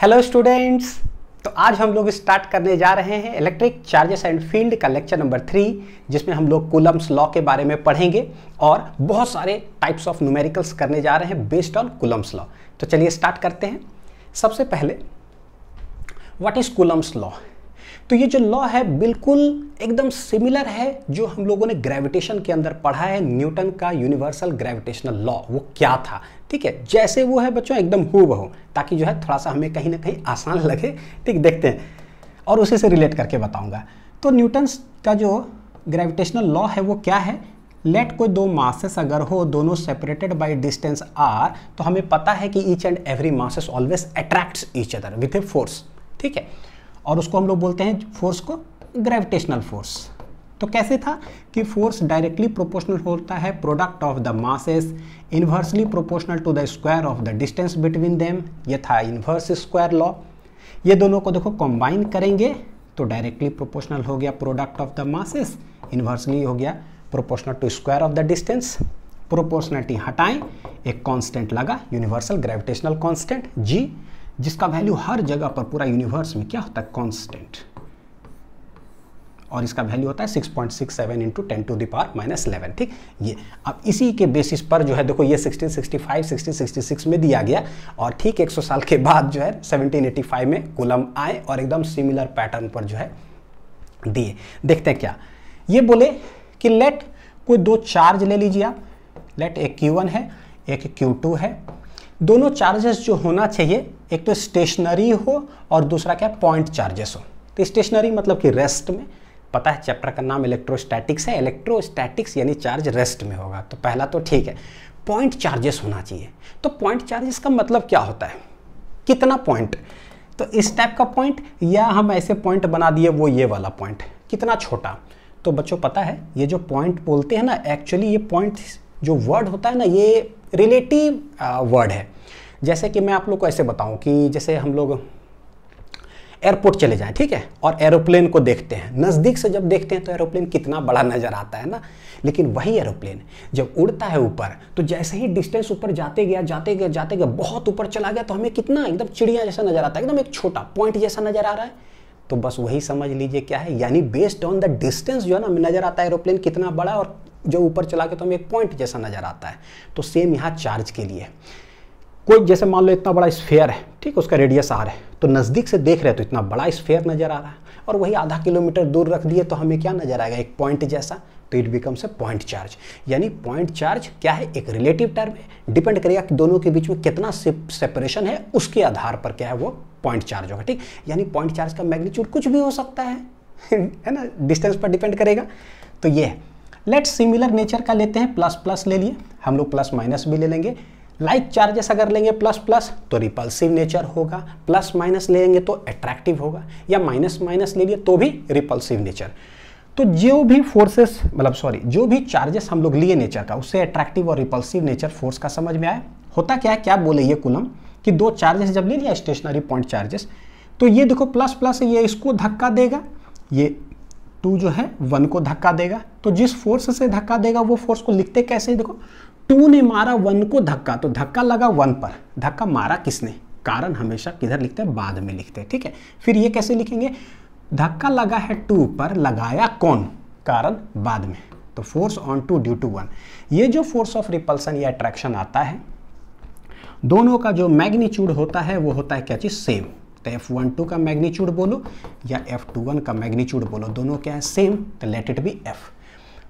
Hello students तो आज हम लोग स्टार्ट करने जा रहे हैं इलेक्ट्रिक चार्जेस एंड फील्ड का लेक्चर नंबर थ्री जिसमें हम लोग कुलम्स लॉ के बारे में पढ़ेंगे और बहुत सारे टाइप्स ऑफ न्यूमेरिकल्स करने जा रहे हैं बेस्ड ऑन कुलम्स लॉ तो चलिए स्टार्ट करते हैं सबसे पहले व्हाट इज़ कुलम्स लॉ तो ये जो लॉ है बिल्कुल एकदम सिमिलर है जो हम लोगों ने ग्रेविटेशन के अंदर पढ़ा है न्यूटन का यूनिवर्सल ग्रेविटेशनल लॉ वो क्या था ठीक है जैसे वो है बच्चों एकदम हु बहू ताकि जो है थोड़ा सा हमें कहीं ना कहीं आसान लगे ठीक देखते हैं और उसी से रिलेट करके बताऊंगा तो न्यूटन्स का जो ग्रेविटेशनल लॉ है वो क्या है लेट कोई दो मासेस अगर हो दोनों सेपरेटेड बाय डिस्टेंस आर तो हमें पता है कि each and every masses always attracts each other with a force ठीक है और उसको हम लोग बोलते हैं फोर्स को ग्रेविटेशनल फोर्स तो कैसे था कि फोर्स डायरेक्टली प्रोपोर्शनल होता है product of the masses inversely proportional to the square of the distance between them ये था इन्वर्स स्क्वायर लॉ ये दोनों को देखो कंबाइन करेंगे तो डायरेक्टली प्रोपोर्शनल हो गया product of the masses inversely हो गया proportional to square of the distance proportionality हटाएं एक कांस्टेंट लगा यूनिवर्सल ग्रेविटेशनल कांस्टेंट जी जिसका वैल्यू हर जगह पर पूरा यूनिवर्स में क्या होता है कांस्टेंट और इसका वैल्यू होता है 6.67 point six seven into ten to the power minus eleven ठीक ये अब इसी के बेसिस पर जो है देखो ये 1665, 1666 में दिया गया और ठीक 100 साल के बाद जो है 1785 में कुलम आए और एकदम सिमिलर पैटर्न पर जो है दिए देखते हैं क्या ये बोले कि लेट कोई दो चार्ज ले लीजिए आप लेट एक क्यू वन है एक क्यू टू है दोनों चार्जेस जो होना चाहिए एक तो स्टेशनरी हो और दूसरा क्या पॉइंट चार्जेस हो तो स्टेशनरी मतलब कि रेस्ट में पता है चैप्टर का नाम इलेक्ट्रोस्टैटिक्स है इलेक्ट्रोस्टैटिक्स यानी चार्ज रेस्ट में होगा तो पहला तो ठीक है पॉइंट चार्जेस होना चाहिए तो पॉइंट चार्जेस का मतलब क्या होता है कितना पॉइंट तो इस टाइप का पॉइंट या हम ऐसे पॉइंट बना दिए वो ये वाला पॉइंट कितना छोटा तो बच्चों पता है ये जो पॉइंट बोलते हैं ना एक्चुअली ये पॉइंट जो वर्ड होता है ना ये रिलेटिव वर्ड है जैसे कि मैं आप लोग को ऐसे बताऊं कि जैसे हम लोग एयरपोर्ट चले जाएं ठीक है और एरोप्लेन को देखते हैं नज़दीक से जब देखते हैं तो एरोप्लेन कितना बड़ा नज़र आता है ना लेकिन वही एरोप्लेन जब उड़ता है ऊपर तो जैसे ही डिस्टेंस ऊपर जाते गया जाते गया जाते गया बहुत ऊपर चला गया तो हमें कितना एकदम चिड़िया जैसा नज़र आता है एकदम एक छोटा पॉइंट जैसा नज़र आ रहा है तो बस वही समझ लीजिए क्या है यानी बेस्ड ऑन द डिस्टेंस जो है ना हमें नज़र आता है एरोप्लेन कितना बड़ा और जो ऊपर चला गया तो हमें एक पॉइंट जैसा नज़र आता है तो सेम यहाँ चार्ज के लिए कोई जैसे मान लो इतना बड़ा स्फेयर है ठीक है उसका रेडियस आर है तो नज़दीक से देख रहे तो इतना बड़ा स्फेयर नज़र आ रहा है और वही आधा किलोमीटर दूर रख दिए तो हमें क्या नज़र आएगा एक पॉइंट जैसा तो it becomes a point charge यानी पॉइंट चार्ज क्या है एक रिलेटिव टर्म है डिपेंड करेगा कि दोनों के बीच में कितना सेपरेशन है उसके आधार पर क्या है वो पॉइंट चार्ज होगा ठीक यानी पॉइंट चार्ज का मैग्नीट्यूड कुछ भी हो सकता है है ना डिस्टेंस पर डिपेंड करेगा तो ये है लेट सिमिलर नेचर का लेते हैं प्लस प्लस ले लिए हम लोग प्लस माइनस भी ले लेंगे लाइक like चार्जेस अगर लेंगे प्लस प्लस तो रिपल्सिव नेचर होगा प्लस माइनस लेंगे तो अट्रैक्टिव होगा या माइनस माइनस ले लिए तो भी रिपल्सिव नेचर तो जो भी फोर्सेस मतलब सॉरी जो भी चार्जेस हम लोग लिए नेचर का उससे अट्रैक्टिव और रिपल्सिव नेचर फोर्स का समझ में आए होता क्या है क्या बोले ये कुलम कि दो चार्जेस जब ले लिया स्टेशनरी पॉइंट चार्जेस तो ये देखो प्लस प्लस ये इसको धक्का देगा ये टू जो है वन को धक्का देगा तो जिस फोर्स से धक्का देगा वो फोर्स को लिखते कैसे देखो टू ने मारा वन को धक्का तो धक्का लगा वन पर धक्का मारा किसने कारण हमेशा किधर लिखते हैं बाद में लिखते हैं ठीक है फिर ये कैसे लिखेंगे धक्का लगा है टू पर लगाया कौन कारण बाद में तो force on two due to one ये जो फोर्स ऑफ रिपल्सन या अट्रैक्शन आता है दोनों का जो मैग्नीच्यूड होता है वो होता है क्या चीज़ सेम तो एफ वन टू का मैग्नीच्यूड बोलो या एफ टू वन का मैग्नीच्यूड बोलो दोनों क्या है सेम तो लेट इट बी एफ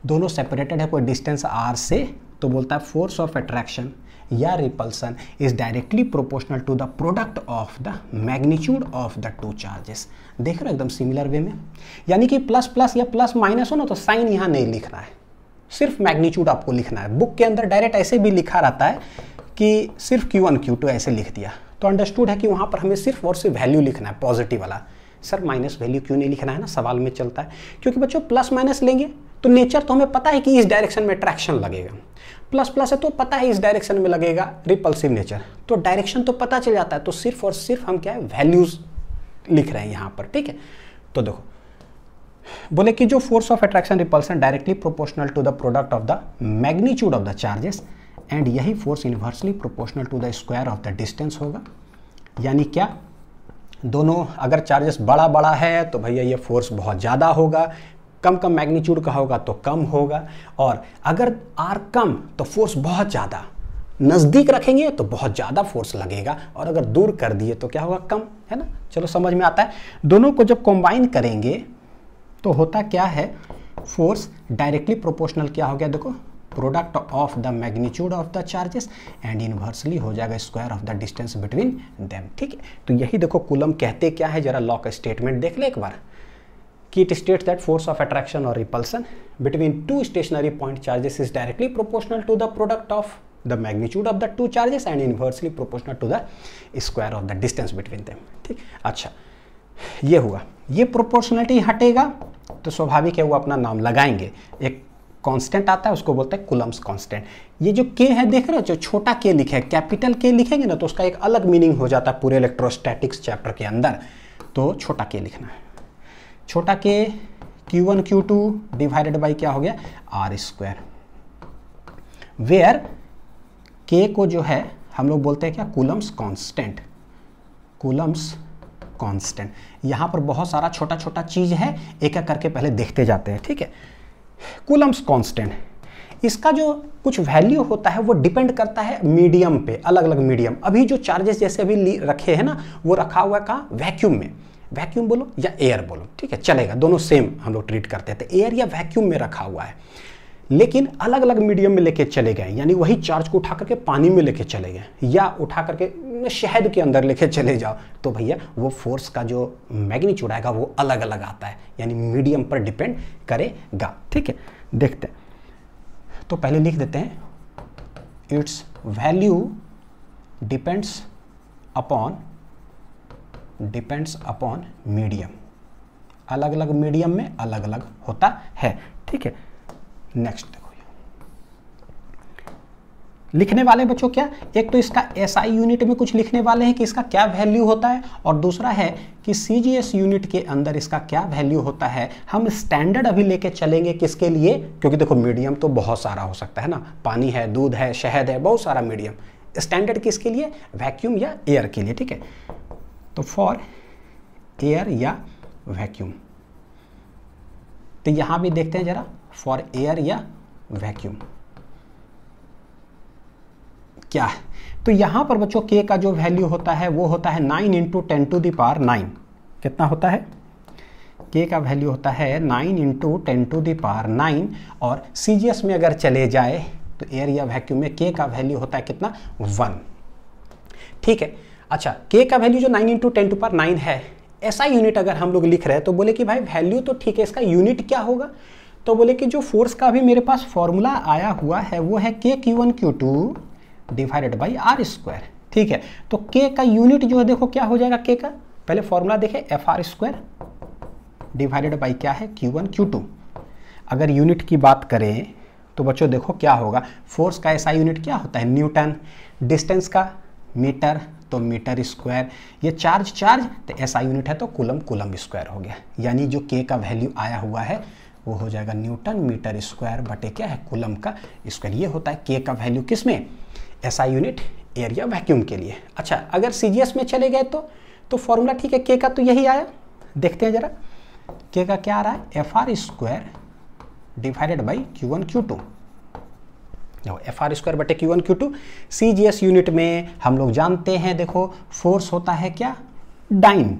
दोनों सेपरेटेड है कोई डिस्टेंस आर से तो बोलता है फोर्स ऑफ अट्रैक्शन या repulsion is directly proportional to the product of the magnitude of the two charges देख रहे हो एकदम सिमिलर वे में यानी कि प्लस प्लस या प्लस माइनस हो ना तो साइन यहाँ नहीं लिखना है सिर्फ मैग्नीट्यूड आपको लिखना है बुक के अंदर डायरेक्ट ऐसे भी लिखा रहता है कि सिर्फ क्यू वन क्यू टू ऐसे लिख दिया तो अंडरस्टूड है कि वहाँ पर हमें सिर्फ और सिर्फ वैल्यू लिखना है पॉजिटिव वाला सर माइनस वैल्यू क्यों नहीं लिखना है ना सवाल में चलता है क्योंकि बच्चों प्लस माइनस लेंगे तो नेचर तो हमें पता है कि इस डायरेक्शन में अट्रैक्शन लगेगा प्लस प्लस है तो पता है इस डायरेक्शन में लगेगा रिपल्सिव नेचर तो डायरेक्शन तो पता चल जाता है तो सिर्फ और सिर्फ हम क्या है वैल्यूज़ लिख रहे हैं यहाँ पर ठीक है तो देखो बोले कि जो force of attraction repulsion directly proportional to the product of the magnitude of the charges and यही force inversely proportional to the square of the distance होगा यानी क्या दोनों अगर चार्जेस बड़ा बड़ा है तो भैया ये फोर्स बहुत ज़्यादा होगा कम कम मैग्नीट्यूड का होगा तो कम होगा और अगर आर कम तो फोर्स बहुत ज़्यादा नज़दीक रखेंगे तो बहुत ज़्यादा फोर्स लगेगा और अगर दूर कर दिए तो क्या होगा कम है ना चलो समझ में आता है दोनों को जब कंबाइन करेंगे तो होता क्या है फोर्स डायरेक्टली प्रोपोर्शनल क्या हो गया देखो product of the magnitude of the charges and inversely हो जाएगा square of the distance between them ठीक है तो यही देखो कुलम कहते क्या है जरा लॉ का स्टेटमेंट देख ले एक बार कि it states that force of attraction और repulsion between two stationary point charges is directly proportional to the product of the magnitude of the two charges and inversely proportional to the square of the distance between them ठीक अच्छा ये हुआ ये proportionality हटेगा तो स्वाभाविक है वो अपना नाम लगाएंगे एक कांस्टेंट आता है उसको बोलते हैं कुलम्स कांस्टेंट ये जो के है देख रहे हो जो छोटा के लिखे कैपिटल के लिखेंगे ना तो उसका एक अलग मीनिंग हो जाता है पूरे इलेक्ट्रोस्टैटिक्स चैप्टर के अंदर तो छोटा के लिखना है छोटा K Q one Q two divided by क्या हो गया आर स्क्वायर वेयर के को जो है हम लोग बोलते हैं क्या कूलम्स कांस्टेंट कूलम्स कांस्टेंट यहां पर बहुत सारा छोटा छोटा चीज़ है एक एक करके पहले देखते जाते हैं ठीक है कूलम्स कांस्टेंट इसका जो कुछ वैल्यू होता है वो डिपेंड करता है मीडियम पे अलग अलग मीडियम अभी जो चार्जेस जैसे अभी रखे हैं ना वो रखा हुआ का वैक्यूम में वैक्यूम बोलो या एयर बोलो ठीक है चलेगा दोनों सेम हम लोग ट्रीट करते हैं तो एयर या वैक्यूम में रखा हुआ है लेकिन अलग अलग मीडियम में लेके चले गए यानी वही चार्ज को उठा करके पानी में लेके चले गए या उठा करके शहद के अंदर लेके चले जाओ तो भैया वो फोर्स का जो मैग्नीट्यूड आएगा वो अलग अलग आता है यानी मीडियम पर डिपेंड करेगा ठीक है देखते हैं तो पहले लिख देते हैं its value depends upon depends upon medium अलग अलग मीडियम में अलग अलग होता है ठीक है नेक्स्ट देखो लिखने वाले बच्चों क्या एक तो इसका एस SI यूनिट में कुछ लिखने वाले हैं कि इसका क्या वैल्यू होता है और दूसरा है कि सी यूनिट के अंदर इसका क्या वैल्यू होता है हम स्टैंडर्ड अभी लेके चलेंगे किसके लिए क्योंकि देखो मीडियम तो बहुत सारा हो सकता है ना पानी है दूध है शहद है बहुत सारा मीडियम स्टैंडर्ड किसके लिए वैक्यूम या एयर के लिए ठीक है तो फॉर एयर या वैक्यूम तो यहां भी देखते हैं ज़रा फॉर एयर या वैक्यूम क्या है तो यहां पर बच्चों के का जो वैल्यू होता है वो होता है nine into ten to the power nine कितना होता है के का वैल्यू होता है nine into ten to the power nine और सी में अगर चले जाए तो एयर या वैक्यूम में के का वैल्यू होता है कितना वन ठीक है अच्छा के का वैल्यू जो nine into ten to power nine है ऐसा यूनिट अगर हम लोग लिख रहे हैं तो बोले कि भाई वैल्यू तो ठीक है इसका यूनिट क्या होगा तो बोले कि जो फोर्स का भी मेरे पास फॉर्मूला आया हुआ है वो है K Q one Q two divided by R square ठीक है तो के का यूनिट जो है देखो क्या हो जाएगा के का पहले फॉर्मूला देखे F R square divided by क्या है क्यू वन क्यू टू अगर यूनिट की बात करें तो बच्चों देखो क्या होगा फोर्स का ऐसा यूनिट क्या होता है न्यूटन डिस्टेंस का मीटर तो मीटर स्क्वायर ये चार्ज चार्ज तो ऐसा यूनिट है तो कुलम कुलम स्क्वायर हो गया यानी जो के का वैल्यू आया हुआ है वो हो जाएगा न्यूटन मीटर स्क्वायर बटे क्या है कुलम का स्क्वायर ये होता है के का वैल्यू किस में ऐसा यूनिट एरिया वैक्यूम के लिए अच्छा अगर सी में चले गए तो तो फॉर्मूला ठीक है के का तो यही आया देखते हैं ज़रा के का क्या आ रहा है F R square divided by Q one Q two देखो एफ आर स्क्वायर बटे Q one Q two C G S unit में हम लोग जानते हैं देखो फोर्स होता है क्या डाइन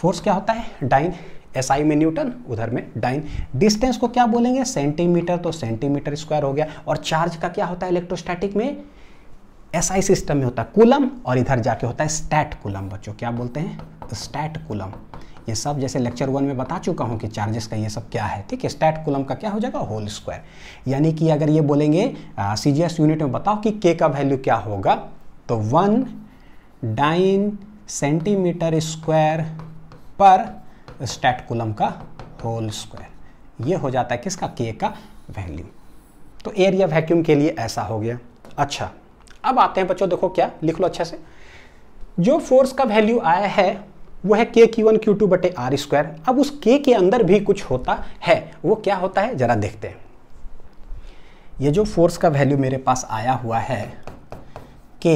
फोर्स क्या होता है डाइन एस आई में न्यूटन उधर में डाइन डिस्टेंस को क्या बोलेंगे सेंटीमीटर तो सेंटीमीटर स्क्वायर हो गया और चार्ज का क्या होता है इलेक्ट्रोस्टैटिक में एस आई सिस्टम में होता है कुलम और इधर जाके होता है स्टैट कुलम बच्चों क्या बोलते हैं स्टैट कुलम ये सब जैसे लेक्चर वन में बता चुका हूँ कि चार्जेस का ये सब क्या है ठीक है स्टैट कुलम का क्या हो जाएगा होल स्क्वायर यानी कि अगर ये बोलेंगे सी जी एस यूनिट में बताओ कि के का वैल्यू क्या होगा तो one dyne centimetre square per statcoulomb का होल स्क्वायर ये हो जाता है किसका के का वैल्यू तो एरिया वैक्यूम के लिए ऐसा हो गया अच्छा अब आते हैं बच्चों देखो क्या लिख लो अच्छे से जो फोर्स का वैल्यू आया है वो है K Q one Q two बटे आर स्क्वायर अब उस के के अंदर भी कुछ होता है वो क्या होता है ज़रा देखते हैं ये जो फोर्स का वैल्यू मेरे पास आया हुआ है K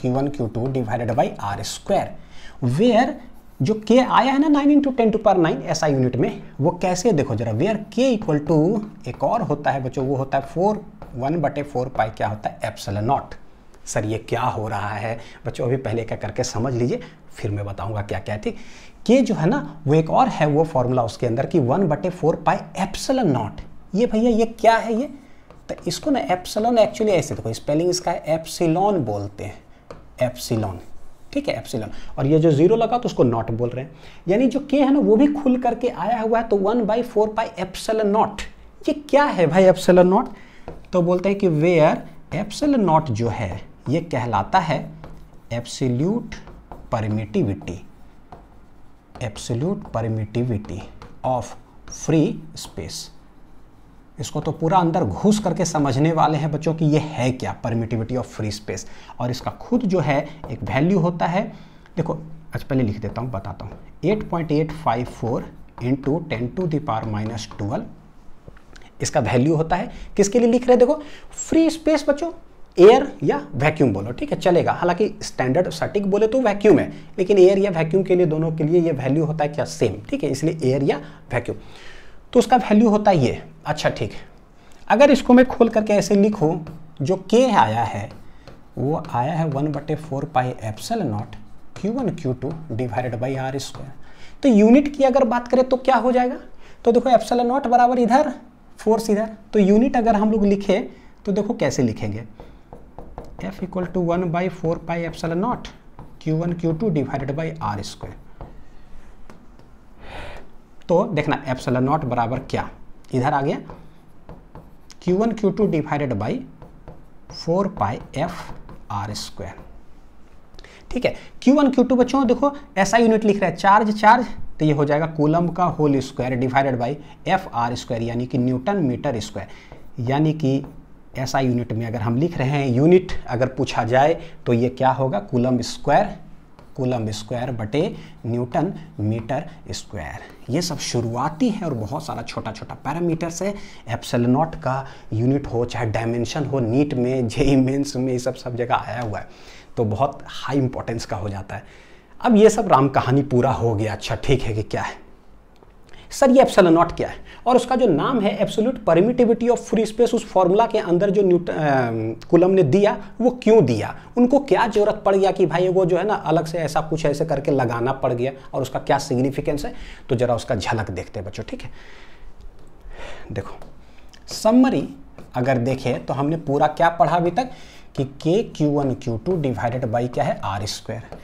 Q one Q two divided by R square where जो के आया है ना nine into ten to power nine ऐसा यूनिट में वो कैसे देखो जरा वेयर के इक्वल टू एक और होता है बच्चों वो होता है फोर वन बटे फोर पाई क्या होता है एप्सल नॉट सर ये क्या हो रहा है बच्चों अभी पहले क्या करके समझ लीजिए फिर मैं बताऊंगा क्या क्या ठीक के जो है ना वो एक और है वो फॉर्मूला उसके अंदर कि वन बटे फोर पाई एप्सलन नॉट ये भैया ये क्या है ये तो इसको ना एप्सलन एक्चुअली ऐसे देखो स्पेलिंग इसका है एप्सिलॉन बोलते हैं एप्सिलॉन ठीक है एप्सिलॉन और ये जो जीरो लगा तो उसको नॉट बोल रहे हैं यानी जो के है ना वो भी खुल करके आया हुआ है तो one by four pi epsilon naught ये क्या है भाई एप्सलन नॉट तो बोलते हैं कि वेयर एप्सलन नॉट जो है ये कहलाता है absolute permittivity absolute permittivity of free space इसको तो पूरा अंदर घुस करके समझने वाले हैं बच्चों कि ये है क्या परमिटिविटी ऑफ फ्री स्पेस और इसका खुद जो है एक वैल्यू होता है देखो आज पहले लिख देता हूँ बताता हूँ 8.854 point eight five four into ten to the power minus twelve इसका वैल्यू होता है किसके लिए लिख रहे देखो फ्री स्पेस बच्चों एयर या वैक्यूम बोलो ठीक है चलेगा हालांकि स्टैंडर्ड सटिक बोले तो वैक्यूम है लेकिन एयर या वैक्यूम के लिए दोनों के लिए ये वैल्यू होता है क्या सेम ठीक है इसलिए एयर या वैक्यूम तो उसका वैल्यू होता है ये अच्छा ठीक है अगर इसको मैं खोल करके ऐसे लिखूँ जो के आया है वो आया है वन बटे four pi epsilon naught Q one Q two divided by R square तो यूनिट की अगर बात करें तो क्या हो जाएगा तो देखो एप्सल नॉट बराबर इधर फोर्स इधर तो यूनिट अगर हम लोग लिखें तो देखो कैसे लिखेंगे F equal to one by four pi F epsilon naught Q one Q two divided by R square तो देखना एफ एप्सल नॉट बराबर क्या इधर आ गया Q one Q two divided by four pi F R square ठीक है Q one Q to बच्चों देखो ऐसा यूनिट लिख रहा है चार्ज चार्ज तो ये हो जाएगा कूलम का whole square divided by F R square यानी कि न्यूटन मीटर स्क्वायर यानी कि ऐसा यूनिट में अगर हम लिख रहे हैं यूनिट अगर पूछा जाए तो ये क्या होगा कूलम स्क्वायर कूलम स्क्वायर बटे न्यूटन मीटर स्क्वायर ये सब शुरुआती है और बहुत सारा छोटा छोटा पैरामीटर्स है एप्सल नॉट का यूनिट हो चाहे डायमेंशन हो नीट में जे मेंस में ये सब सब जगह आया हुआ है तो बहुत हाई इंपॉर्टेंस का हो जाता है अब ये सब राम कहानी पूरा हो गया अच्छा ठीक है कि क्या है सर ये एप्सल नॉट क्या है और उसका जो नाम है absolute permittivity of free space उस फॉर्मूला के अंदर जो न्यूट कुलम ने दिया वो क्यों दिया उनको क्या जरूरत पड़ गया कि भाई वो जो है ना अलग से ऐसा कुछ ऐसे करके लगाना पड़ गया और उसका क्या सिग्निफिकेंस है तो ज़रा उसका झलक देखते हैं बच्चों ठीक है देखो समरी अगर देखें तो हमने पूरा क्या पढ़ा अभी तक कि के Q one Q two divided by क्या है आर स्क्वायर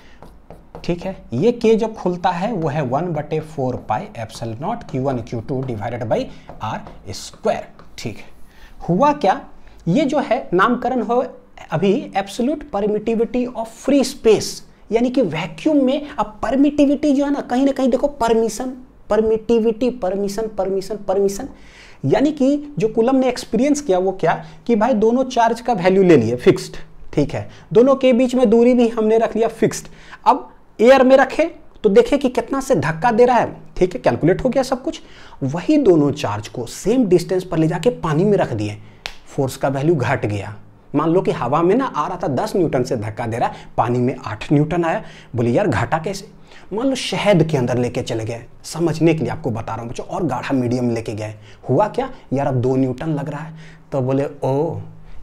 ठीक है ये के जो खुलता है वो है वन बटे four pi epsilon naught Q one Q two divided by R square ठीक है हुआ क्या ये जो है नामकरण हो अभी absolute permittivity of free space यानी कि वैक्यूम में अब परमिटिविटी जो है ना कहीं ना कहीं देखो permission permittivity permission permission permission यानी कि जो कुलम ने एक्सपीरियंस किया वो क्या कि भाई दोनों चार्ज का वैल्यू ले लिए फिक्स्ड ठीक है दोनों के बीच में दूरी भी हमने रख लिया फिक्स्ड अब एयर में रखें तो देखें कि कितना से धक्का दे रहा है ठीक है कैलकुलेट हो गया सब कुछ वही दोनों चार्ज को सेम डिस्टेंस पर ले जाके पानी में रख दिए फोर्स का वैल्यू घट गया मान लो कि हवा में ना आ रहा था दस न्यूटन से धक्का दे रहा है पानी में आठ न्यूटन आया बोले यार घाटा कैसे मान लो शहद के अंदर लेके चले गए समझने के लिए आपको बता रहा हूँ बच्चों और गाढ़ा मीडियम लेके गए हुआ क्या यार अब दो न्यूटन लग रहा है तो बोले ओ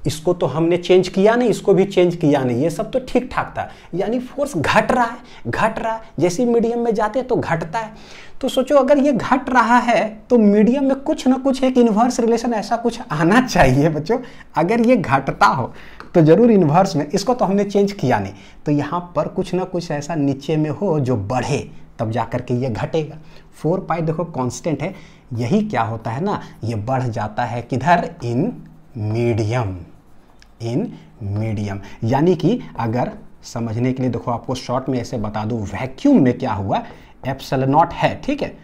इसको तो हमने चेंज किया नहीं इसको भी चेंज किया नहीं ये सब तो ठीक ठाक था यानी फोर्स घट रहा है घट रहा है जैसे मीडियम में जाते हैं तो घटता है तो सोचो अगर ये घट रहा है तो मीडियम में कुछ ना कुछ एक इन्वर्स रिलेशन ऐसा कुछ आना चाहिए बच्चों अगर ये घटता हो तो ज़रूर इन्वर्स में इसको तो हमने चेंज किया नहीं तो यहाँ पर कुछ ना कुछ ऐसा नीचे में हो जो बढ़े तब जा कर के ये घटेगा फोर पाई देखो कॉन्स्टेंट है यही क्या होता है ना ये बढ़ जाता है किधर इन मीडियम इन मीडियम यानी कि अगर समझने के लिए देखो आपको शॉर्ट में ऐसे बता दू वैक्यूम में क्या हुआ एप्सल नॉट है ठीक है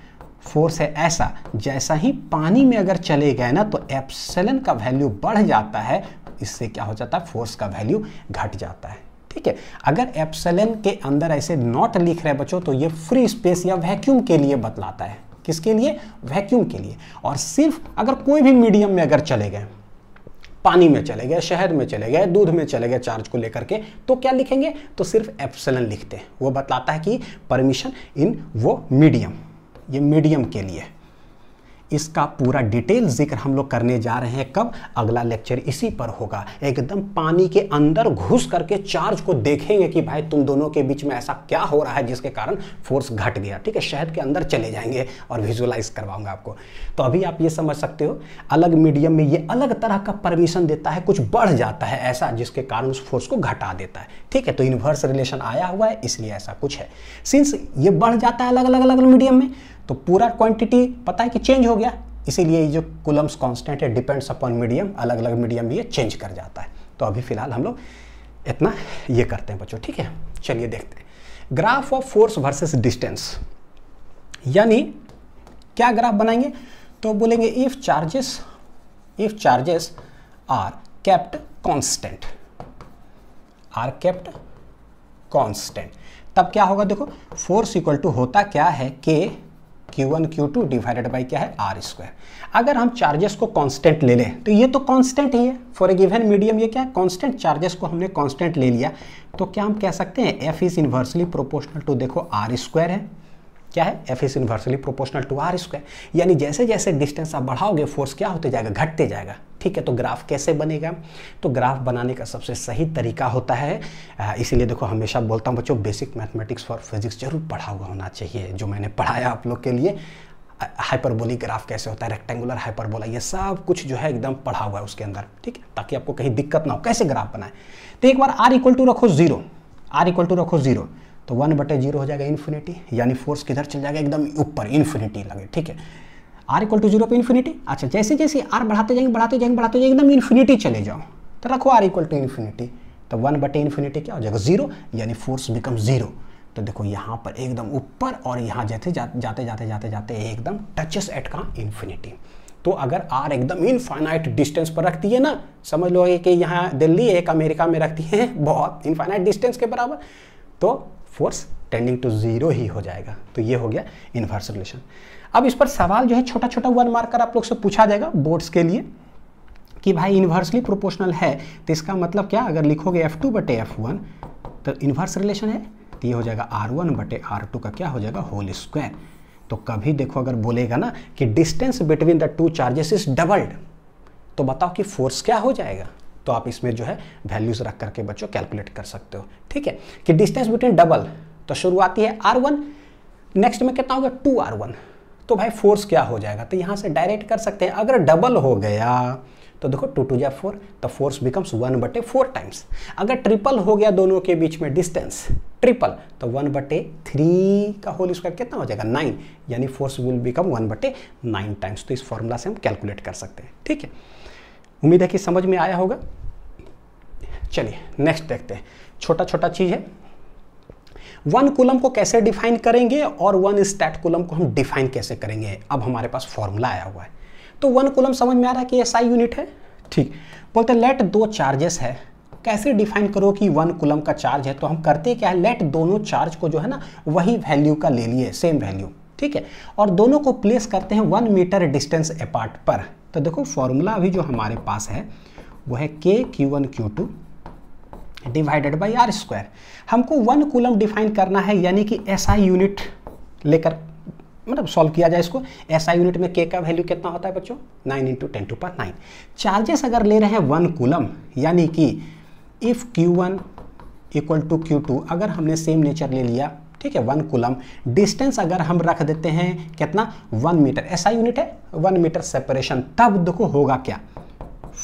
फोर्स है ऐसा जैसा ही पानी में अगर चले गए ना तो एप्सलन का वैल्यू बढ़ जाता है इससे क्या हो जाता है फोर्स का वैल्यू घट जाता है ठीक है अगर एप्सलन के अंदर ऐसे नॉट लिख रहे बच्चों तो ये फ्री स्पेस या वैक्यूम के लिए बतलाता है किसके लिए वैक्यूम के लिए और सिर्फ अगर कोई भी मीडियम में अगर चले गए पानी में चले गए शहद में चले गए दूध में चले गए चार्ज को लेकर के तो क्या लिखेंगे तो सिर्फ एप्सलन लिखते हैं वो बतलाता है कि परमिशन इन वो मीडियम ये मीडियम के लिए इसका पूरा डिटेल जिक्र हम लोग करने जा रहे हैं कब अगला लेक्चर इसी पर होगा एकदम पानी के अंदर घुस करके चार्ज को देखेंगे कि भाई तुम दोनों के बीच में ऐसा क्या हो रहा है जिसके कारण फोर्स घट गया ठीक है शहद के अंदर चले जाएंगे और विजुअलाइज करवाऊंगा आपको तो अभी आप ये समझ सकते हो अलग मीडियम में ये अलग तरह का परमिशन देता है कुछ बढ़ जाता है ऐसा जिसके कारण उस फोर्स को घटा देता है ठीक है तो इन्वर्स रिलेशन आया हुआ है इसलिए ऐसा कुछ है सिंस ये बढ़ जाता है अलग अलग अलग मीडियम में तो पूरा क्वांटिटी पता है कि चेंज हो गया इसीलिए ये जो कुलम्स कांस्टेंट है डिपेंड्स अपॉन मीडियम अलग अलग मीडियम में ये चेंज कर जाता है तो अभी फिलहाल हम लोग इतना ये करते हैं बच्चों ठीक है चलिए देखते हैं graph of force versus distance यानी क्या ग्राफ बनाएंगे तो बोलेंगे if charges if charges are kept constant are kept constant तब क्या होगा देखो फोर्स इक्वल टू होता क्या है के Q1 Q2 डिवाइडेड बाई क्या है आर स्क्वायर अगर हम चार्जेस को कांस्टेंट ले लें तो ये तो कांस्टेंट ही है फॉर ए गिवन मीडियम ये क्या है कांस्टेंट चार्जेस को हमने कांस्टेंट ले लिया तो क्या हम कह सकते हैं F is inversely proportional to देखो आर स्क्वायर है क्या है F is universally proportional to R square यानी जैसे जैसे डिस्टेंस आप बढ़ाओगे फोर्स क्या होते जाएगा घटते जाएगा ठीक है तो ग्राफ कैसे बनेगा तो ग्राफ बनाने का सबसे सही तरीका होता है इसीलिए देखो हमेशा बोलता हूँ बच्चों बेसिक मैथमेटिक्स और फिजिक्स जरूर पढ़ा हुआ होना चाहिए जो मैंने पढ़ाया आप लोग के लिए हाइपरबोलिक ग्राफ कैसे होता है रेक्टेंगुलर हाइपरबोला ये सब कुछ जो है एकदम पढ़ा हुआ है उसके अंदर ठीक है ताकि आपको कहीं दिक्कत ना हो कैसे ग्राफ बनाए तो एक बार आर इक्वल टू रखो जीरो आर इक्वल टू रखो जीरो तो वन बटे जीरो हो जाएगा इन्फिनिटी यानी फोर्स किधर चल जाएगा एकदम ऊपर इन्फिनिटी लगे ठीक है आर इक्वल टू जीरो पे इन्फिनिटी अच्छा जैसे जैसे आर बढ़ाते जाएंगे बढ़ाते जाएंगे बढ़ाते जाएंगे एकदम इन्फिनिटी चले जाओ तो रखो आर इक्वल टू इन्फिनिटी तो वन बटे इन्फिनिटी क्या हो जाएगा जीरो यानी फोर्स बिकम जीरो तो देखो यहाँ पर एकदम ऊपर और यहाँ जाते जाते जाते जाते जाते एकदम टचेस एट का इन्फिनिटी तो अगर आर एकदम इनफाइनाइट डिस्टेंस पर रखती है ना समझ लो कि यहाँ दिल्ली एक अमेरिका में रखती है बहुत इनफाइनाइट डिस्टेंस के बराबर तो फोर्स टेंडिंग टू जीरो ही हो जाएगा तो ये हो गया इन्वर्स रिलेशन अब इस पर सवाल जो है छोटा छोटा वन मार्कर आप लोग से पूछा जाएगा बोर्ड्स के लिए कि भाई इन्वर्सली प्रोपोर्शनल है तो इसका मतलब क्या अगर लिखोगे एफ टू बटे एफ वन तो इन्वर्स रिलेशन है तो ये हो जाएगा आर वन बटे आर टू का क्या हो जाएगा होल स्क्वायर तो कभी देखो अगर बोलेगा ना कि distance between the two charges is doubled तो बताओ कि फोर्स क्या हो जाएगा तो आप इसमें जो है वैल्यूज़ रख करके बच्चों कैलकुलेट कर सकते हो ठीक है कि डिस्टेंस बिटवीन डबल तो शुरुआती है आर वन नेक्स्ट में कितना होगा टू आर वन तो भाई फोर्स क्या हो जाएगा तो यहाँ से डायरेक्ट कर सकते हैं अगर डबल हो गया तो देखो टू टू या फोर तो फोर्स बिकम्स वन बटे फोर टाइम्स अगर ट्रिपल हो गया दोनों के बीच में डिस्टेंस ट्रिपल तो वन बटे थ्री का होल स्क्वायर कितना हो जाएगा नाइन यानी फोर्स विल बिकम वन बटे नाइन टाइम्स तो इस फॉर्मूला से हम कैलकुलेट कर सकते हैं ठीक है उम्मीद है कि समझ में आया होगा चलिए नेक्स्ट देखते हैं छोटा छोटा चीज़ है वन कूलम को कैसे डिफाइन करेंगे और वन स्टैट कूलम को हम डिफाइन कैसे करेंगे अब हमारे पास फॉर्मूला आया हुआ है तो वन कूलम समझ में आ रहा है कि एस आई यूनिट है ठीक बोलते लेट दो चार्जेस है कैसे डिफाइन करो कि वन कूलम का चार्ज है तो हम करते क्या है लेट दोनों चार्ज को जो है ना वही वैल्यू का ले लिए सेम वैल्यू ठीक है और दोनों को प्लेस करते हैं वन मीटर डिस्टेंस अपार्ट पर तो देखो फॉर्मूला अभी जो हमारे पास है वह है K Q one Q two divided by R square हमको वन कूलम डिफाइन करना है यानी कि ऐसा यूनिट लेकर मतलब सॉल्व किया जाए इसको ऐसा यूनिट में के का वैल्यू कितना होता है बच्चों nine into ten to power nine charges अगर ले रहे हैं वन कूलम यानी कि if Q one equal to Q two अगर हमने सेम नेचर ले लिया ठीक है वन कुलम डिस्टेंस अगर हम रख देते हैं कितना वन मीटर ऐसा यूनिट है वन मीटर सेपरेशन तब देखो होगा क्या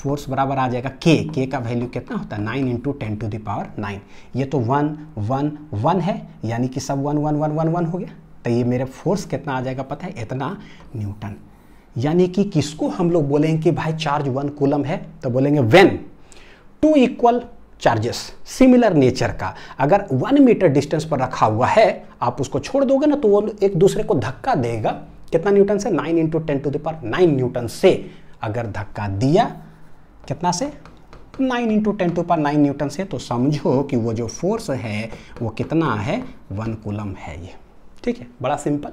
फोर्स बराबर आ जाएगा के के का वैल्यू कितना होता है nine into ten to the power nine ये तो वन वन वन है यानी कि सब one one one one one हो गया तो ये मेरा फोर्स कितना आ जाएगा पता है इतना न्यूटन यानी कि किसको हम लोग बोलेंगे कि भाई चार्ज वन कूलम है तो बोलेंगे when two equal charges similar nature का अगर वन मीटर डिस्टेंस पर रखा हुआ है आप उसको छोड़ दोगे ना तो वो एक दूसरे को धक्का देगा कितना न्यूटन से nine into ten to the power nine newton से अगर धक्का दिया कितना से nine into ten to power nine newton से तो समझो कि वो जो फोर्स है वो कितना है वन कुलम है ये ठीक है बड़ा सिंपल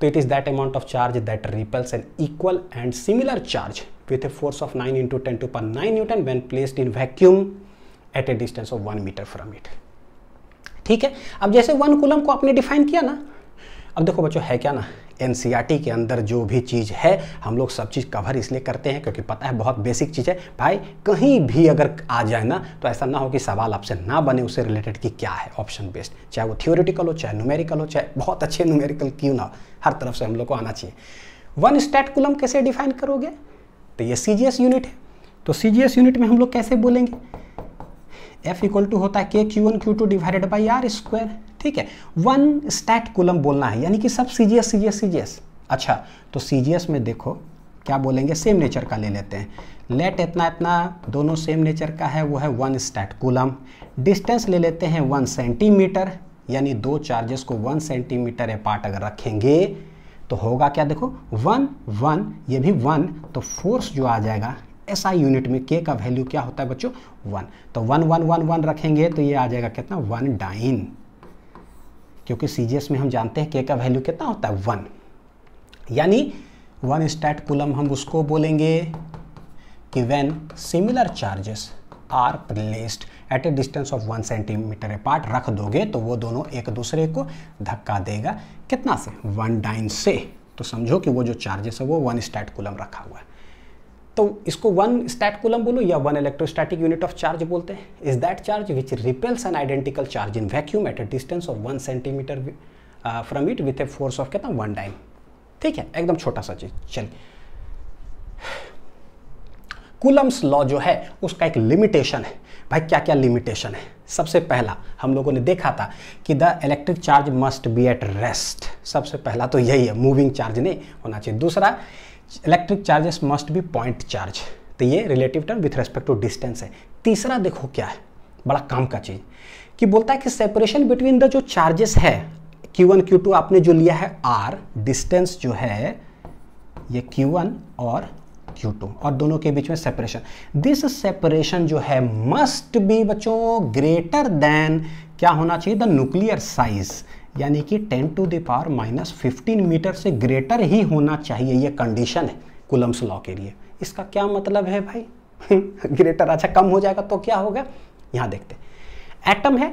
तो it is that amount of charge that repels an equal and similar charge with a force of nine into ten to power nine newton when placed in vacuum at a distance of one metre from it ठीक है अब जैसे one coulomb को आपने define किया ना अब देखो बच्चों है क्या ना एन के अंदर जो भी चीज़ है हम लोग सब चीज़ कवर इसलिए करते हैं क्योंकि पता है बहुत बेसिक चीज़ है भाई कहीं भी अगर आ जाए ना तो ऐसा ना हो कि सवाल आपसे ना बने उससे रिलेटेड कि क्या है ऑप्शन बेस्ड चाहे वो थियोरिटिकल हो चाहे न्यूमेरिकल हो चाहे बहुत अच्छे न्यूमेरिकल क्यों ना हर तरफ से हम लोग को आना चाहिए वन कुलम कैसे डिफाइन करोगे तो ये सी यूनिट है तो सी यूनिट में हम लोग कैसे बोलेंगे एफ इक्वल टू होता है K Q one Q two divided by R square ठीक है वन स्टैट कुलम बोलना है यानी कि सब C G S C G S C G S अच्छा तो सी जी एस में देखो क्या बोलेंगे सेम नेचर का ले लेते हैं लेट इतना इतना दोनों सेम नेचर का है वो है वन स्टैट कुलम डिस्टेंस ले लेते हैं वन सेंटीमीटर यानी दो चार्जेस को वन सेंटीमीटर अपार्ट अगर रखेंगे तो होगा क्या देखो वन वन ये भी वन तो फोर्स जो आ जाएगा ऐसा यूनिट में के का वैल्यू क्या होता है बच्चों वन तो वन वन वन वन रखेंगे तो ये आ जाएगा कितना वन डाइन क्योंकि सी में हम जानते हैं के का वैल्यू कितना होता है वन यानी वन स्टैट पुलम हम उसको बोलेंगे कि when similar charges are placed at a distance of one centimetre apart रख दोगे तो वो दोनों एक दूसरे को धक्का देगा कितना से वन डाइन से तो समझो कि वो जो चार्जेस है वो वन स्टैट कुलम रखा हुआ है तो इसको वन स्टैट कूलम बोलो या one electrostatic unit of charge बोलते हैं is that charge which repels an identical charge in vacuum at a distance of one centimetre from it with a force of कहता वन टाइम ठीक है एकदम छोटा सा चीज चलिए कूलम्स लॉ जो है उसका एक लिमिटेशन है भाई क्या क्या लिमिटेशन है सबसे पहला हम लोगों ने देखा था कि the electric charge must be at rest सबसे पहला तो यही है मूविंग चार्ज नहीं होना चाहिए दूसरा electric charges must be point charge तो ये relative term with respect to distance है तीसरा देखो क्या है बड़ा काम का चीज़ कि बोलता है कि सेपरेशन बिटवीन द जो चार्जेस है Q1 Q2 आपने जो लिया है R डिस्टेंस जो है ये Q1 और Q2 और दोनों के बीच में सेपरेशन दिस सेपरेशन जो है मस्ट बी बच्चों ग्रेटर देन क्या होना चाहिए द न्यूक्लियर साइज यानी कि 10 to the power minus fifteen metre से ग्रेटर ही होना चाहिए ये कंडीशन है कुलम्स लॉ के लिए इसका क्या मतलब है भाई ग्रेटर अच्छा कम हो जाएगा तो क्या होगा यहाँ देखते एटम है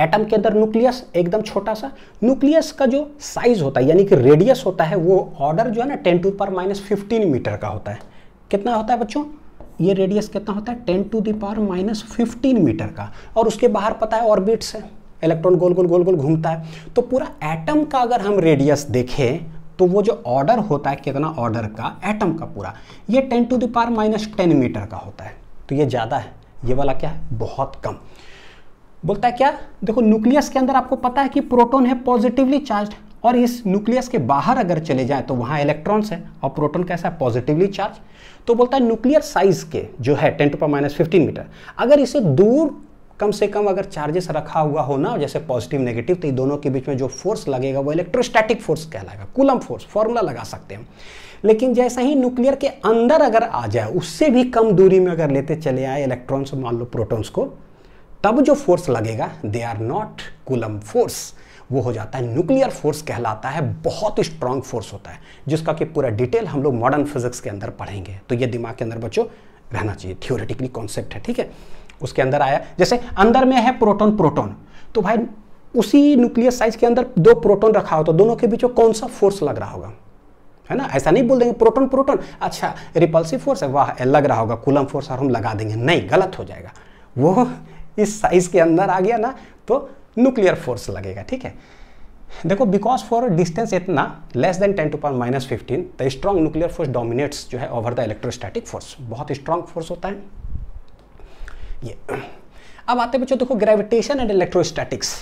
एटम के अंदर न्यूक्लियस एकदम छोटा सा न्यूक्लियस का जो साइज होता है यानी कि रेडियस होता है वो ऑर्डर जो है ना ten to power minus fifteen metre का होता है कितना होता है बच्चों ये रेडियस कितना होता है ten to the power minus fifteen metre का और उसके बाहर पता है ऑर्बिट्स है इलेक्ट्रॉन गोल गोल गोल गोल घूमता है तो पूरा एटम का अगर हम रेडियस देखें तो वो जो ऑर्डर होता है कितना ऑर्डर का एटम का पूरा ये ten to the power minus ten metre का होता है तो ये ज़्यादा है ये वाला क्या है बहुत कम बोलता है क्या देखो न्यूक्लियस के अंदर आपको पता है कि प्रोटोन है पॉजिटिवली चार्ज और इस न्यूक्लियस के बाहर अगर चले जाए तो वहां इलेक्ट्रॉन्स है और प्रोटोन कैसा है पॉजिटिवली चार्ज तो बोलता है न्यूक्लियर साइज के जो है ten to power minus fifteen metre अगर इसे दूर कम से कम अगर चार्जेस रखा हुआ हो ना जैसे पॉजिटिव नेगेटिव तो ये दोनों के बीच में जो फोर्स लगेगा वो इलेक्ट्रोस्टैटिक फोर्स कहलाएगा कुलम फोर्स फॉर्मूला लगा सकते हैं लेकिन जैसा ही न्यूक्लियर के अंदर अगर आ जाए उससे भी कम दूरी में अगर लेते चले आए इलेक्ट्रॉन्स मान लो प्रोटोन्स को तब जो फोर्स लगेगा they are not coulomb force वो हो जाता है न्यूक्लियर फोर्स कहलाता है बहुत स्ट्रांग फोर्स होता है जिसका कि पूरा डिटेल हम लोग मॉडर्न फिजिक्स के अंदर पढ़ेंगे तो ये दिमाग के अंदर बच्चों रहना चाहिए थियोरेटिकली कॉन्सेप्ट है ठीक है उसके अंदर आया जैसे अंदर में है प्रोटोन प्रोटोन तो भाई उसी न्यूक्लियस साइज के अंदर दो प्रोटोन रखा हो तो दोनों के बीच कौन सा फोर्स लग रहा होगा है ना ऐसा नहीं बोल देंगे प्रोटोन प्रोटोन अच्छा रिपल्सिव फोर्स है वाह लग रहा होगा कुलम फोर्स और हम लगा देंगे नहीं गलत हो जाएगा वो इस साइज के अंदर आ गया ना तो न्यूक्लियर फोर्स लगेगा ठीक है देखो बिकॉज फॉर डिस्टेंस इतना less than ten to power minus fifteen the strong nuclear force dominates जो है ओवर द इलेक्ट्रोस्टैटिक फोर्स बहुत स्ट्रॉन्ग फोर्स होता है ये अब आते बच्चों देखो ग्रेविटेशन एंड इलेक्ट्रोस्टैटिक्स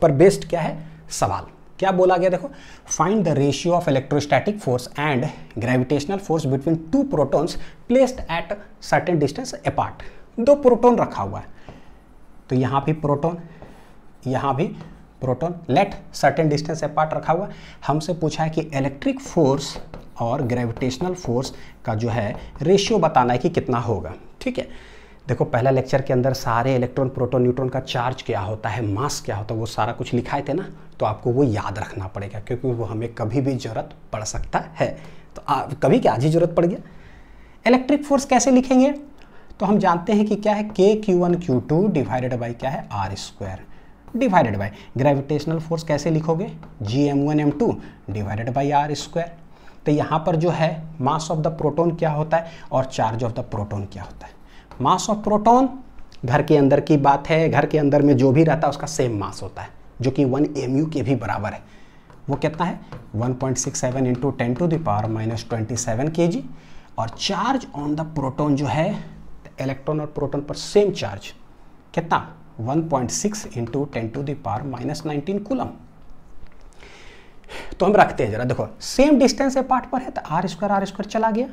पर बेस्ड क्या है सवाल क्या बोला गया देखो find the ratio of electrostatic force and gravitational force between two protons placed at certain distance apart दो प्रोटोन रखा हुआ है तो यहाँ भी प्रोटोन यहाँ भी proton let certain distance apart रखा हुआ हमसे पूछा है कि इलेक्ट्रिक फोर्स और ग्रेविटेशनल फोर्स का जो है रेशियो बताना है कि कितना होगा ठीक है देखो पहला लेक्चर के अंदर सारे इलेक्ट्रॉन प्रोटॉन न्यूट्रॉन का चार्ज क्या होता है मास क्या होता है वो सारा कुछ लिखाए थे ना तो आपको वो याद रखना पड़ेगा क्योंकि वो हमें कभी भी ज़रूरत पड़ सकता है तो आ, कभी क्या आज ही ज़रूरत पड़ गया इलेक्ट्रिक फोर्स कैसे लिखेंगे तो हम जानते हैं कि क्या है K Q one Q two divided by क्या है R square divided by gravitational force कैसे लिखोगे G M one M two divided by R square तो यहाँ पर जो है मास ऑफ द प्रोटोन क्या होता है और चार्ज ऑफ द प्रोटोन क्या होता है मास ऑफ प्रोटॉन घर के अंदर की बात है घर के अंदर में जो भी रहता है उसका सेम मास होता है जो कि वन एम यू के भी बराबर है वो कितना है 1.67 point six seven into ten to the power minus twenty seven K G और चार्ज ऑन द प्रोटोन जो है इलेक्ट्रॉन और प्रोटोन पर सेम चार्ज कितना 1.6 point six into ten to the power minus nineteen coulomb तो हम रखते हैं जरा देखो सेम डिस्टेंस है पार्ट पर है तो आर स्क्वायर आर स्क्वायर चला गया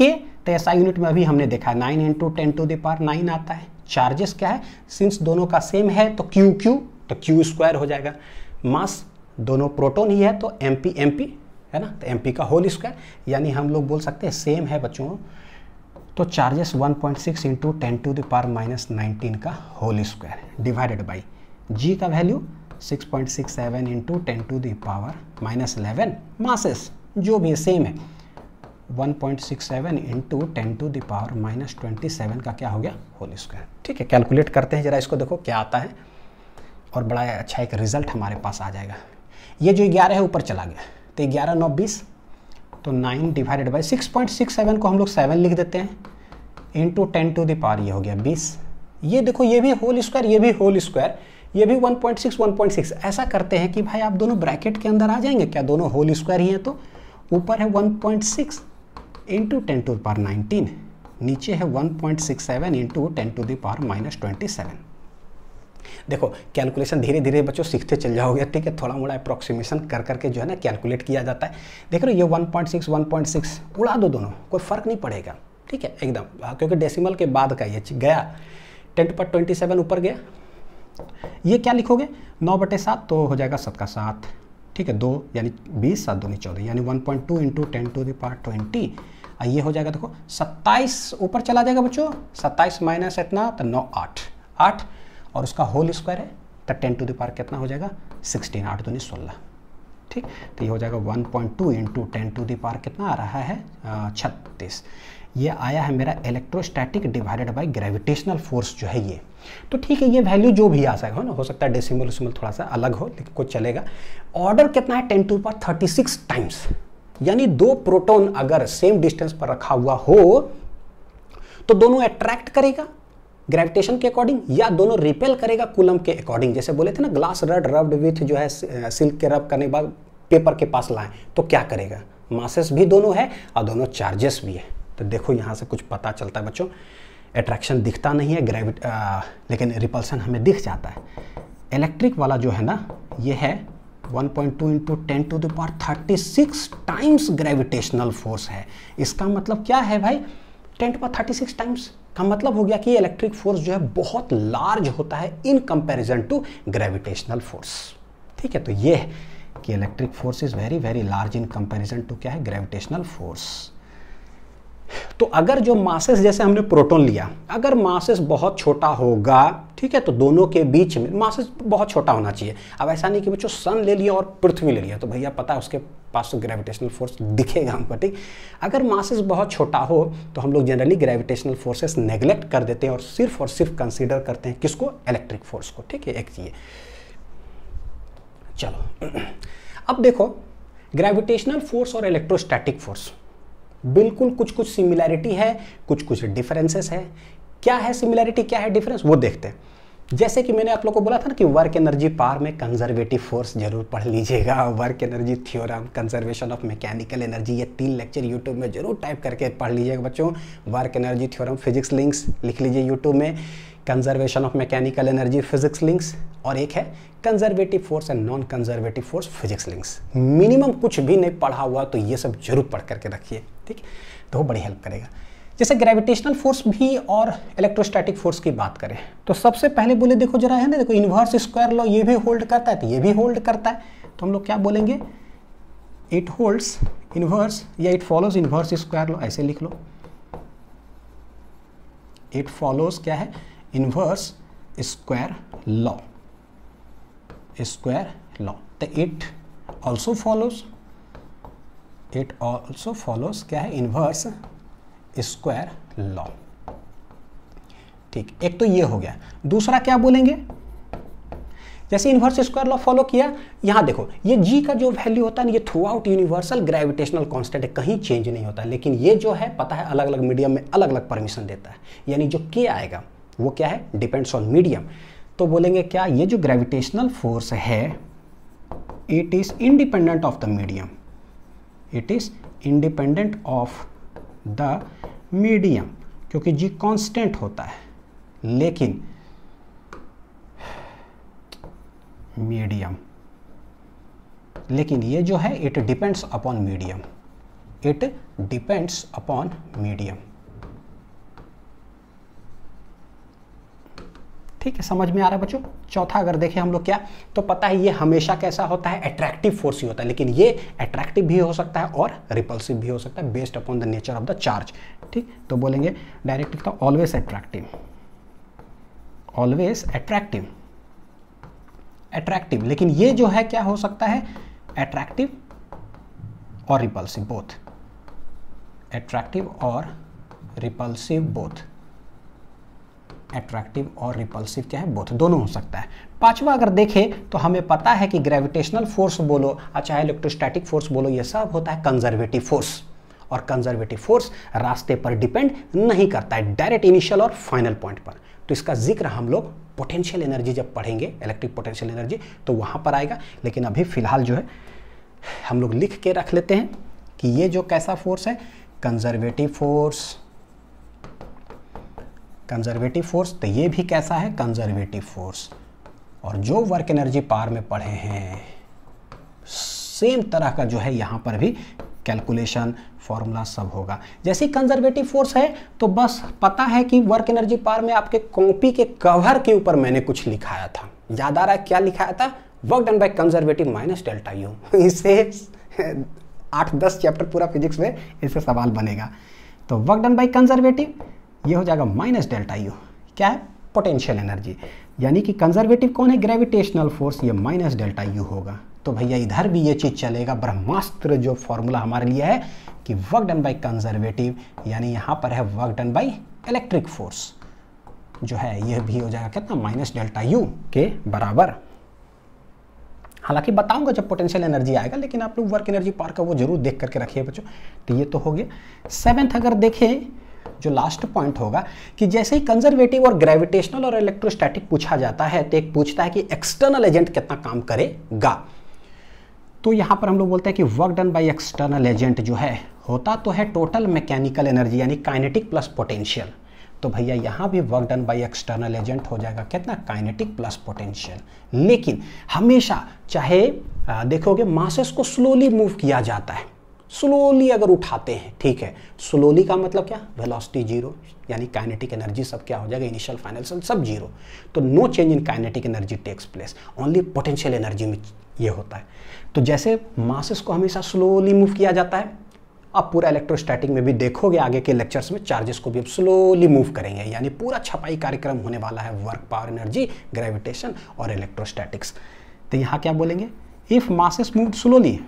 के तो ऐसा यूनिट में अभी हमने देखा nine into ten to the power nine आता है चार्जेस क्या है सिंस दोनों का सेम है तो क्यू क्यू तो क्यू स्क्वायर हो जाएगा मास दोनों प्रोटोन ही है तो एम पी एम पी है ना तो एम पी का होल स्क्वायर यानी हम लोग बोल सकते हैं सेम है बच्चों तो charges 1.6 point six into ten to the power minus nineteen का whole square divided by G का value 6.67 point six seven into ten to the power minus eleven masses जो भी सेम है 1.67 into ten to the power minus twenty seven का क्या हो गया whole square ठीक है कैलकुलेट करते हैं ज़रा इसको देखो क्या आता है और बड़ा अच्छा एक रिजल्ट हमारे पास आ जाएगा ये जो ग्यारह है ऊपर चला गया तो ग्यारह नौ बीस तो nine divided by six point six seven को हम लोग सेवन लिख देते हैं इंटू टेन टू दावर ये हो गया बीस ये देखो ये भी होल स्क्वायर ये भी होल स्क्वायर ये भी 1.6 1.6 ऐसा करते हैं कि भाई आप दोनों ब्रैकेट के अंदर आ जाएंगे क्या दोनों होल स्क्वायर ही हैं तो ऊपर है 1.6 into ten to the power nineteen नीचे है one point six seven into ten to the power minus twenty seven देखो कैलकुलेशन धीरे धीरे बच्चों सीखते चल जाओगे ठीक है थोड़ा मोड़ा अप्रोक्सीमेशन कर करके जो है ना कैलकुलेट किया जाता है देख रहे हो ये 1.6 सिक्स उड़ा दो दोनों कोई फ़र्क नहीं पड़ेगा ठीक है एकदम क्योंकि डेसिमल के बाद का ये गया टेन पर ट्वेंटी सेवन ऊपर गया ये क्या लिखोगे नौ बटे सात तो हो जाएगा सत का सात ठीक है दो यानी बीस सात दो चौदह यानी one point two into ten to the power twenty ये हो जाएगा देखो सत्ताईस ऊपर चला जाएगा बच्चों सत्ताईस माइनस इतना तो नौ आठ आठ और उसका होल स्क्वायर है तो टेन टू दार कितना हो जाएगा सिक्सटीन आठ दूनी सोलह ठीक तो ये हो जाएगा one point two into ten to the power कितना आ रहा है छत्तीस ये आया है मेरा electrostatic divided by gravitational force जो है ये तो ठीक है ये वैल्यू जो भी आ सकेगा ना हो सकता है डेसिमल उसमल थोड़ा सा अलग हो लेकिन कुछ चलेगा ऑर्डर कितना है टेन टू पर थर्टी सिक्स टाइम्स यानी दो प्रोटॉन अगर सेम डिस्टेंस पर रखा हुआ हो तो दोनों अट्रैक्ट करेगा ग्रेविटेशन के अकॉर्डिंग या दोनों रिपेल करेगा कुलम के अकॉर्डिंग जैसे बोले थे ना ग्लास रड रब्ड विथ जो है सिल्क के रब करने के बाद पेपर के पास लाएं तो क्या करेगा मासेस भी दोनों है और दोनों चार्जेस भी है तो देखो यहाँ से कुछ पता चलता है बच्चों अट्रैक्शन दिखता नहीं है ग्रेविट लेकिन रिपल्सन हमें दिख जाता है इलेक्ट्रिक वाला जो है ना ये है 1.2 point two into ten to the power thirty six times gravitational force है इसका मतलब क्या है भाई ten to thirty six times का मतलब हो गया कि इलेक्ट्रिक फोर्स जो है बहुत लार्ज होता है in comparison to gravitational force ठीक है तो ये है कि electric force is very very large in comparison to क्या है ग्रेविटेशनल फोर्स तो अगर जो मासेस जैसे हमने प्रोटॉन लिया अगर मासेस बहुत छोटा होगा ठीक है तो दोनों के बीच में मासेस बहुत छोटा होना चाहिए अब ऐसा नहीं कि बच्चों सन ले लिया और पृथ्वी ले लिया तो भैया पता है उसके पास तो ग्रेविटेशनल फोर्स दिखेगा हमको ठीक अगर मासेस बहुत छोटा हो तो हम लोग जनरली ग्रेविटेशनल फोर्सेस नेग्लेक्ट कर देते हैं और सिर्फ और सिर्फ कंसिडर करते हैं किसको इलेक्ट्रिक फोर्स को ठीक है एक चीज़ चलो अब देखो ग्रेविटेशनल फोर्स और इलेक्ट्रोस्टैटिक फोर्स बिल्कुल कुछ कुछ सिमिलैरिटी है कुछ कुछ डिफरेंसेस है क्या है सिमिलैरिटी क्या है डिफरेंस वो देखते हैं जैसे कि मैंने आप लोग को बोला था ना कि वर्क एनर्जी पार में कंजर्वेटिव फोर्स जरूर पढ़ लीजिएगा work energy theorem conservation of mechanical energy ये तीन लेक्चर यूट्यूब में जरूर टाइप करके पढ़ लीजिएगा बच्चों work energy theorem physics links लिख लीजिए यूट्यूब में conservation of mechanical energy physics links और एक है conservative force and non conservative force physics links minimum कुछ भी नहीं पढ़ा हुआ तो ये सब जरूर पढ़ करके रखिए ठीक तो वो बड़ी हेल्प करेगा जैसे ग्रेविटेशनल फोर्स भी और इलेक्ट्रोस्टैटिक फोर्स की बात करें तो सबसे पहले बोले देखो जरा है ना देखो इन्वर्स स्क्वायर लॉ ये भी होल्ड करता है तो ये भी होल्ड करता है तो हम लोग क्या बोलेंगे इट होल्ड्स इन्वर्स या it follows inverse square law ऐसे लिख लो इट फॉलोज क्या है inverse square law square law तो it also follows it also follows क्या है इन्वर्स स्क्वायर लॉ ठीक एक तो ये हो गया दूसरा क्या बोलेंगे जैसे इन्वर्स स्क्वायर लॉ फॉलो किया यहां देखो ये जी का जो वैल्यू होता है ना ये throughout universal gravitational constant है कहीं चेंज नहीं होता लेकिन ये जो है पता है अलग अलग मीडियम में अलग अलग परमिशन देता है यानी जो के आएगा वो क्या है डिपेंड्स ऑन मीडियम तो बोलेंगे क्या ये जो ग्रेविटेशनल फोर्स है it is independent of the medium it is independent of the medium क्योंकि जी कांस्टेंट होता है लेकिन मीडियम लेकिन ये जो है it depends upon medium it depends upon medium ठीक है समझ में आ रहा है बच्चों चौथा अगर देखें हम लोग क्या तो पता है ये हमेशा कैसा होता है अट्रैक्टिव फोर्स ही होता है लेकिन ये अट्रैक्टिव भी हो सकता है और रिपल्सिव भी हो सकता है based upon the nature of the charge ठीक तो बोलेंगे डायरेक्ट लिखता हूँ always attractive always attractive attractive लेकिन ये जो है क्या हो सकता है अट्रैक्टिव और रिपल्सिव बोथ अट्रैक्टिव और रिपल्सिव बोथ अट्रैक्टिव और रिपल्सिव चाहे बोथ दोनों हो सकता है पांचवा अगर देखें तो हमें पता है कि ग्रेविटेशनल फोर्स बोलो चाहे इलेक्ट्रोस्टैटिक फोर्स बोलो ये सब होता है कंजर्वेटिव फोर्स और कंजर्वेटिव फोर्स रास्ते पर डिपेंड नहीं करता है डायरेक्ट इनिशियल और फाइनल पॉइंट पर तो इसका जिक्र हम लोग पोटेंशियल एनर्जी जब पढ़ेंगे इलेक्ट्रिक पोटेंशियल एनर्जी तो वहाँ पर आएगा लेकिन अभी फिलहाल जो है हम लोग लिख के रख लेते हैं कि ये जो कैसा फोर्स है कंजर्वेटिव फोर्स कंजर्वेटिव फोर्स तो ये भी कैसा है कंजर्वेटिव फोर्स और जो वर्क एनर्जी पार में पढ़े हैं सेम तरह का जो है यहाँ पर भी कैलकुलेशन फॉर्मूला सब होगा जैसे कंजर्वेटिव फोर्स है तो बस पता है कि वर्क एनर्जी पार में आपके कॉपी के कवर के ऊपर मैंने कुछ लिखाया था याद आ रहा है क्या लिखाया था work done by conservative minus delta U इसे आठ दस चैप्टर पूरा फिजिक्स में इससे सवाल बनेगा तो वर्क डन बाय कंजर्वेटिव ये हो जाएगा माइनस डेल्टा यू क्या है पोटेंशियल एनर्जी यानी कि कंजर्वेटिव कौन है ग्रेविटेशनल फोर्स ये माइनस डेल्टा यू होगा तो भैया इधर भी ये चीज़ चलेगा ब्रह्मास्त्र जो फॉर्मूला हमारे लिए है कि वर्क डन बाई कंजर्वेटिव यानी यहां पर है work done by electric force जो है यह भी हो जाएगा कितना माइनस डेल्टा यू के बराबर हालांकि बताऊंगा जब पोटेंशियल एनर्जी आएगा लेकिन आप लोग वर्क एनर्जी पार्क का वो जरूर देख करके रखिए बच्चों तो ये तो हो गया सेवेंथ अगर देखें जो लास्ट पॉइंट होगा कि जैसे ही कंजर्वेटिव और ग्रेविटेशनल और इलेक्ट्रोस्टैटिक पूछा जाता है तो एक पूछता है कि एक्सटर्नल एजेंट कितना काम करेगा तो यहां पर हम लोग बोलते हैं कि work done by external agent जो है होता तो है टोटल मैकेनिकल एनर्जी यानी काइनेटिक प्लस पोटेंशियल तो भैया यहां भी work done by external agent हो जाएगा कितना काइनेटिक प्लस पोटेंशियल लेकिन हमेशा चाहे देखोगे मासेस को स्लोली मूव किया जाता है स्लोली अगर उठाते हैं ठीक है स्लोली का मतलब क्या वेलोसिटी जीरो यानी काइनेटिक एनर्जी सब क्या हो जाएगा इनिशियल फाइनल सब जीरो तो no change in kinetic energy takes place only potential energy में ये होता है तो जैसे मासेस को हमेशा स्लोली मूव किया जाता है अब पूरा इलेक्ट्रोस्टैटिक में भी देखोगे आगे के लेक्चर्स में चार्जेस को भी अब स्लोली मूव करेंगे यानी पूरा छपाई कार्यक्रम होने वाला है वर्क पावर एनर्जी ग्रेविटेशन और इलेक्ट्रोस्टैटिक्स तो यहाँ क्या बोलेंगे if masses move slowly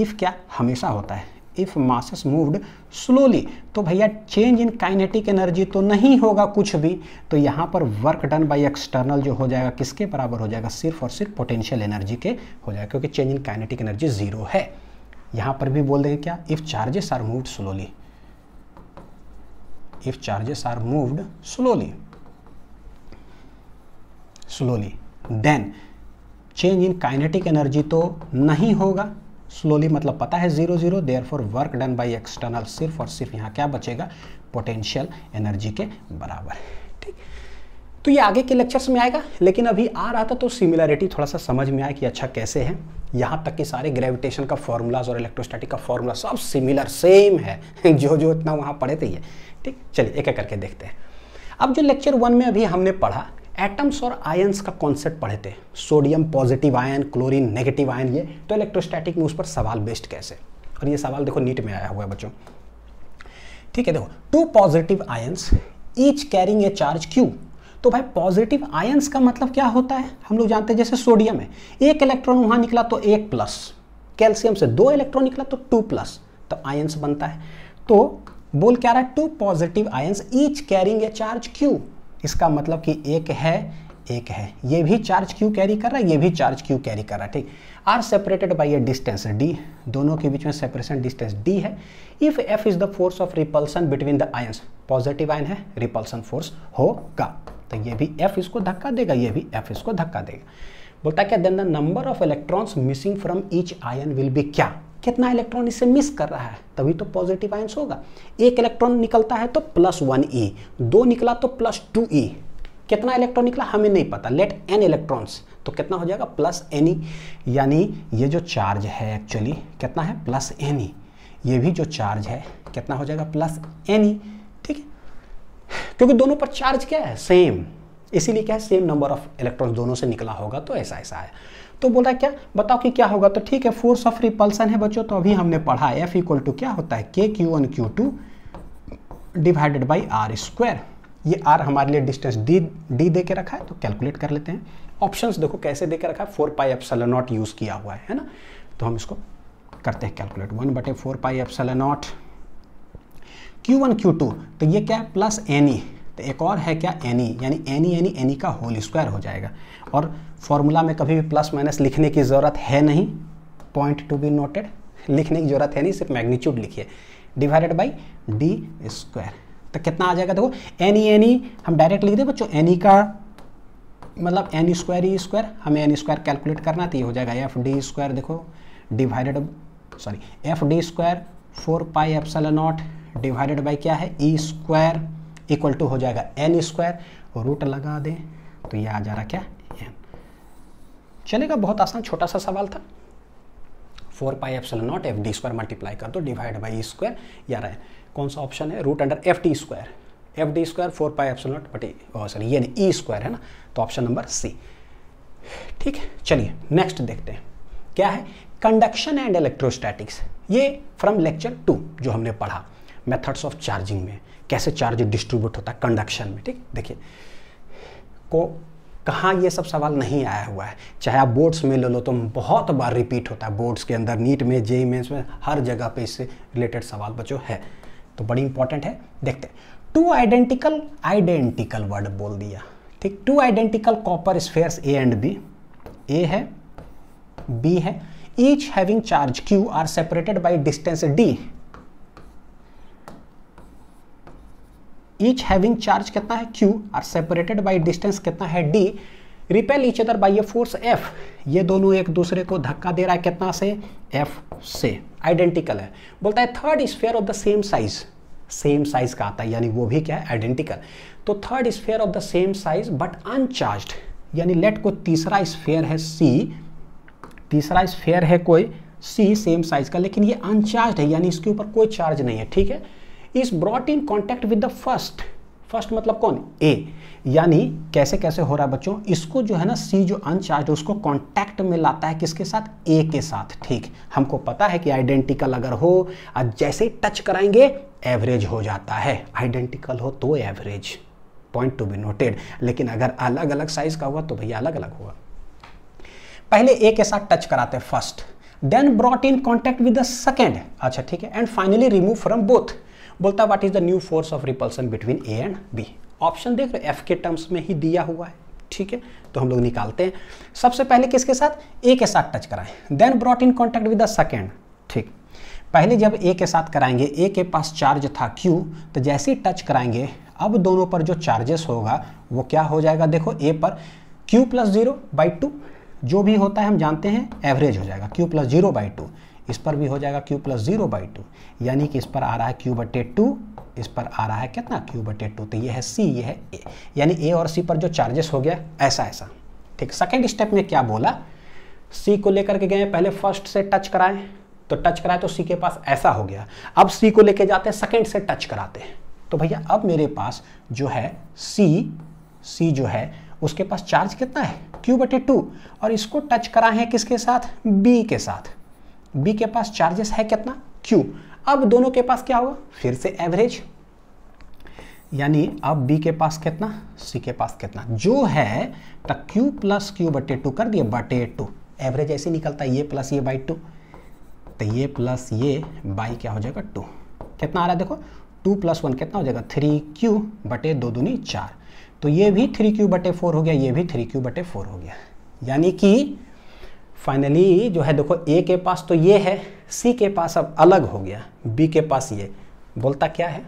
if क्या हमेशा होता है इफ़ मासस मूव्ड स्लोली तो भैया चेंज इन काइनेटिक एनर्जी तो नहीं होगा कुछ भी तो यहाँ पर वर्क डन बाय एक्सटर्नल जो हो जाएगा किसके बराबर हो जाएगा सिर्फ और सिर्फ पोटेंशियल एनर्जी के हो जाएगा क्योंकि change in kinetic energy zero है यहाँ पर भी बोल देंगे क्या if charges are moved slowly if charges are moved slowly slowly then change in kinetic energy तो नहीं होगा स्लोली मतलब पता है zero zero therefore work done by external सिर्फ और सिर्फ यहाँ क्या बचेगा पोटेंशियल एनर्जी के बराबर ठीक तो ये आगे के लेक्चर्स में आएगा लेकिन अभी आ रहा था तो सिमिलैरिटी थोड़ा सा समझ में आया कि अच्छा कैसे है यहाँ तक के सारे ग्रेविटेशन का फॉर्मूलाज और इलेक्ट्रोस्टैटिक का फॉर्मूला सब सिमिलर सेम है जो जो इतना वहाँ पढ़े थे ये ठीक चलिए एक एक करके देखते हैं अब जो लेक्चर वन में अभी हमने पढ़ा एटम्स और आयंस का कॉन्सेप्ट पढ़े थे sodium positive ion chlorine negative ion ये तो इलेक्ट्रोस्टैटिक में उस पर सवाल बेस्ड कैसे और ये सवाल देखो नीट में आया हुआ है बच्चों ठीक है देखो two positive ions each carrying a charge Q तो भाई पॉजिटिव आयंस का मतलब क्या होता है हम लोग जानते हैं जैसे सोडियम है एक इलेक्ट्रॉन वहां निकला तो एक प्लस कैल्शियम से दो इलेक्ट्रॉन निकला तो टू प्लस तो आयंस बनता है तो बोल क्या रहा है two positive ions each carrying a charge Q इसका मतलब कि एक है एक है ये भी चार्ज क्यों कैरी कर रहा है ये भी चार्ज क्यों कैरी कर रहा है ठीक are separated by a distance D दोनों के बीच में सेपरेशन डिस्टेंस डी है if F is the force of repulsion between the ions positive ion है रिपल्सन फोर्स होगा तो ये भी एफ इसको धक्का देगा ये भी एफ इसको धक्का देगा बोलता क्या then the number of electrons missing from each ion will be क्या कितना इलेक्ट्रॉन इसे मिस कर रहा है तभी तो पॉजिटिव आयंस होगा एक इलेक्ट्रॉन निकलता है तो प्लस वन ई दो निकला तो प्लस टू ई कितना इलेक्ट्रॉन निकला हमें नहीं पता लेट एन इलेक्ट्रॉन्स तो कितना हो जाएगा प्लस एन ई यानी ये जो चार्ज है एक्चुअली कितना है प्लस एन ई ये भी जो चार्ज है कितना हो जाएगा प्लस एन ई ठीक है क्योंकि दोनों पर चार्ज क्या है सेम इसीलिए क्या है सेम नंबर ऑफ इलेक्ट्रॉन्स दोनों से निकला होगा तो ऐसा ऐसा है तो बोल बोला क्या बताओ कि क्या होगा तो ठीक है फोर्स ऑफ रिपल्सन है बच्चों तो अभी हमने पढ़ा एफ इक्वल टू क्या होता है K Q one Q two divided by R square ये आर हमारे लिए डिस्टेंस डी डी दे के रखा है तो कैलकुलेट कर लेते हैं ऑप्शन देखो कैसे दे के रखा है four pi F naught use किया हुआ है है ना तो हम इसको करते हैं कैलकुलेट वन बटे four pi F naught Q one Q two तो ये क्या है प्लस एनी e, तो एक और है क्या एनी e, यानी एनी एनी एनी का होल स्क्वायर हो जाएगा और फॉर्मूला में कभी भी प्लस माइनस लिखने की ज़रूरत है नहीं पॉइंट टू बी नोटेड लिखने की ज़रूरत है नहीं सिर्फ मैग्नीट्यूड लिखिए डिवाइडेड बाई डी स्क्वायर तो कितना आ जाएगा देखो एन ई एन ई हम डायरेक्ट लिख दें बच्चों एन ई का मतलब एन स्क्वायर ई स्क्वायर हमें एन स्क्वायर कैलकुलेट करना तो ये हो जाएगा एफ डी स्क्वायर देखो divided sorry F D square four pi epsilon naught divided by क्या है ई स्क्वायर इक्वल टू हो जाएगा एन स्क्वायर रूट लगा दें तो ये आ जा रहा क्या चलेगा बहुत आसान छोटा सा सवाल था four pi epsilon naught F D square multiply कर दो डिवाइड बाई स्क्वायर या है कौन सा ऑप्शन है root under F T square F D square four pi epsilon naught but sorry ये ई स्क्वायर है ना तो ऑप्शन नंबर सी ठीक है चलिए नेक्स्ट देखते हैं क्या है कंडक्शन एंड इलेक्ट्रोस्टैटिक्स ये फ्रॉम लेक्चर टू जो हमने पढ़ा मेथड्स ऑफ चार्जिंग में कैसे चार्ज डिस्ट्रीब्यूट होता है कंडक्शन में ठीक देखिए को कहाँ ये सब सवाल नहीं आया हुआ है चाहे आप बोर्ड्स में ले लो तो बहुत बार रिपीट होता है बोर्ड्स के अंदर नीट में जे मेन्स में हर जगह पे इससे रिलेटेड सवाल बचो है तो बड़ी इंपॉर्टेंट है देखते हैं टू आइडेंटिकल आइडेंटिकल वर्ड बोल दिया ठीक two identical copper spheres A and B A है बी है each having charge Q are separated by distance D each having charge कितना है क्यू और सेपरेटेड बाई डिस्टेंस कितना है D repel each other by a force F ये दोनों एक दूसरे को धक्का दे रहा है कितना से एफ से आइडेंटिकल है बोलता है third sphere of the same size same size का आता है यानी वो भी क्या है आइडेंटिकल तो third sphere of the same size but uncharged यानी लेट को तीसरा स्फेयर है सी तीसरा स्फेयर है कोई सी सेम साइज का लेकिन ये अनचार्ज है यानी इसके ऊपर कोई चार्ज नहीं है ठीक है is brought in contact with the first first मतलब कौन ए यानी कैसे कैसे हो रहा है बच्चों इसको जो है ना सी जो अनचार्ज उसको कांटेक्ट में लाता है किसके साथ ए के साथ ठीक हमको पता है कि आइडेंटिकल अगर हो और जैसे टच कराएंगे एवरेज हो जाता है आइडेंटिकल हो तो average point to be noted लेकिन अगर अलग अलग साइज का हुआ तो भैया अलग अलग हुआ पहले ए के साथ टच कराते first then brought in contact with the second अच्छा ठीक है and finally remove from both बोलता है what is the new force of repulsion between A and B option देख रहे एफ के टर्म्स में ही दिया हुआ है ठीक है तो हम लोग निकालते हैं सबसे पहले किसके साथ ए के साथ टच कराएं then brought in contact with the second ठीक पहले जब ए के साथ कराएंगे ए के पास चार्ज था क्यू तो जैसे ही टच कराएंगे अब दोनों पर जो चार्जेस होगा वो क्या हो जाएगा देखो ए पर Q plus zero by two जो भी होता है हम जानते हैं एवरेज हो जाएगा Q plus zero by two इस पर भी हो जाएगा Q plus zero by two यानी कि इस पर आ रहा है क्यू बटे टू इस पर आ रहा है कितना क्यू बटे टू तो ये है सी ये है ए यानी ए और सी पर जो चार्जेस हो गया ऐसा ऐसा ठीक सेकेंड स्टेप में क्या बोला सी को लेकर के गए पहले फर्स्ट से टच कराएं तो टच कराए तो सी के पास ऐसा हो गया अब सी को लेके जाते हैं सेकेंड से टच कराते हैं तो भैया अब मेरे पास जो है सी सी जो है उसके पास चार्ज कितना है क्यू बटे टू और इसको टच कराए हैं किसके साथ बी के साथ बी के पास चार्जेस है कितना क्यू अब दोनों के पास क्या होगा फिर से एवरेज यानी अब बी के पास कितना सी के पास कितना जो है तो क्यू प्लस क्यू बटे टू कर दिए बटे टू एवरेज ऐसे निकलता है ये प्लस ये बाई टू तो ये प्लस ये बाई क्या हो जाएगा टू कितना आ रहा है देखो टू प्लस वन कितना हो जाएगा थ्री क्यू बटे दो दूनी चार तो ये भी थ्री क्यू बटे फोर हो गया ये भी थ्री क्यू बटे फोर हो गया यानी कि फाइनली जो है देखो ए के पास तो ये है सी के पास अब अलग हो गया बी के पास ये बोलता क्या है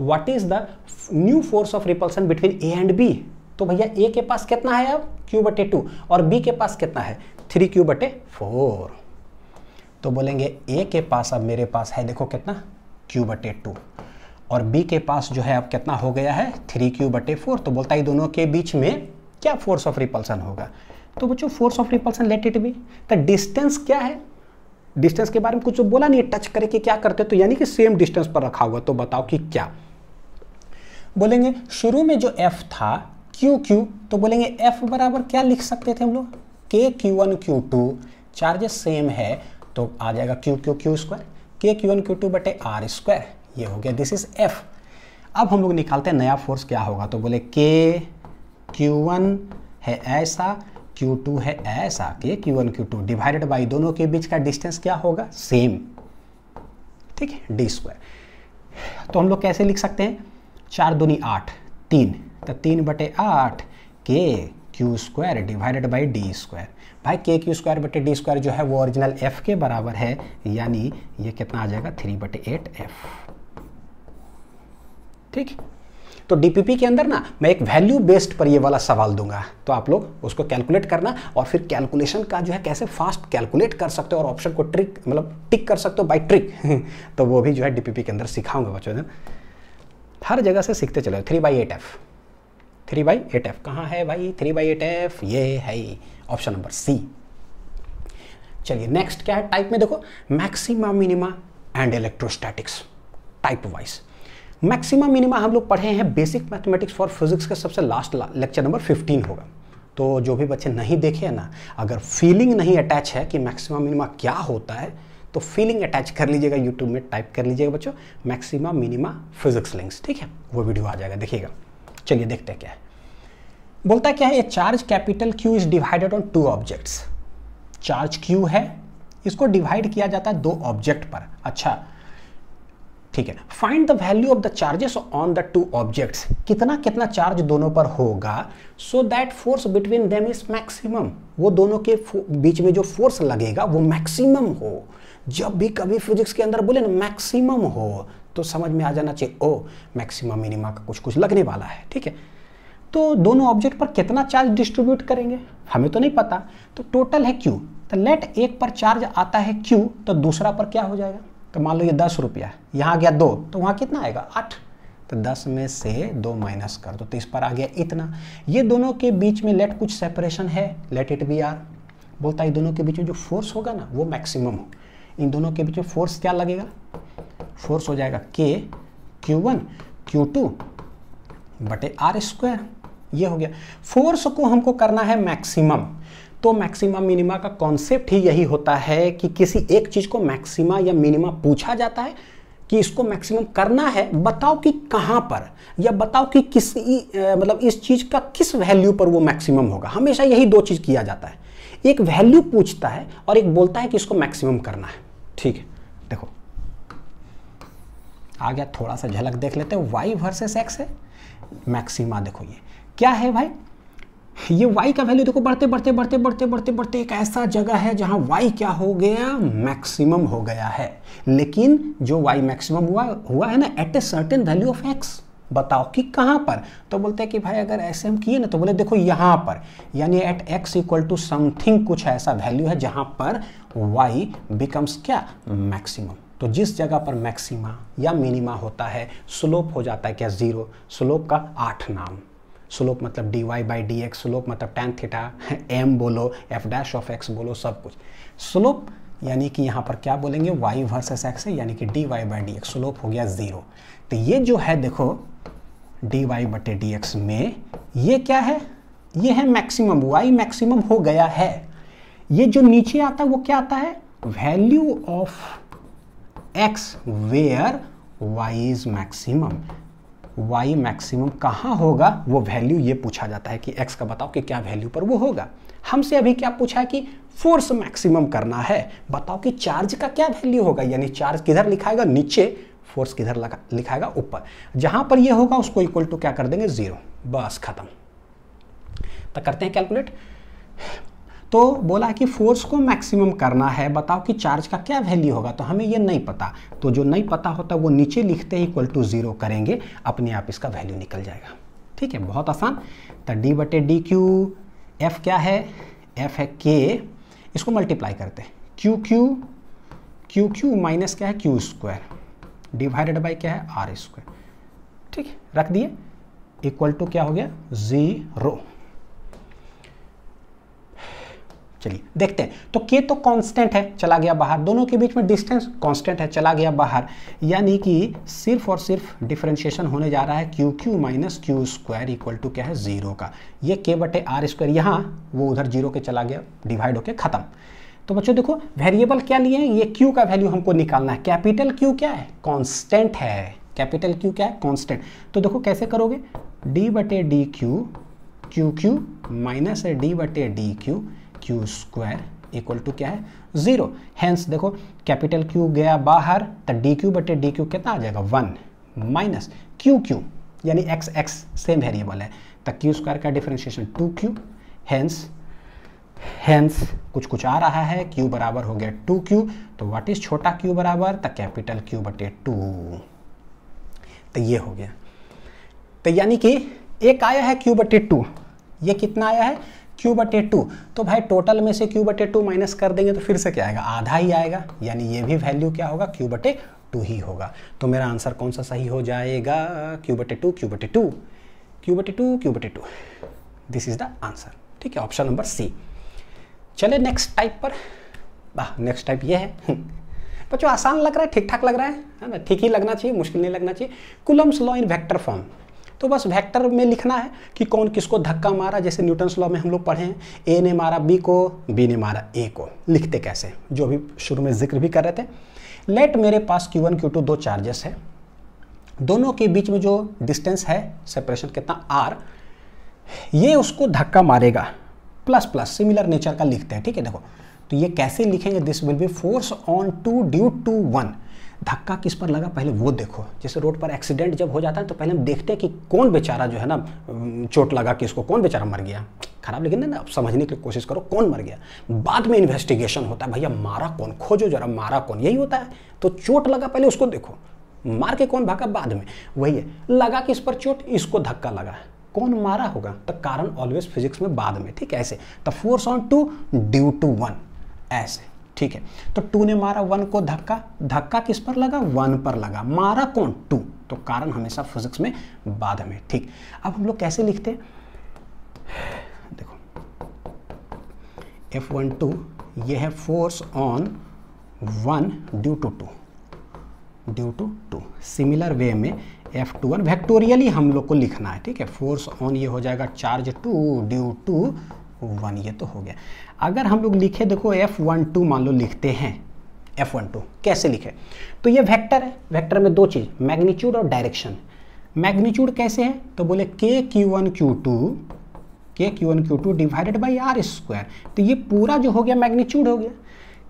what is the new force of repulsion between A and B तो भैया ए के पास कितना है अब क्यू बटे टू और बी के पास कितना है थ्री क्यू बटे फोर तो बोलेंगे ए के पास अब मेरे पास है देखो कितना क्यू बटे टू और बी के पास जो है अब कितना हो गया है थ्री क्यू बटे फोर तो बोलता है दोनों के बीच में क्या फोर्स ऑफ रिपल्सन होगा तो बच्चों force of repulsion let it be तो डिस्टेंस क्या है डिस्टेंस के बारे में कुछ तो बोला नहीं टच करके क्या करते तो यानी कि सेम डिस्टेंस पर रखा हुआ तो बताओ कि क्या बोलेंगे शुरू में जो एफ था क्यू क्यू तो बोलेंगे एफ बराबर क्या लिख सकते थे हम लोग K Q one Q two charges same है तो आ जाएगा Q Q Q square K Q one Q two बटे आर स्क्वायर ये हो गया दिस इज एफ अब हम लोग निकालते हैं नया फोर्स क्या होगा तो बोले के क्यू वन है ऐसा Q2 है ऐसा के Q1 Q2 डिवाइडेड बाय दोनों के बीच का डिस्टेंस क्या होगा सेम ठीक है डी स्क्वायर तो हम लोग कैसे लिख सकते हैं चार दूनी आठ तीन तो तीन बटे आठ K Q square divided by D square भाई के क्यू स्क्वायर बटे डी स्क्वायर जो है वो ओरिजिनल एफ के बराबर है यानी ये कितना आ जाएगा थ्री बटे एट एफ ठीक तो डीपीपी के अंदर ना मैं एक वैल्यू बेस्ड पर ये वाला सवाल दूंगा तो आप लोग उसको कैलकुलेट करना और फिर कैलकुलेशन का जो है कैसे फास्ट कैलकुलेट कर सकते हो और ऑप्शन को ट्रिक मतलब टिक कर सकते हो बाई ट्रिक तो वो भी जो है डीपीपी के अंदर सिखाऊंगा बच्चों ने हर जगह से सीखते चले three by eight F three by eight F कहाँ है भाई थ्री बाई एट एफ ये है ऑप्शन नंबर सी चलिए नेक्स्ट क्या है टाइप में देखो maxima minima and electrostatics type wise maximum minima हम लोग पढ़े हैं बेसिक मैथमेटिक्स फॉर फिजिक्स का सबसे लास्ट लेक्चर नंबर 15 होगा तो जो भी बच्चे नहीं देखे ना अगर फीलिंग नहीं अटैच है कि मैक्सिमम मिनिमा क्या होता है तो फीलिंग अटैच कर लीजिएगा यूट्यूब में टाइप कर लीजिएगा बच्चों मैक्सिमम मिनिमा फिजिक्स लिंक्स ठीक है वो वीडियो आ जाएगा देखिएगा चलिए देखते हैं क्या है बोलता क्या है ये charge capital Q is divided on two objects charge Q है इसको डिवाइड किया जाता है दो ऑब्जेक्ट पर अच्छा ठीक है find the value of the charges on the two objects कितना कितना चार्ज दोनों पर होगा so that force between them is maximum वो दोनों के बीच में जो फोर्स लगेगा वो मैक्सिमम हो जब भी कभी फिजिक्स के अंदर बोले ना मैक्सिमम हो तो समझ में आ जाना चाहिए ओ मैक्सिमम मिनिमा का कुछ कुछ लगने वाला है ठीक है तो दोनों ऑब्जेक्ट पर कितना चार्ज डिस्ट्रीब्यूट करेंगे हमें तो नहीं पता तो टोटल है क्यू तो लेट एक पर चार्ज आता है क्यू तो दूसरा पर क्या हो जाएगा तो मान लो ये दस रुपया यहाँ गया दो तो वहाँ कितना आएगा आठ तो दस में से दो माइनस कर दो तो इस पर आ गया इतना ये दोनों के बीच में लेट कुछ सेपरेशन है लेट इट बी आर बोलता है दोनों के बीच में जो फोर्स होगा ना वो मैक्सिमम हो इन दोनों के बीच में फोर्स क्या लगेगा फोर्स हो जाएगा के क्यू वन क्यू टू बटे आर स्क्वायर ये हो गया फोर्स को हमको करना है मैक्सिमम तो मैक्सिमा मिनिमा का कॉन्सेप्ट ही यही होता है कि किसी एक चीज़ को मैक्सिमा या मिनिमा पूछा जाता है कि इसको मैक्सिमम करना है बताओ कि कहाँ पर या बताओ कि किस इ, आ, मतलब इस चीज़ का किस वैल्यू पर वो मैक्सिमम होगा हमेशा यही दो चीज़ किया जाता है एक वैल्यू पूछता है और एक बोलता है कि इसको मैक्सिमम करना है ठीक है देखो आ गया थोड़ा सा झलक देख लेते हैं वाई वर्सेस एक्स है मैक्सिमा देखो ये क्या है भाई ये y का वैल्यू देखो बढ़ते बढ़ते बढ़ते बढ़ते बढ़ते बढ़ते एक ऐसा जगह है जहां y क्या हो गया मैक्सिमम हो गया है लेकिन जो y मैक्सिमम हुआ हुआ है ना at a certain value of x बताओ कि कहाँ पर तो बोलते हैं कि भाई अगर ऐसे हम किए ना तो बोले देखो यहाँ पर यानी at x equal to something कुछ ऐसा वैल्यू है जहां पर y बिकम्स क्या मैक्सिमम तो जिस जगह पर मैक्सिमा या मिनिमा होता है स्लोप हो जाता है क्या ज़ीरो स्लोप का आठ नाम स्लोप मतलब D Y by D X slope मतलब टेन थीटा एम बोलो एफ डैश ऑफ एक्स बोलो सब कुछ स्लोप यानी कि यहाँ पर क्या बोलेंगे वाई वर्सेस एक्स है यानी कि D Y by D X slope हो गया ज़ीरो तो ये जो है देखो डी वाई बटे डी एक्स में ये क्या है ये है मैक्सिमम वाई मैक्सिमम हो गया है ये जो नीचे आता है वो क्या आता है value of X where Y is maximum Y maximum कहाँ होगा वो वैल्यू ये पूछा जाता है कि एक्स का बताओ कि क्या वैल्यू पर वो होगा हमसे अभी क्या पूछा कि फोर्स मैक्सिमम करना है बताओ कि चार्ज का क्या वैल्यू होगा यानी चार्ज किधर लिखाएगा नीचे फोर्स किधर लिखाएगा ऊपर जहां पर ये होगा उसको इक्वल टू क्या कर देंगे ज़ीरो बस ख़त्म तो करते हैं कैलकुलेट तो बोला कि फोर्स को मैक्सिमम करना है बताओ कि चार्ज का क्या वैल्यू होगा तो हमें ये नहीं पता तो जो नहीं पता होता वो नीचे लिखते ही इक्वल टू ज़ीरो करेंगे अपने आप इसका वैल्यू निकल जाएगा ठीक है बहुत आसान तो डी बटे डी क्यू एफ क्या है एफ है के इसको मल्टीप्लाई करते हैं Q Q Q Q minus क्या है क्यू स्क्वायर डिवाइडेड बाई क्या है आर स्क्वायर ठीक है रख दिए इक्वल टू क्या हो गया ज़ीरो चलिए देखते हैं तो के तो कांस्टेंट है चला गया बाहर दोनों के बीच में डिस्टेंस कांस्टेंट है चला गया बाहर यानी कि सिर्फ और सिर्फ डिफरेंशिएशन होने जा रहा है Q Q minus Q square equal to क्या है जीरो का ये के बटे आर स्क्वायर यहाँ वो उधर जीरो के चला गया डिवाइड होकर ख़त्म तो बच्चों देखो वेरिएबल क्या लिए हैं ये क्यू का वैल्यू हमको निकालना है कैपिटल क्यू क्या है कॉन्स्टेंट है कैपिटल क्यू क्या है कॉन्स्टेंट तो देखो कैसे करोगे डी बटे D Q Q Q minus D बटे D Q Q square equal to क्या है जीरो हैंस देखो कैपिटल क्यू गया बाहर तो डी क्यू बटे डी क्यू कितना आ जाएगा वन माइनस क्यू क्यू यानी एक्स एक्स सेम वेरिएबल है तो क्यू स्क्वायर का differentiation two Q hence hence कुछ कुछ आ रहा है क्यू बराबर हो गया टू क्यू तो व्हाट इज छोटा क्यू बराबर तो कैपिटल क्यू बटे टू तो ये हो गया तो यानी कि एक आया है क्यू बटे टू ये कितना आया है क्यू बटे टू तो भाई टोटल में से क्यू बटे टू माइनस कर देंगे तो फिर से क्या आएगा आधा ही आएगा यानी ये भी वैल्यू क्या होगा क्यू बटे टू ही होगा तो मेरा आंसर कौन सा सही हो जाएगा क्यू बटे टू क्यू बटे टू क्यू बटे टू क्यू बटे two this is the answer ठीक है ऑप्शन नंबर सी चले नेक्स्ट टाइप पर वाह नेक्स्ट टाइप ये है हम्म। बच्चों आसान लग रहा है ठीक ठाक लग रहा है है ना ठीक ही लगना चाहिए मुश्किल नहीं लगना चाहिए Coulomb's law in vector form तो बस वेक्टर में लिखना है कि कौन किसको धक्का मारा जैसे न्यूटन्स लॉ में हम लोग पढ़े हैं ए ने मारा बी को बी ने मारा ए को लिखते कैसे जो भी शुरू में जिक्र भी कर रहे थे लेट मेरे पास क्यू वन क्यू टू दो चार्जेस है दोनों के बीच में जो डिस्टेंस है सेपरेशन कितना आर ये उसको धक्का मारेगा प्लस प्लस सिमिलर नेचर का लिखते हैं ठीक है देखो तो ये कैसे लिखेंगे this will be force on two due to one धक्का किस पर लगा पहले वो देखो जैसे रोड पर एक्सीडेंट जब हो जाता है तो पहले हम देखते हैं कि कौन बेचारा जो है ना चोट लगा कि उसको कौन बेचारा मर गया खराब लेकिन ना अब समझने की कोशिश करो कौन मर गया बाद में इन्वेस्टिगेशन होता है भैया मारा कौन खोजो जरा मारा कौन यही होता है तो चोट लगा पहले उसको देखो मार के कौन भागा बाद में वही है लगा किस पर चोट इसको धक्का लगा कौन मारा होगा तो कारण ऑलवेज फिजिक्स में बाद में ठीक है ऐसे तो force on two due to one ऐसे ठीक है तो टू ने मारा वन को धक्का धक्का किस पर लगा वन पर लगा मारा कौन टू तो कारण हमेशा फिजिक्स में बाद में ठीक अब हम लोग कैसे लिखते हैं देखो एफ वन टू ये है force on one due to two due to two similar way में एफ टू वन वैक्टोरियली हम लोग को लिखना है ठीक है फोर्स ऑन ये हो जाएगा charge two due to one ये तो हो गया अगर हम लोग लिखे देखो एफ वन टू मान लो लिखते हैं एफ वन टू कैसे लिखे तो ये वेक्टर है वेक्टर में दो चीज़ मैग्नीट्यूड और डायरेक्शन मैग्नीट्यूड कैसे है तो बोले K Q one Q two K Q one Q two divided by R square तो ये पूरा जो हो गया मैग्नीट्यूड हो गया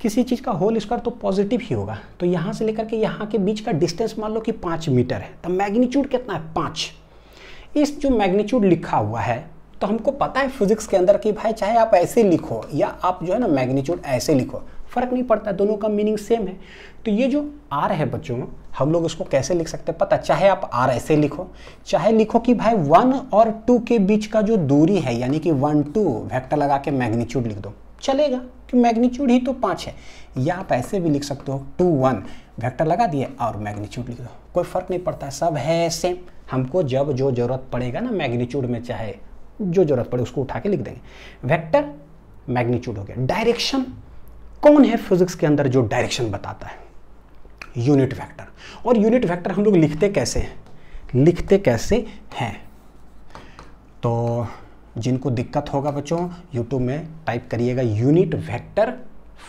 किसी चीज़ का होल स्क्वायर तो पॉजिटिव ही होगा तो यहाँ से लेकर के यहाँ के बीच का डिस्टेंस मान लो कि पाँच मीटर है तो मैग्नीट्यूड कितना है पाँच इस जो मैग्नीट्यूड लिखा हुआ है तो हमको पता है फिजिक्स के अंदर कि भाई चाहे आप ऐसे लिखो या आप जो है ना मैग्नीट्यूड ऐसे लिखो फ़र्क नहीं पड़ता दोनों का मीनिंग सेम है तो ये जो आर है बच्चों हम लोग इसको कैसे लिख सकते हैं पता चाहे आप आर ऐसे लिखो चाहे लिखो कि भाई वन और टू के बीच का जो दूरी है यानी कि वन टू वैक्टर लगा के मैग्नीट्यूड लिख दो चलेगा कि मैग्नीट्यूड ही तो पाँच है या आप ऐसे भी लिख सकते हो टू वन वैक्टर लगा दिए और मैग्नीट्यूड लिख दो कोई फ़र्क नहीं पड़ता सब है सेम हमको जब जो ज़रूरत पड़ेगा ना मैग्नीट्यूड में चाहे जो जरूरत पड़े उसको उठा के लिख देंगे वेक्टर मैग्नीट्यूड हो गया डायरेक्शन कौन है फिजिक्स के अंदर जो डायरेक्शन बताता है यूनिट वेक्टर और यूनिट वेक्टर हम लोग लिखते कैसे हैं लिखते कैसे हैं तो जिनको दिक्कत होगा बच्चों यूट्यूब में टाइप करिएगा यूनिट वेक्टर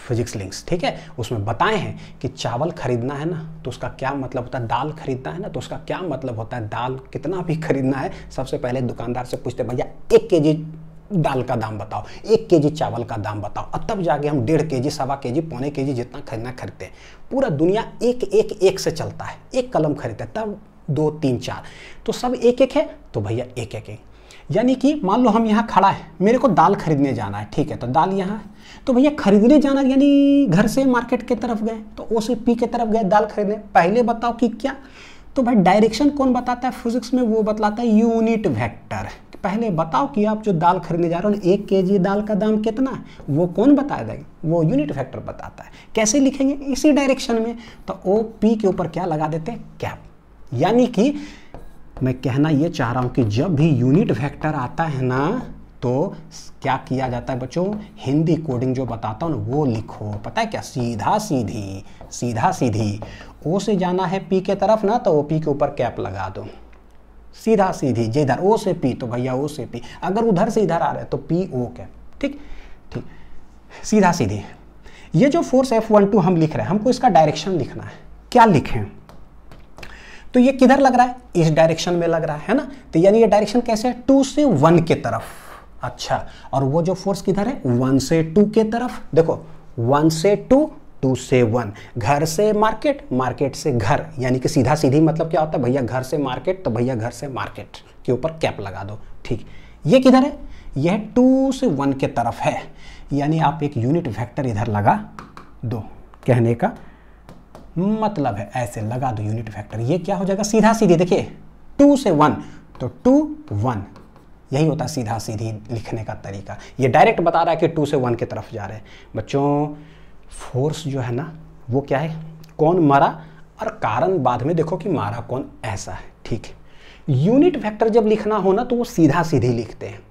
फिजिक्स लिंक्स ठीक है उसमें बताए हैं कि चावल खरीदना है ना तो उसका क्या मतलब होता है दाल खरीदना है ना तो उसका क्या मतलब होता है दाल कितना भी खरीदना है सबसे पहले दुकानदार से पूछते भैया एक के जी दाल का दाम बताओ एक के जी चावल का दाम बताओ और तब जाके हम डेढ़ के जी सवा के जी पौने के जी जितना खरीदना खरीदते हैं पूरा दुनिया एक एक एक से चलता है एक कलम खरीदते हैं तब दो तीन चार तो सब एक एक है तो भैया एक एक यानी कि मान लो हम यहाँ खड़ा है मेरे को दाल खरीदने जाना है ठीक है तो दाल यहाँ है तो भैया खरीदने जाना यानी घर से मार्केट के तरफ गए तो ओ से पी के तरफ गए दाल खरीदने पहले बताओ कि क्या तो भाई डायरेक्शन कौन बताता है फिजिक्स में वो बतलाता है यूनिट वैक्टर पहले बताओ कि आप जो दाल खरीदने जा रहे हो एक के जी दाल का दाम कितना है वो कौन बता देगा वो यूनिट फैक्टर बताता है कैसे लिखेंगे इसी डायरेक्शन में तो ओ पी के ऊपर क्या लगा देते हैं कैप यानी कि मैं कहना ये चाह रहा हूं कि जब भी यूनिट वेक्टर आता है ना तो क्या किया जाता है बच्चों हिंदी कोडिंग जो बताता हूँ वो लिखो पता है क्या सीधा सीधी सीधा सीधी ओ से जाना है पी के तरफ ना तो ओ पी के ऊपर कैप लगा दो सीधा सीधी जिधर ओ से पी तो भैया ओ से पी अगर उधर से इधर आ रहा है तो पी ओ कैप ठीक ठीक सीधा सीधी ये जो फोर्स एफ वन टू हम लिख रहे हैं हमको इसका डायरेक्शन लिखना है क्या लिखें तो ये किधर लग रहा है इस डायरेक्शन में लग रहा है ना तो यानी ये डायरेक्शन कैसे है टू से वन के तरफ अच्छा और वो जो फोर्स किधर है वन से टू के तरफ देखो वन से टू टू से वन घर से मार्केट मार्केट से घर यानी कि सीधा सीधी मतलब क्या होता है भैया घर से मार्केट तो भैया घर से मार्केट के ऊपर कैप लगा दो ठीक ये किधर है यह टू से वन के तरफ है यानी आप एक यूनिट वेक्टर इधर लगा दो कहने का मतलब है ऐसे लगा दो यूनिट वेक्टर ये क्या हो जाएगा सीधा सीधे देखिए टू से वन तो टू वन यही होता है सीधा सीधी लिखने का तरीका ये डायरेक्ट बता रहा है कि टू से वन की तरफ जा रहे हैं बच्चों फोर्स जो है ना वो क्या है कौन मारा और कारण बाद में देखो कि मारा कौन ऐसा है ठीक है यूनिट फैक्टर जब लिखना हो ना तो वो सीधा सीधी लिखते हैं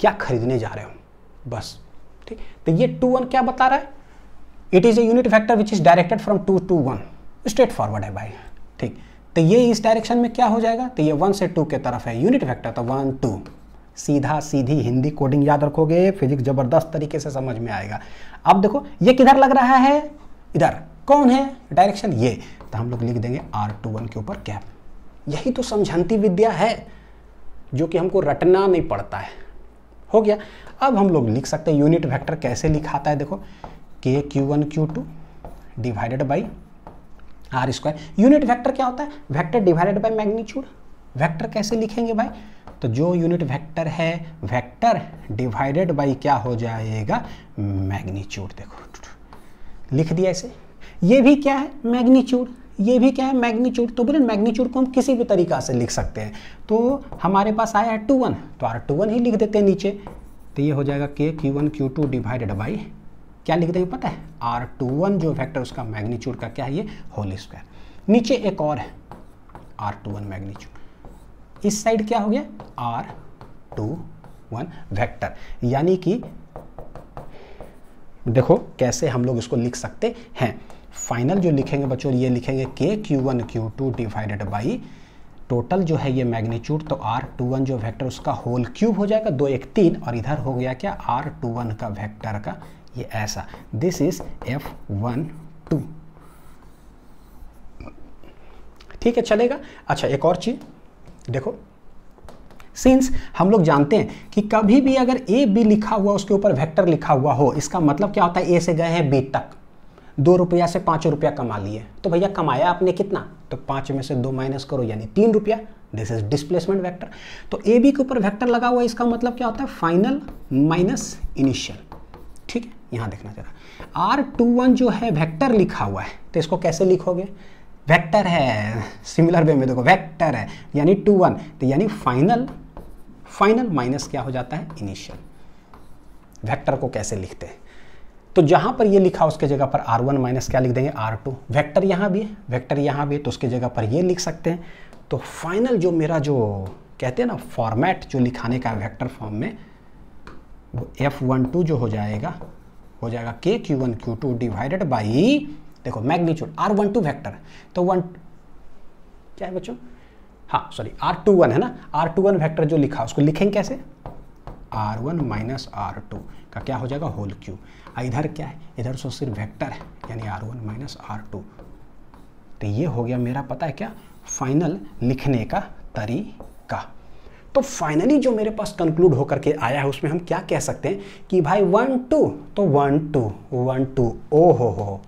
क्या खरीदने जा रहे हो बस ठीक तो ये टू वन क्या बता रहा है it is a unit vector which is directed from two to one straight forward है भाई ठीक तो ये इस डायरेक्शन में क्या हो जाएगा तो ये वन से टू के तरफ है यूनिट वेक्टर तो वन टू सीधा सीधी हिंदी कोडिंग याद रखोगे फिजिक्स जबरदस्त तरीके से समझ में आएगा अब देखो ये किधर लग रहा है इधर कौन है डायरेक्शन ये तो हम लोग लिख देंगे आर टू वन के ऊपर कैप यही तो समझाती विद्या है जो कि हमको रटना नहीं पड़ता है हो गया अब हम लोग लिख सकते हैं यूनिट वेक्टर कैसे लिखाता है देखो K Q one Q two divided by R square unit vector क्या होता है vector divided by magnitude vector कैसे लिखेंगे भाई तो जो यूनिट वेक्टर है वेक्टर डिवाइडेड बाई क्या हो जाएगा मैग्नीच्यूड देखो लिख दिया इसे ये भी क्या है मैग्नीच्यूड ये भी क्या है मैग्नीच्यूड तो बोले मैग्नीच्यूड को हम किसी भी तरीका से लिख सकते हैं तो हमारे पास आया है टू वन तो आर टू वन ही लिख देते हैं नीचे तो ये हो जाएगा के Q one Q two divided by क्या लिख देंगे पता है आर टू वन जो फैक्टर उसका मैग्नीच्यूड का क्या है ये होल स्क्वायर नीचे एक और है आर टू वन मैग्नीच्यूड इस साइड क्या हो गया आर टू वन वैक्टर यानी कि देखो कैसे हम लोग इसको लिख सकते हैं फाइनल जो लिखेंगे बच्चों ये लिखेंगे K Q one Q two divided by total जो है ये मैग्नीट्यूड तो आर टू वन जो वेक्टर उसका होल क्यूब हो जाएगा दो एक तीन और इधर हो गया क्या आर टू वन का वेक्टर का ये ऐसा this is F one two ठीक है चलेगा अच्छा एक और चीज़ देखो सिंस हम लोग जानते हैं कि कभी भी अगर ए बी लिखा हुआ उसके ऊपर वेक्टर लिखा हुआ हो इसका मतलब क्या होता है ए से गए हैं बी तक दो रुपया से पाँच रुपया कमा लिए तो भैया कमाया आपने कितना तो पाँच में से दो माइनस करो यानी तीन रुपया दिस इज डिस्प्लेसमेंट वैक्टर तो ए बी के ऊपर वेक्टर लगा हुआ इसका मतलब क्या होता है फाइनल माइनस इनिशियल ठीक है यहाँ देखना जरा आर टू वन जो है वेक्टर लिखा हुआ है तो इसको कैसे लिखोगे वेक्टर है सिमिलर वे में देखो वेक्टर है यानी टू वन तो यानी फाइनल फाइनल माइनस क्या हो जाता है इनिशियल वेक्टर को कैसे लिखते हैं तो जहां पर ये लिखा उसके जगह पर आर वन माइनस क्या लिख देंगे आर टू वैक्टर यहां भी है वैक्टर यहां भी है तो उसके जगह पर ये लिख सकते हैं तो फाइनल जो मेरा जो कहते हैं ना फॉर्मेट जो लिखाने का वेक्टर फॉर्म में वो एफ वन टू जो हो जाएगा हो जाएगा के Q one Q two divided by देखो magnitude R one two vector तो वन क्या है बच्चों हाँ सॉरी आर टू वन है ना आर टू वन वैक्टर जो लिखा उसको लिखेंगे कैसे R one minus R two का क्या हो जाएगा होल क्यू इधर क्या है इधर सो तो सिर्फ वैक्टर है यानी R one minus R two तो ये हो गया मेरा पता है क्या फाइनल लिखने का तरीका तो फाइनली जो मेरे पास कंक्लूड होकर के आया है उसमें हम क्या कह सकते हैं कि भाई वन टू तो वन टू वन टू ओ हो हो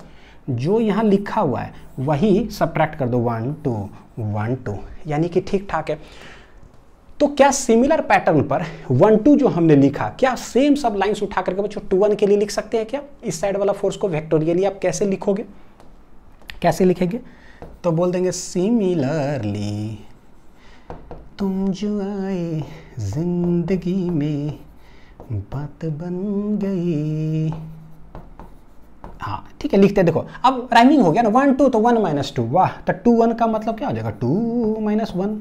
जो यहाँ लिखा हुआ है वही सब्ट्रैक्ट कर दो वन टू वन टू यानी कि ठीक ठाक है तो क्या सिमिलर पैटर्न पर वन टू जो हमने लिखा क्या सेम सब लाइंस उठा करके बच्चों टू वन के लिए लिख सकते हैं क्या इस साइड वाला फोर्स को वेक्टोरियली आप कैसे लिखोगे कैसे लिखेंगे तो बोल देंगे सिमिलरली तुम जो आए जिंदगी में बात बन गई हाँ ठीक है लिखते हैं देखो अब राइमिंग हो गया ना वन टू तो वन माइनस टू वाह तो टू वन का मतलब क्या हो जाएगा two minus one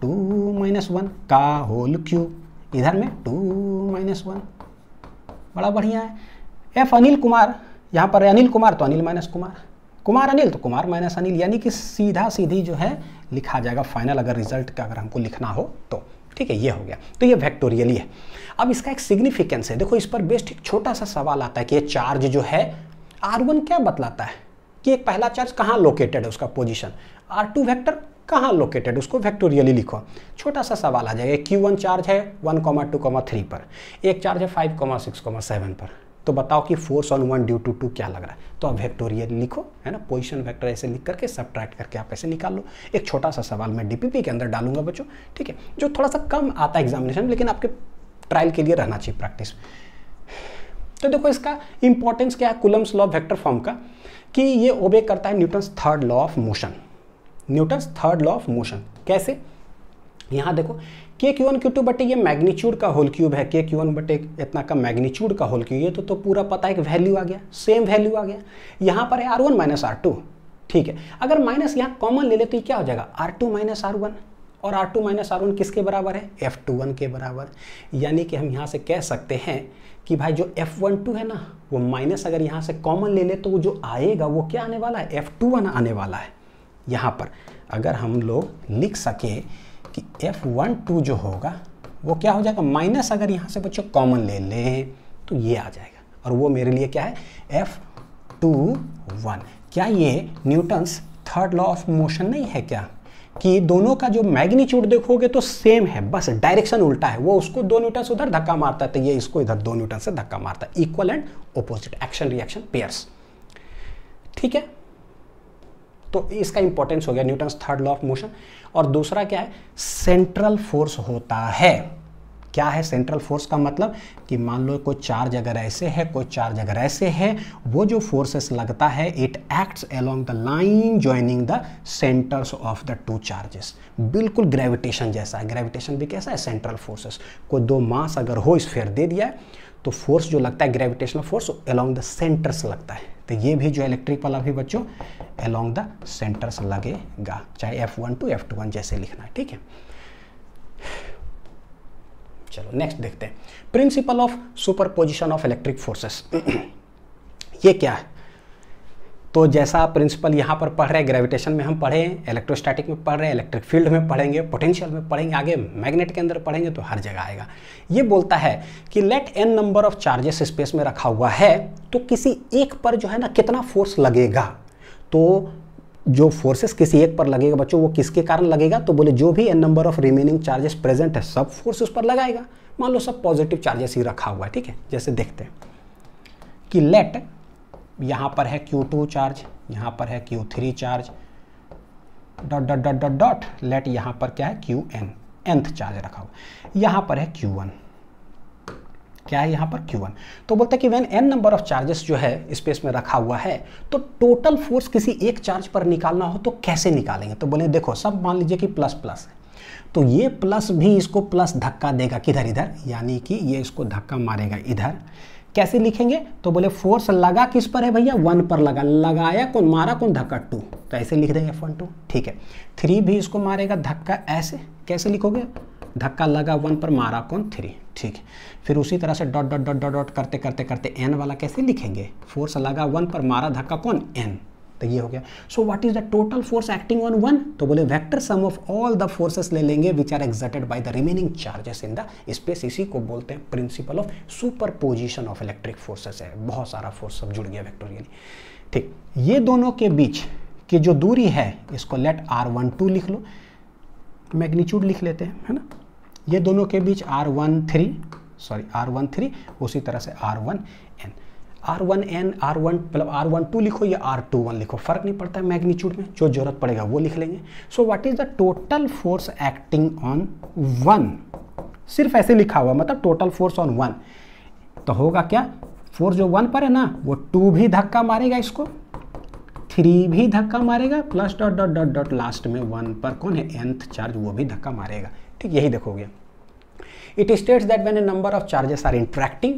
two minus one का होल क्यू इधर में टू माइनस वन बड़ा बढ़िया है एफ अनिल कुमार यहाँ पर अनिल कुमार तो अनिल माइनस कुमार कुमार अनिल तो कुमार माइनस अनिल यानी कि सीधा सीधी जो है लिखा जाएगा फाइनल अगर रिजल्ट का अगर हमको लिखना हो तो ठीक है ये हो गया तो ये वेक्टोरियली है अब इसका एक सिग्निफिकेंस है देखो इस पर बेस्ट एक छोटा सा सवाल आता है कि ये चार्ज जो है आर वन क्या बतलाता है कि एक पहला चार्ज कहाँ लोकेटेड है उसका पोजिशन आर टू वैक्टर कहाँ लोकेटेड उसको वैक्टोरियली लिखो छोटा सा सवाल आ जाएगा क्यू वन चार्ज है one comma two comma three पर एक चार्ज है five comma six comma seven पर तो बताओ कि force on one due to two क्या लग रहा है तो आप वैक्टोरियली लिखो है ना पोजिशन वैक्टर ऐसे लिख करके ट्रैक्ट करके आप ऐसे निकाल लो एक छोटा सा सवाल मैं डीपीपी के अंदर डालूंगा बच्चों ठीक है जो थोड़ा सा कम आता है एग्जामिनेशन लेकिन आपके ट्रायल के लिए रहना चाहिए प्रैक्टिस तो देखो इसका इंपॉर्टेंस क्या है कुलम्स लॉ वेक्टर फॉर्म का कि ये ओबे करता है Newton's third law of motion Newton's third law of motion कैसे यहाँ देखो K Q one Q two बटे ये मैग्नीच्यूड का होल क्यूब है के क्यू वन बटे इतना का मैग्नीच्यूड का होल क्यूब ये तो तो पूरा पता है एक वैल्यू आ गया सेम वैल्यू आ गया यहाँ पर है R one minus R two ठीक है अगर माइनस यहाँ कॉमन ले ले तो ये क्या हो जाएगा R two minus R one और R two minus R one किसके बराबर है एफ टू वन के बराबर यानी कि हम यहाँ से कह सकते हैं कि भाई जो एफ वन टू है ना वो माइनस अगर यहाँ से कॉमन ले ले तो वो जो आएगा वो क्या आने वाला है एफ टू वन आने वाला है यहाँ पर अगर हम लोग लिख सके कि एफ वन टू जो होगा वो क्या हो जाएगा माइनस अगर यहाँ से बच्चों कॉमन ले लें तो ये आ जाएगा और वो मेरे लिए क्या है एफ टू वन क्या ये Newton's third law of motion नहीं है क्या कि दोनों का जो मैग्नीच्यूड देखोगे तो सेम है बस डायरेक्शन उल्टा है वो उसको दो न्यूटन से उधर धक्का मारता है तो ये इसको इधर दो न्यूटन से धक्का मारता है equal and opposite action reaction pairs ठीक है तो इसका इंपॉर्टेंस हो गया Newton third law of motion और दूसरा क्या है सेंट्रल फोर्स होता है क्या है सेंट्रल फोर्स का मतलब कि मान लो कोई चार्ज अगर ऐसे है कोई चार्ज अगर ऐसे है वो जो फोर्सेस लगता है it acts along the line joining the centres of the two charges बिल्कुल ग्रेविटेशन जैसा है ग्रेविटेशन भी कैसा है सेंट्रल फोर्सेस कोई दो मास अगर हो इस फेयर दे दिया है तो फोर्स जो लगता है gravitational force along the centres लगता है तो ये भी जो इलेक्ट्रिक वाला भी बच्चों अलोंग द सेंटर्स लगेगा चाहे F one two F two one जैसे लिखना ठीक है चलो नेक्स्ट देखते हैं principle of position of electric forces ये क्या है तो जैसा प्रिंसिपल यहाँ पर पढ़ रहे हैं ग्रेविटेशन में हम पढ़े हैं इलेक्ट्रोस्टैटिक में पढ़ रहे हैं इलेक्ट्रिक फील्ड में पढ़ेंगे पोटेंशियल में पढ़ेंगे आगे मैग्नेट के अंदर पढ़ेंगे तो हर जगह आएगा ये बोलता है कि let N number of charges space में रखा हुआ है तो किसी एक पर जो है ना कितना फोर्स लगेगा तो जो फोर्सेस किसी एक पर लगेगा बच्चों वो किसके कारण लगेगा तो बोले जो भी N number of remaining charges present है सब फोर्स उस पर लगाएगा मान लो सब पॉजिटिव चार्जेस ही रखा हुआ है ठीक है जैसे देखते हैं कि लेट यहाँ पर है क्यू टू चार्ज यहाँ पर है Q three charge dot dot dot dot dot let यहाँ पर क्या है क्यू एन एंथ चार्ज रखा हुआ यहाँ पर है क्यू वन क्या है यहाँ पर Q1 तो बोलता है कि when n number of charges जो है स्पेस में रखा हुआ है तो टोटल फोर्स किसी एक चार्ज पर निकालना हो तो कैसे निकालेंगे तो बोले देखो सब मान लीजिए कि प्लस प्लस है तो ये प्लस भी इसको प्लस धक्का देगा किधर इधर यानी कि ये इसको धक्का मारेगा इधर कैसे लिखेंगे तो बोले फोर्स लगा किस पर है भैया वन पर लगा लगाया कौन मारा कौन धक्का टू तो ऐसे लिख देंगे एफ वन टू ठीक है थ्री भी इसको मारेगा धक्का ऐसे कैसे लिखोगे धक्का लगा वन पर मारा कौन थ्री ठीक फिर उसी तरह से dot dot dot dot dot करते करते करते एन वाला कैसे लिखेंगे फोर्स लगा वन पर मारा धक्का कौन एन तो ये हो गया so what is the total force acting on one तो बोले vector sum of all the forces ले लेंगे which are exerted by the remaining charges in the space इसी को बोलते हैं principle of superposition of electric forces है बहुत सारा फोर्स सब जुड़ गया वैक्टोरियली ठीक ये दोनों के बीच की जो दूरी है इसको लेट आर वन टू लिख लो मैग्नीट्यूड लिख लेते हैं है ना ये दोनों के बीच R one three sorry R one three उसी तरह से R one N R one N R one मतलब आर वन टू लिखो या आर टू वन लिखो फर्क नहीं पड़ता है मैग्नीट्यूड में जो जरूरत पड़ेगा वो लिख लेंगे so what is the total force acting on one सिर्फ ऐसे लिखा हुआ मतलब टोटल फोर्स ऑन वन तो होगा क्या फोर्स जो वन पर है ना वो टू भी धक्का मारेगा इसको थ्री भी धक्का मारेगा plus dot dot dot dot last में वन पर कौन है एंथ चार्ज वो भी धक्का मारेगा ठीक यही देखोगे it states that when a number of charges are interacting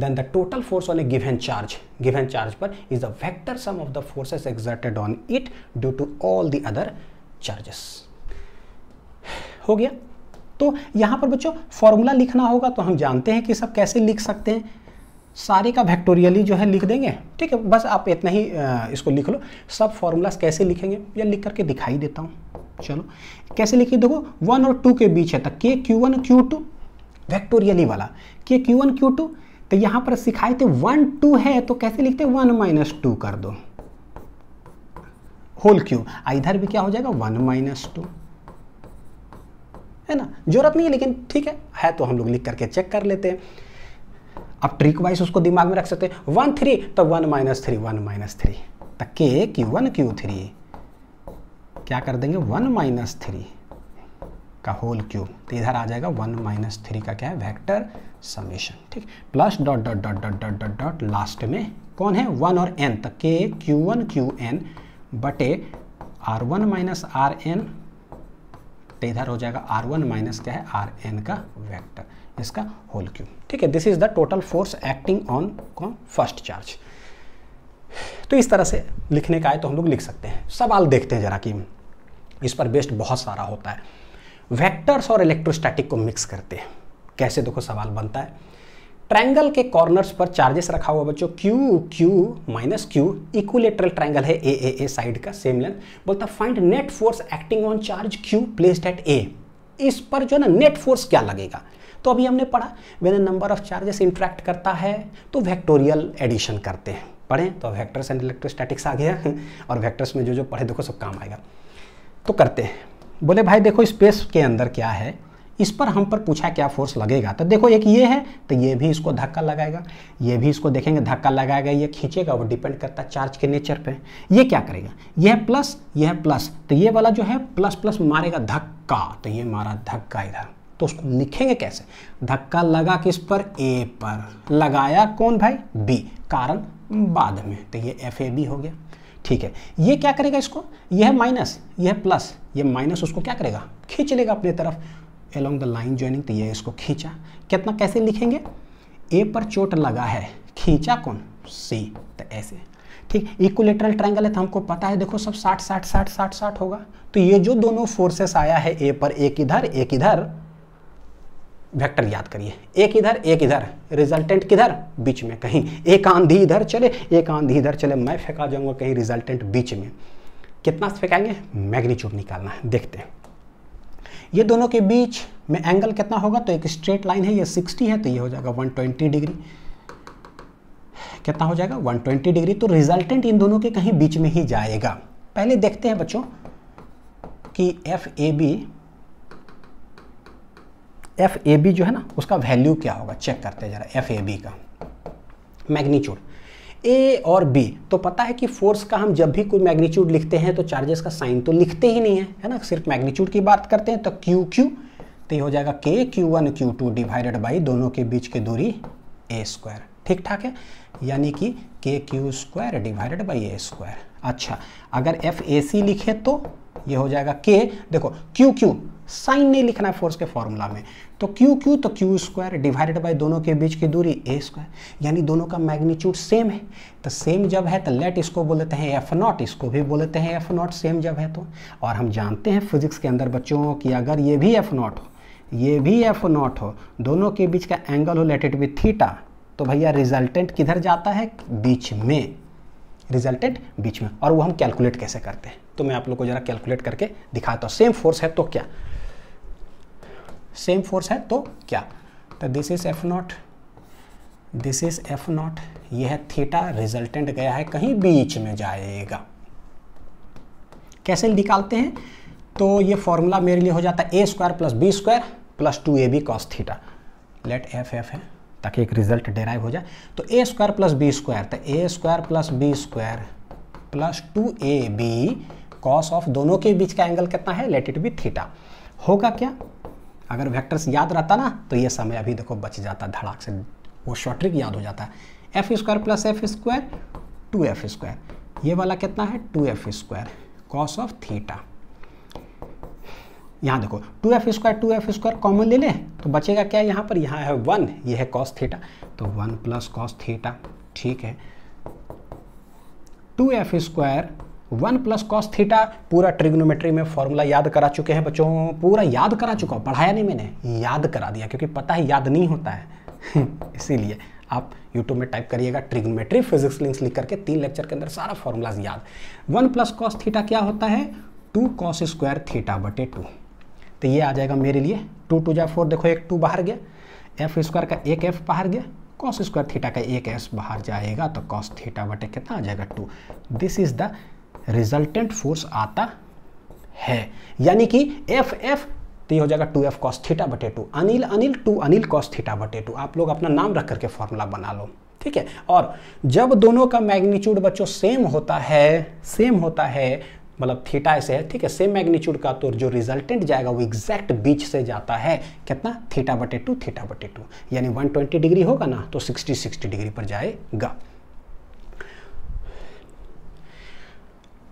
then the total force on a given charge given charge पर is the vector sum of the forces exerted on it due to all the other charges हो गया तो यहां पर बच्चों formula लिखना होगा तो हम जानते हैं कि सब कैसे लिख सकते हैं सारे का वैक्टोरियली जो है लिख देंगे ठीक है बस आप इतना ही इसको लिख लो सब फॉर्मूलाज कैसे लिखेंगे या लिख करके दिखाई देता हूं चलो कैसे लिखिए देखो वन और टू के बीच है तो के Q one Q two vectorially वाला K Q one Q two तो यहाँ पर सिखाए थे वन टू है तो कैसे लिखते वन माइनस टू कर दो होल क्यू आ इधर भी क्या हो जाएगा वन माइनस टू है ना जरूरत नहीं है लेकिन ठीक है है तो हम लोग लिख करके चेक कर लेते हैं अब ट्रिक वाइज उसको दिमाग में रख सकते हैं वन थ्री तो one minus three one minus three तो के क्यू वन क्यू थ्री क्या कर देंगे वन माइनस थ्री का होल क्यूब तो इधर आ जाएगा वन माइनस थ्री का क्या है वेक्टर समेशन ठीक plus dot dot dot dot dot dot dot last में कौन है वन और एन तक तो के क्यू वन क्यू एन बटे r one minus r n तो इधर हो जाएगा आर वन माइनस क्या है आर एन का वेक्टर इसका होल क्यूब ठीक है this is the total force acting on कौन फर्स्ट चार्ज तो इस तरह से लिखने का आए तो हम लोग लिख सकते हैं सवाल देखते हैं जरा कि इस पर बेस्ड बहुत सारा होता है वेक्टर्स और इलेक्ट्रोस्टैटिक को मिक्स करते हैं कैसे देखो सवाल बनता है ट्रायंगल के कॉर्नर्स पर चार्जेस रखा हुआ बच्चों q Q minus q equilateral triangle है ए ए ए साइड का सेम लेंथ बोलता find net force acting on charge q placed at a इस पर जो है ना नेट फोर्स क्या लगेगा तो अभी हमने पढ़ा when number of charges interact करता है तो वैक्टोरियल एडिशन करते हैं पढ़ें तो वैक्टर्स एंड इलेक्ट्रोस्टैटिक्स आ गया और वैक्टर्स में जो जो पढ़े देखो सब काम आएगा तो करते हैं बोले भाई देखो स्पेस के अंदर क्या है इस पर हम पर पूछा क्या फोर्स लगेगा तो देखो एक ये है तो ये भी इसको धक्का लगाएगा ये भी इसको देखेंगे धक्का लगाएगा ये खींचेगा वो डिपेंड करता है चार्ज के नेचर पे ये क्या करेगा ये है प्लस ये है प्लस तो ये वाला जो है प्लस प्लस मारेगा धक्का तो ये मारा धक्का इधर तो उसको लिखेंगे कैसे धक्का लगा किस पर ए पर लगाया कौन भाई बी कारण बाद में तो ये एफ ए बी हो गया ठीक है ये क्या करेगा इसको ये है माइनस ये है प्लस ये माइनस उसको क्या करेगा खींच लेगा अपने तरफ एलोंग द लाइन ज्वाइनिंग तो ये इसको खींचा कितना कैसे लिखेंगे ए पर चोट लगा है खींचा कौन सी तो ऐसे ठीक इक्वलेटरल ट्रायंगल है तो हमको पता है देखो सब साठ साठ साठ साठ साठ होगा तो ये जो दोनों फोर्सेस आया है ए पर एक इधर एक इधर वेक्टर याद करिए एक इधर एक इधर रिजल्टेंट किधर बीच में कहीं एक आंधी इधर चले एक आंधी इधर चले मैं फेंका जाऊंगा कहीं रिजल्टेंट बीच में कितना फेंकाएंगे मैग्नीट्यूड निकालना है देखते हैं ये दोनों के बीच में एंगल कितना होगा तो एक स्ट्रेट लाइन है ये 60 है तो ये हो जाएगा 120 डिग्री कितना हो जाएगा 120 डिग्री तो रिजल्टेंट इन दोनों के कहीं बीच में ही जाएगा पहले देखते हैं बच्चों कि f a b f a b जो है ना उसका वैल्यू क्या होगा चेक करते हैं ज़रा एफ ए बी का मैग्नीच्यूड ए और बी तो पता है कि फोर्स का हम जब भी कोई मैग्नीच्यूड लिखते हैं तो चार्जेस का साइन तो लिखते ही नहीं है है ना सिर्फ मैग्नीच्यूड की बात करते हैं तो क्यू क्यू तो ये हो जाएगा के Q one Q two divided by दोनों के बीच की दूरी ए स्क्वायर ठीक ठाक है यानी कि के Q square divided by a square अच्छा अगर एफ ए सी लिखे तो ये हो जाएगा के देखो क्यू क्यू साइन नहीं लिखना है फोर्स के फॉर्मूला में तो क्यू क्यू तो क्यू स्क्वायर डिवाइडेड बाय दोनों के बीच की दूरी ए स्क्वायर यानी दोनों का मैग्नीट्यूड सेम है तो सेम जब है तो लेट इसको बोल हैं एफ नॉट इसको भी बोल हैं एफ नॉट सेम जब है तो और हम जानते हैं फिजिक्स के अंदर बच्चों कि अगर ये भी एफ नॉट हो ये भी एफ नॉट हो दोनों के बीच का एंगल हो लेटेड विथ थीटा तो भैया रिजल्टेंट किधर जाता है बीच में रिजल्टेंट बीच में और वो हम कैलकुलेट कैसे करते हैं तो मैं आप लोग को ज़रा कैलकुलेट करके दिखाता हूँ सेम फोर्स है तो क्या सेम फोर्स है तो क्या तो this is f naught this is f naught यह है थीटा रिजल्टेंट गया है कहीं बीच में जाएगा कैसे निकालते हैं तो ये फॉर्मूला मेरे लिए हो जाता है a square plus b square plus two a b cos theta let f f है ताकि एक रिजल्ट डेराइव हो जाए तो a square plus b square तो a square plus b square plus two a b cos of दोनों के बीच का एंगल कितना है लेट इट बी थीटा होगा क्या अगर वेक्टर्स याद रहता ना तो ये समय अभी देखो बच जाता धड़ाक से वो शॉर्ट ट्रिक याद हो जाता है f square plus f square two f square ये वाला कितना है two f square cos of theta यहाँ देखो two f square two f square common ले लें तो बचेगा क्या यहाँ पर यहाँ है वन ये है कॉस थीटा तो वन प्लस कॉस थीटा ठीक है two f square one plus cos theta पूरा ट्रिग्नोमेट्री में फॉर्मूला याद करा चुके हैं बच्चों पूरा याद करा चुका हूँ पढ़ाया नहीं मैंने याद करा दिया क्योंकि पता है याद नहीं होता है इसीलिए आप यूट्यूब में टाइप करिएगा ट्रिग्नोमेट्री फिजिक्स लिंक्स लिख करके तीन लेक्चर के अंदर सारा फॉर्मूलाज याद वन प्लस कॉस थीटा क्या होता है टू कॉस स्क्वायर थीटा बटे टू तो ये आ जाएगा मेरे लिए टू टू जा फोर देखो एक टू बाहर गया एफ स्क्वायर का एक एफ बाहर गया कॉस स्क्वायर थीटा का एक एस बाहर जाएगा तो कॉस थीटा बटे कितना आ जाएगा two this is the resultant force आता है यानी कि एफ एफ तो ये हो जाएगा टू एफ कॉस थीटा बटे two Anil Anil two Anil cos theta बटे टू आप लोग अपना नाम रख करके फॉर्मूला बना लो ठीक है और जब दोनों का मैग्नीट्यूड बच्चों सेम होता है सेम होता है मतलब थीटा ऐसे है ठीक है सेम मैग्नीट्यूड का तो जो रिजल्टेंट जाएगा वो एग्जैक्ट बीच से जाता है कितना थीटा बटे टू थीटा बटे टू यानी 120 डिग्री होगा ना तो 60 60 डिग्री पर जाएगा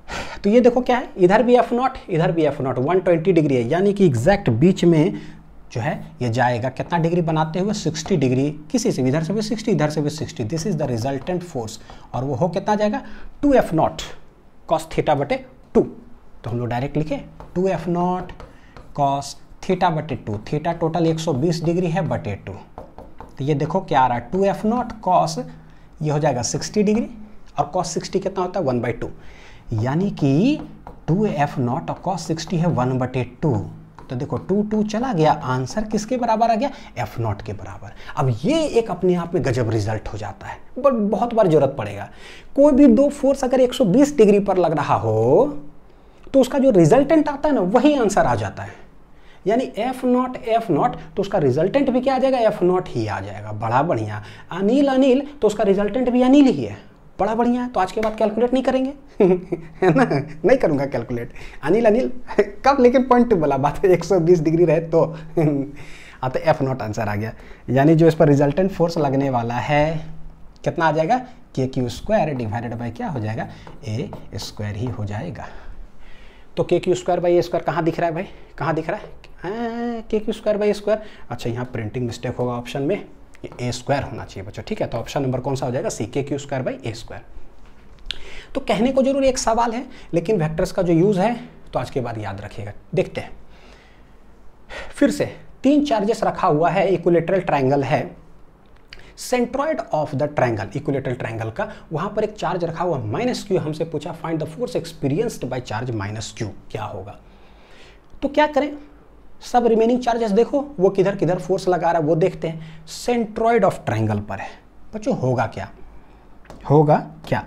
तो ये देखो क्या है इधर भी एफ नॉट इधर भी f naught one twenty degree है यानी कि एग्जैक्ट बीच में जो है ये जाएगा कितना डिग्री बनाते हुए 60 डिग्री किसी से भी इधर से भी 60 इधर से भी 60 this is the resultant force और वो हो कितना जाएगा two f naught cos theta बटे टू तो हम लोग डायरेक्ट लिखे two f naught cos theta बटे टू थीटा टोटल 120 डिग्री है बटे टू तो ये देखो क्या आ रहा है टू एफ नॉट कॉस ये हो जाएगा 60 डिग्री और कॉस 60 कितना होता है वन बाई टू यानी कि two f naught of sixty है वन बटे टू तो देखो टू टू चला गया आंसर किसके बराबर आ गया एफ नॉट के बराबर अब ये एक अपने आप में गजब रिजल्ट हो जाता है बट बहुत बार जरूरत पड़ेगा कोई भी दो फोर्स अगर 120 डिग्री पर लग रहा हो तो उसका जो रिजल्टेंट आता है ना वही आंसर आ जाता है यानी एफ नॉट एफ नॉट तो उसका रिजल्टेंट भी क्या आ जाएगा एफ नॉट ही आ जाएगा बड़ा बढ़िया अनिल अनिल तो उसका रिजल्टेंट भी अनिल ही है बड़ा बढ़िया है तो आज के बाद कैलकुलेट नहीं करेंगे है ना नहीं करूँगा कैलकुलेट अनिल अनिल कब लेकिन पॉइंट टू बोला बात एक सौ बीस डिग्री रहे तो आता हाँ, तो एफ नॉट आंसर आ गया यानी जो इस पर रिजल्टेंट फोर्स लगने वाला है कितना आ जाएगा के क्यू स्क्वायर डिवाइडेड बाई क्या हो जाएगा ए स्क्वायर ही हो जाएगा तो के Q square by a square कहाँ दिख रहा है भाई कहाँ दिख रहा है K Q square by square अच्छा यहाँ प्रिंटिंग मिस्टेक होगा ऑप्शन में ए स्क्वायर होना चाहिए बच्चों ठीक है तो ऑप्शन नंबर कौन सा हो जाएगा सी k Q square by a square तो कहने को जरूर एक सवाल है लेकिन वेक्टर्स का जो यूज़ है तो आज के बाद याद रखिएगा देखते हैं फिर से तीन चार्जेस रखा हुआ है इक्विलेटरल ट्रायंगल है centroid of the triangle equilateral triangle का वहां पर एक चार्ज रखा हुआ माइनस क्यू हमसे पूछा find the force experienced by charge minus q क्या होगा तो क्या करें सब रिमेनिंग चार्जेस देखो वो किधर किधर फोर्स लगा रहा है वो देखते हैं सेंट्रॉइड ऑफ ट्राइंगल पर है बच्चों होगा क्या होगा क्या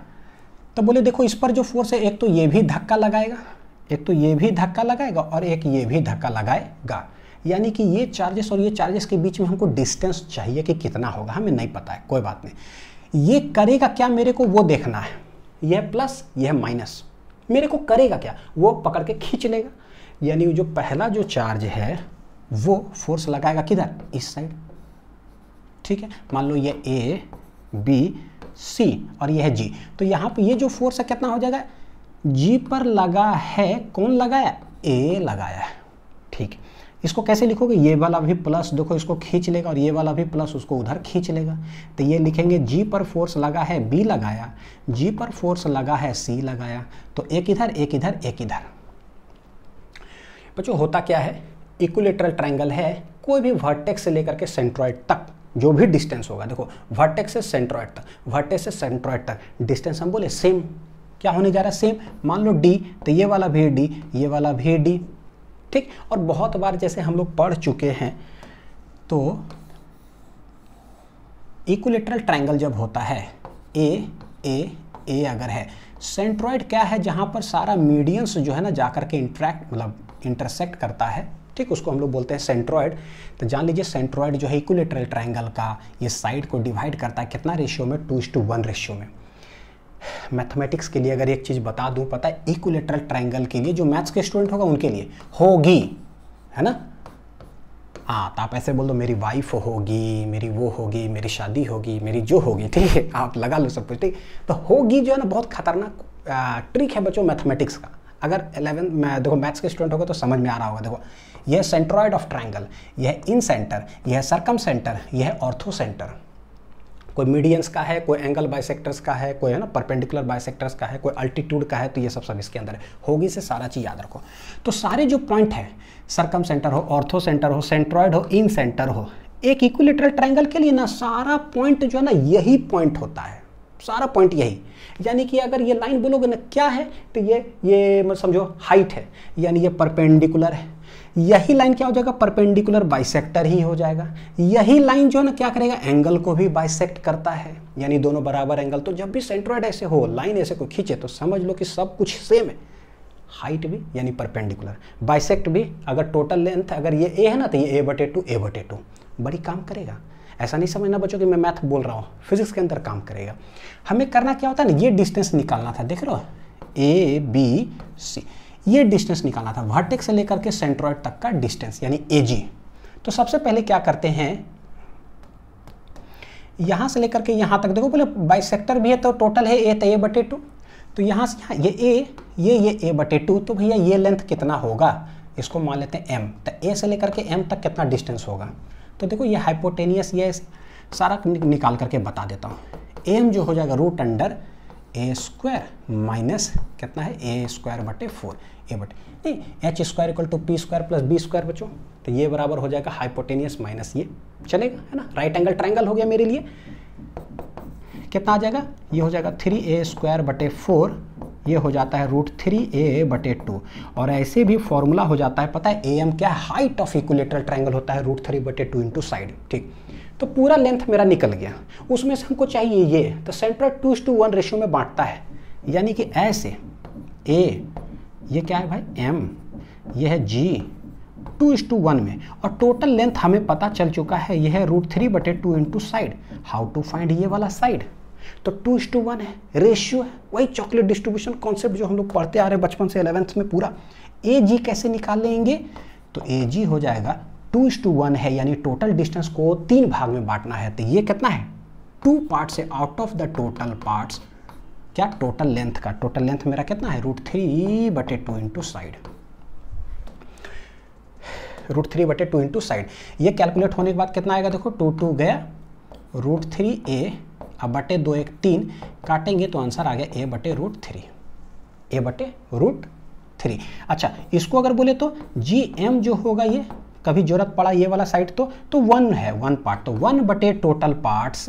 तो बोले देखो इस पर जो फोर्स है एक तो ये भी धक्का लगाएगा एक तो ये भी धक्का लगाएगा और एक ये भी धक्का लगाएगा यानी कि ये चार्जेस और ये चार्जेस के बीच में हमको डिस्टेंस चाहिए कि कितना होगा हमें नहीं पता है कोई बात नहीं ये करेगा क्या मेरे को वो देखना है यह प्लस यह माइनस मेरे को करेगा क्या वो पकड़ के खींच लेगा यानी जो पहला जो चार्ज है वो फोर्स लगाएगा किधर इस साइड ठीक है मान लो ये ए बी सी और यह है जी तो यहाँ पे ये जो फोर्स है कितना हो जाएगा जी पर लगा है कौन लगाया ए लगाया है ठीक इसको कैसे लिखोगे ये वाला भी प्लस देखो इसको खींच लेगा और ये वाला भी प्लस उसको उधर खींच लेगा तो ये लिखेंगे जी पर फोर्स लगा है बी लगाया जी पर फोर्स लगा है सी लगाया तो एक इधर एक इधर एक इधर बच्चों होता क्या है इक्वलेटरल ट्राइंगल है कोई भी वर्टेक्स से लेकर के सेंट्रॉइड तक जो भी डिस्टेंस होगा देखो वर्टेक्स से सेंट्रॉइड तक वर्टेक्स से सेंट्रॉइड तक डिस्टेंस हम बोले सेम क्या होने जा रहा है सेम मान लो डी तो ये वाला भी डी ये वाला भी डी ठीक और बहुत बार जैसे हम लोग पढ़ चुके हैं तो इक्वलेटरल ट्राइंगल जब होता है ए ए ए अगर है सेंट्रॉइड क्या है जहाँ पर सारा मीडियंस जो है ना जाकर के इंट्रैक्ट मतलब इंटरसेक्ट करता है ठीक उसको हम लोग बोलते हैं सेंट्रॉइड तो जान लीजिए सेंट्रॉइड जो है इक्विलेटरल ट्राइंगल का ये साइड को डिवाइड करता है कितना रेशियो में two is to one ratio में मैथमेटिक्स के लिए अगर एक चीज़ बता दूं पता है इक्विलेटरल ट्राइंगल के लिए जो मैथ्स के स्टूडेंट होगा उनके लिए होगी है ना हाँ तो आप ऐसे बोल दो मेरी वाइफ होगी मेरी वो होगी मेरी शादी होगी मेरी जो होगी ठीक है आप लगा लो सब कुछ ठीक तो होगी जो है ना बहुत खतरनाक ट्रिक है बच्चों मैथमेटिक्स का अगर एलेवन देखो मैथ्स के स्टूडेंट होगा तो समझ में आ रहा होगा देखो यह सेंट्रॉइड ऑफ ट्राइंगल यह इन सेंटर यह सरकम सेंटर यह ऑर्थो सेंटर कोई मीडियंस का है कोई एंगल बायसेक्टर्स का है कोई है ना परपेंडिकुलर बायसेक्टर्स का है कोई अल्टीट्यूड का है तो ये सब सब इसके अंदर है होगी से सारा चीज़ याद रखो तो सारे जो पॉइंट है सरकम सेंटर हो ऑर्थो सेंटर हो सेंट्रॉइड हो इन सेंटर हो एक इक्विलेटरल ट्राइंगल के लिए ना सारा पॉइंट जो है ना यही पॉइंट होता है सारा पॉइंट यही यानी कि अगर ये लाइन बोलोगे ना क्या है तो ये ये समझो हाइट है यानी ये परपेंडिकुलर है यही लाइन क्या हो जाएगा परपेंडिकुलर बाइसेक्टर ही हो जाएगा यही लाइन जो है ना क्या करेगा एंगल को भी बाइसेक्ट करता है यानी दोनों बराबर एंगल तो जब भी सेंट्रॉइड ऐसे हो लाइन ऐसे कोई खींचे तो समझ लो कि सब कुछ सेम है हाइट भी यानी परपेंडिकुलर बाइसेक्ट भी अगर टोटल लेंथ अगर ये ए है ना तो ये ए बटे टू ए बटे टू बड़ी काम करेगा ऐसा नहीं समझना बच्चों कि मैं मैथ बोल रहा हूँ फिजिक्स के अंदर काम करेगा हमें करना क्या होता है ना ये डिस्टेंस निकालना था देख रहे हो ए बी सी ये डिस्टेंस निकालना था वर्टेक्स से लेकर के सेंट्रॉइड तक का डिस्टेंस यानी ए जी तो सबसे पहले क्या करते हैं यहां से लेकर के यहां तक देखो बोले बाई सेक्टर भी है तो टोटल है ए तो ए बटे टू तो यहां से यहां ये ए ये ये ए बटे टू तो भैया ये लेंथ कितना होगा इसको मान लेते हैं एम तो ए से लेकर के एम तक कितना डिस्टेंस होगा तो देखो ये हाइपोटेनियस ये सारा निकाल करके बता देता हूँ एम जो हो जाएगा root under a square minus कितना है ए स्क्वायर बटे फोर ए बटे नहीं h square equal to p square plus b square बचो तो ये बराबर हो जाएगा हाइपोटेनियस माइनस ये चलेगा है ना राइट एंगल ट्राइंगल हो गया मेरे लिए कितना आ जाएगा ये हो जाएगा थ्री ए स्क्वायर बटे फोर ये हो जाता है रूट थ्री ए बटे टू और ऐसे भी फॉर्मूला हो जाता है पता है ए एम क्या हाइट ऑफ इक्वलेटरल ट्रायंगल होता है रूट थ्री बटे टू इंटू साइड ठीक तो पूरा लेंथ मेरा निकल गया उसमें से हमको चाहिए ये तो centre two to one ratio में बांटता है यानी कि ऐसे ए ये क्या है भाई एम ये है g two is to one में और टोटल लेंथ हमें पता चल चुका है यह है रूट थ्री बटे two into side how to find ये वाला साइड तो टू इज टू वन है रेशियो है वही चॉकलेट डिस्ट्रीब्यूशन कॉन्सेप्ट जो हम लोग पढ़ते आ रहे हैं बचपन से एलेवेंथ में पूरा ए जी कैसे निकाल लेंगे तो ए जी हो जाएगा टू इज टू वन है यानी टोटल डिस्टेंस को तीन भाग में बांटना है तो ये कितना है टू पार्ट से out of the total parts क्या टोटल लेंथ का टोटल लेंथ मेरा कितना है रूट थ्री बटे two into side root three बटे टू इंटू साइड ये कैलकुलेट होने के बाद कितना आएगा देखो टू टू गया रूट थ्री ए अब बटे दो एक तीन काटेंगे तो आंसर आ गया ए बटे रूट थ्री ए बटे रूट थ्री अच्छा इसको अगर बोले तो जी एम जो होगा ये कभी जरूरत पड़ा ये वाला साइड तो तो वन है वन पार्ट तो वन बटे total parts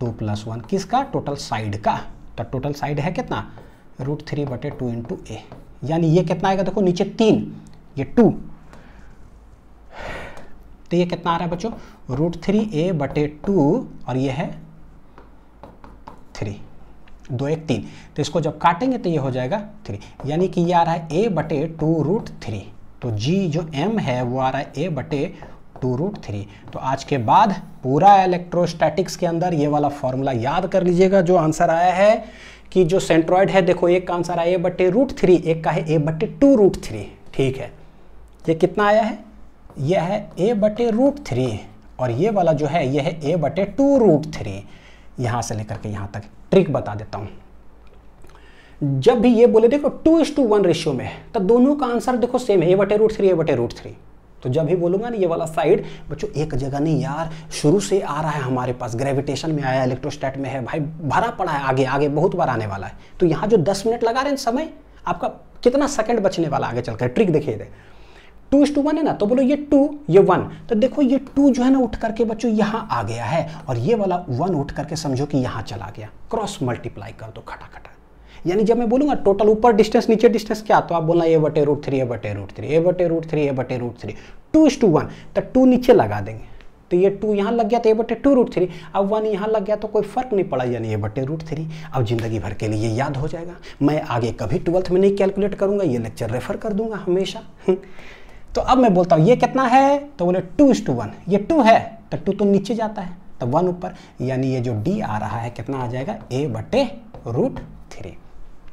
two plus one किसका टोटल साइड का तो टोटल साइड है कितना रूट थ्री बटे टू इंटू ए यानी ये कितना आएगा देखो नीचे तीन ये टू तो ये कितना आ रहा है बच्चों रूट थ्री ए बटे टू और ये है थ्री दो एक तीन तो इसको जब काटेंगे तो ये हो जाएगा थ्री यानी कि ये आ रहा है ए बटे टू रूट थ्री तो जी जो एम है वो आ रहा है ए बटे टू रूट थ्री तो आज के बाद पूरा इलेक्ट्रोस्टैटिक्स के अंदर ये वाला फॉर्मूला याद कर लीजिएगा जो आंसर आया है कि जो सेंट्रॉयड है देखो एक का आंसर आया ए बटे रूट थ्री एक का है ए बटे टू रूट थ्री ठीक है ये कितना आया है यह है ए बटे रूट थ्री और ये वाला जो है यह है ए बटे टू रूट थ्री यहाँ से लेकर के यहाँ तक ट्रिक बता देता हूँ जब भी ये बोले देखो two is to one ratio में तो दोनों का आंसर देखो सेम है ए बटे रूट थ्री ए बटे रूट थ्री तो जब भी बोलूंगा ना ये वाला साइड बच्चों एक जगह नहीं यार शुरू से आ रहा है हमारे पास ग्रेविटेशन में आया इलेक्ट्रोस्टैट में है भाई भरा पड़ा है आगे आगे बहुत बार आने वाला है तो यहाँ जो दस मिनट लगा रहे हैं समय आपका कितना सेकंड बचने वाला आगे चलकर ट्रिक देखिए टू इस टू वन है ना तो बोलो ये टू ये वन तो देखो ये टू जो है ना उठ करके बच्चों यहाँ आ गया है और ये वाला वन उठ करके समझो कि यहाँ चला गया क्रॉस मल्टीप्लाई कर दो खटा खटा यानी जब मैं बोलूंगा टोटल ऊपर डिस्टेंस नीचे डिस्टेंस क्या तो आप बोलना ए बटे रूट थ्री ए बटे रूट थ्री ए बटे रूट थ्री ए बटे root three two is to one तो टू नीचे लगा देंगे तो ये टू यहाँ लग गया तो ए बटे टू रूट थ्री अब वन यहाँ लग गया तो कोई फर्क नहीं पड़ा यानी ए बटे रूट थ्री अब ज़िंदगी भर के लिए याद हो जाएगा मैं आगे कभी ट्वेल्थ में नहीं कैलकुलेट करूँगा ये लेक्चर रेफर कर दूंगा हमेशा तो अब मैं बोलता हूँ ये कितना है तो बोले टू इस टू वन ये टू है तो टू तो नीचे जाता है तो वन ऊपर यानी ये जो डी आ रहा है कितना आ जाएगा ए बटे रूट थ्री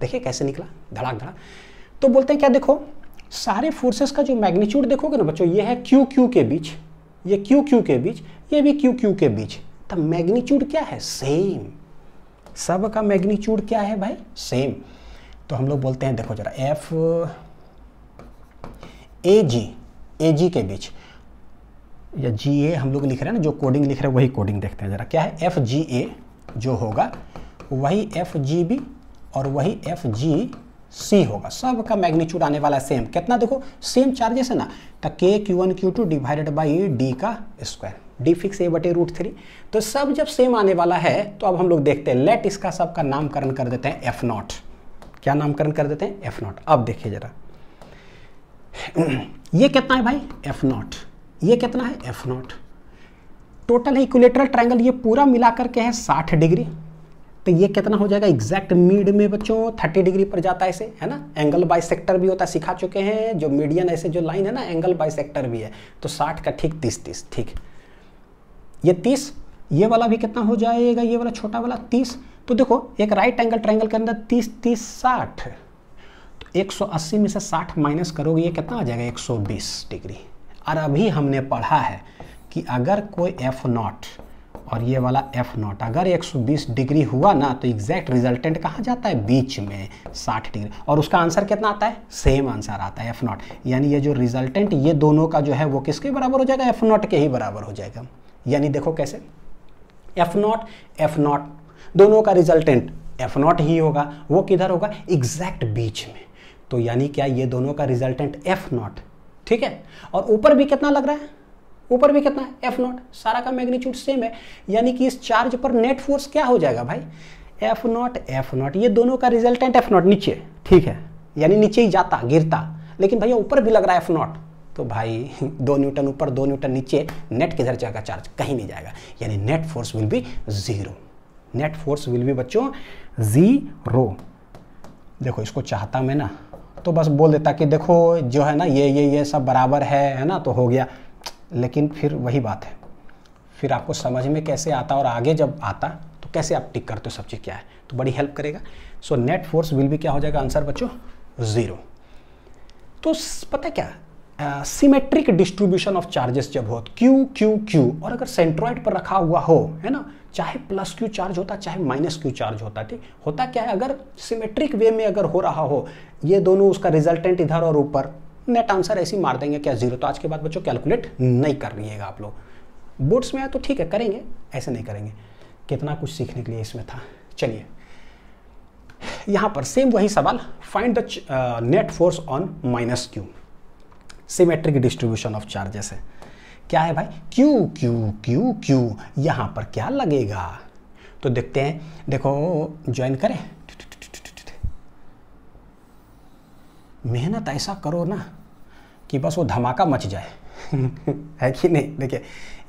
देखिए कैसे निकला धड़ाक धड़ाक तो बोलते हैं क्या देखो सारे फोर्सेस का जो मैग्नीट्यूड देखोगे ना बच्चों ये है क्यू क्यू के बीच ये क्यू क्यू के बीच ये भी क्यू क्यू के बीच तब तो मैग्नीट्यूड क्या है सेम सब का मैग्नीट्यूड क्या है भाई सेम तो हम लोग बोलते हैं देखो जरा एफ ए जी ए जी के बीच या जी ए हम लोग लिख रहे हैं ना जो कोडिंग लिख रहे हैं वही कोडिंग देखते हैं ज़रा क्या है एफ जी ए जो होगा वही एफ जी बी और वही एफ जी सी होगा सब का मैग्नीट्यूड आने वाला है सेम कितना देखो सेम चार्जेस है ना तो के Q one Q two divided by d का स्क्वायर डी फिक्स ए बटे रूट थ्री तो सब जब सेम आने वाला है तो अब हम लोग देखते हैं लेट इसका सबका नामकरण कर देते हैं एफ नॉट क्या नामकरण कर देते हैं एफ नॉट अब देखिए जरा ये कितना है भाई एफ नॉट ये कितना है एफ नॉट टोटल है इक्विलेटरल ट्रायंगल ये पूरा मिला करके है साठ डिग्री तो ये कितना हो जाएगा एग्जैक्ट मीड में बच्चों थर्टी डिग्री पर जाता है इसे है ना एंगल बाई सेक्टर भी होता है सिखा चुके हैं जो मीडियन ऐसे जो लाइन है ना एंगल बाई सेक्टर भी है तो साठ का ठीक तीस तीस ठीक ये तीस ये वाला भी कितना हो जाएगा ये वाला छोटा वाला तीस तो देखो एक राइट एंगल ट्राइंगल के अंदर तीस तीस साठ 180 में से 60 माइनस करोगे ये कितना आ जाएगा 120 डिग्री और अभी हमने पढ़ा है कि अगर कोई एफ नॉट और ये वाला एफ नॉट अगर 120 डिग्री हुआ ना तो एग्जैक्ट रिजल्टेंट कहाँ जाता है बीच में 60 डिग्री और उसका आंसर कितना आता है सेम आंसर आता है एफ नॉट यानी ये जो रिजल्टेंट ये दोनों का जो है वो किसके बराबर हो जाएगा एफ नॉट के ही बराबर हो जाएगा यानी देखो कैसे एफ नॉट एफ नॉट दोनों का रिजल्टेंट एफ नॉट ही होगा वो किधर होगा एग्जैक्ट बीच में तो यानी क्या ये दोनों का रिजल्टेंट एफ नॉट ठीक है और ऊपर भी कितना लग रहा है ऊपर भी कितना है एफ नॉट सारा का मैग्नीट्यूड सेम है यानी कि इस चार्ज पर नेट फोर्स क्या हो जाएगा भाई एफ नॉट एफ नॉट ये दोनों का रिजल्टेंट एफ नॉट नीचे ठीक है यानी नीचे ही जाता गिरता लेकिन भैया ऊपर भी लग रहा है एफ नॉट तो भाई दो न्यूटन ऊपर दो न्यूटन नीचे नेट किधर जाएगा चार्ज कहीं नहीं जाएगा यानी net force will be zero net force will be बच्चों ज़ीरो देखो इसको चाहता मैं ना तो बस बोल देता कि देखो जो है ना ये ये ये सब बराबर है है ना तो हो गया लेकिन फिर वही बात है फिर आपको समझ में कैसे आता और आगे जब आता तो कैसे आप टिक करते हो सब चीज़ क्या है तो बड़ी हेल्प करेगा सो नेट फोर्स विल भी क्या हो जाएगा आंसर बच्चों ज़ीरो तो पता क्या सिमेट्रिक डिस्ट्रीब्यूशन ऑफ चार्जेस जब हो क्यू क्यू क्यू और अगर सेंट्रॉइड पर रखा हुआ हो है ना चाहे प्लस क्यू चार्ज होता चाहे माइनस क्यू चार्ज होता ठीक होता क्या है अगर सिमेट्रिक वे में अगर हो रहा हो ये दोनों उसका रिजल्टेंट इधर और ऊपर नेट आंसर ऐसी मार देंगे क्या जीरो तो आज के बाद बच्चों कैलकुलेट नहीं कर रहीएगा आप लोग बोर्ड्स में आए तो ठीक है करेंगे ऐसे नहीं करेंगे कितना कुछ सीखने के लिए इसमें था चलिए यहाँ पर सेम वही सवाल find the net force on minus q symmetric distribution of charges है क्या है भाई क्यू क्यू क्यू क्यू यहाँ पर क्या लगेगा तो देखते हैं देखो ज्वाइन करें मेहनत ऐसा करो ना कि बस वो धमाका मच जाए है कि नहीं देखिए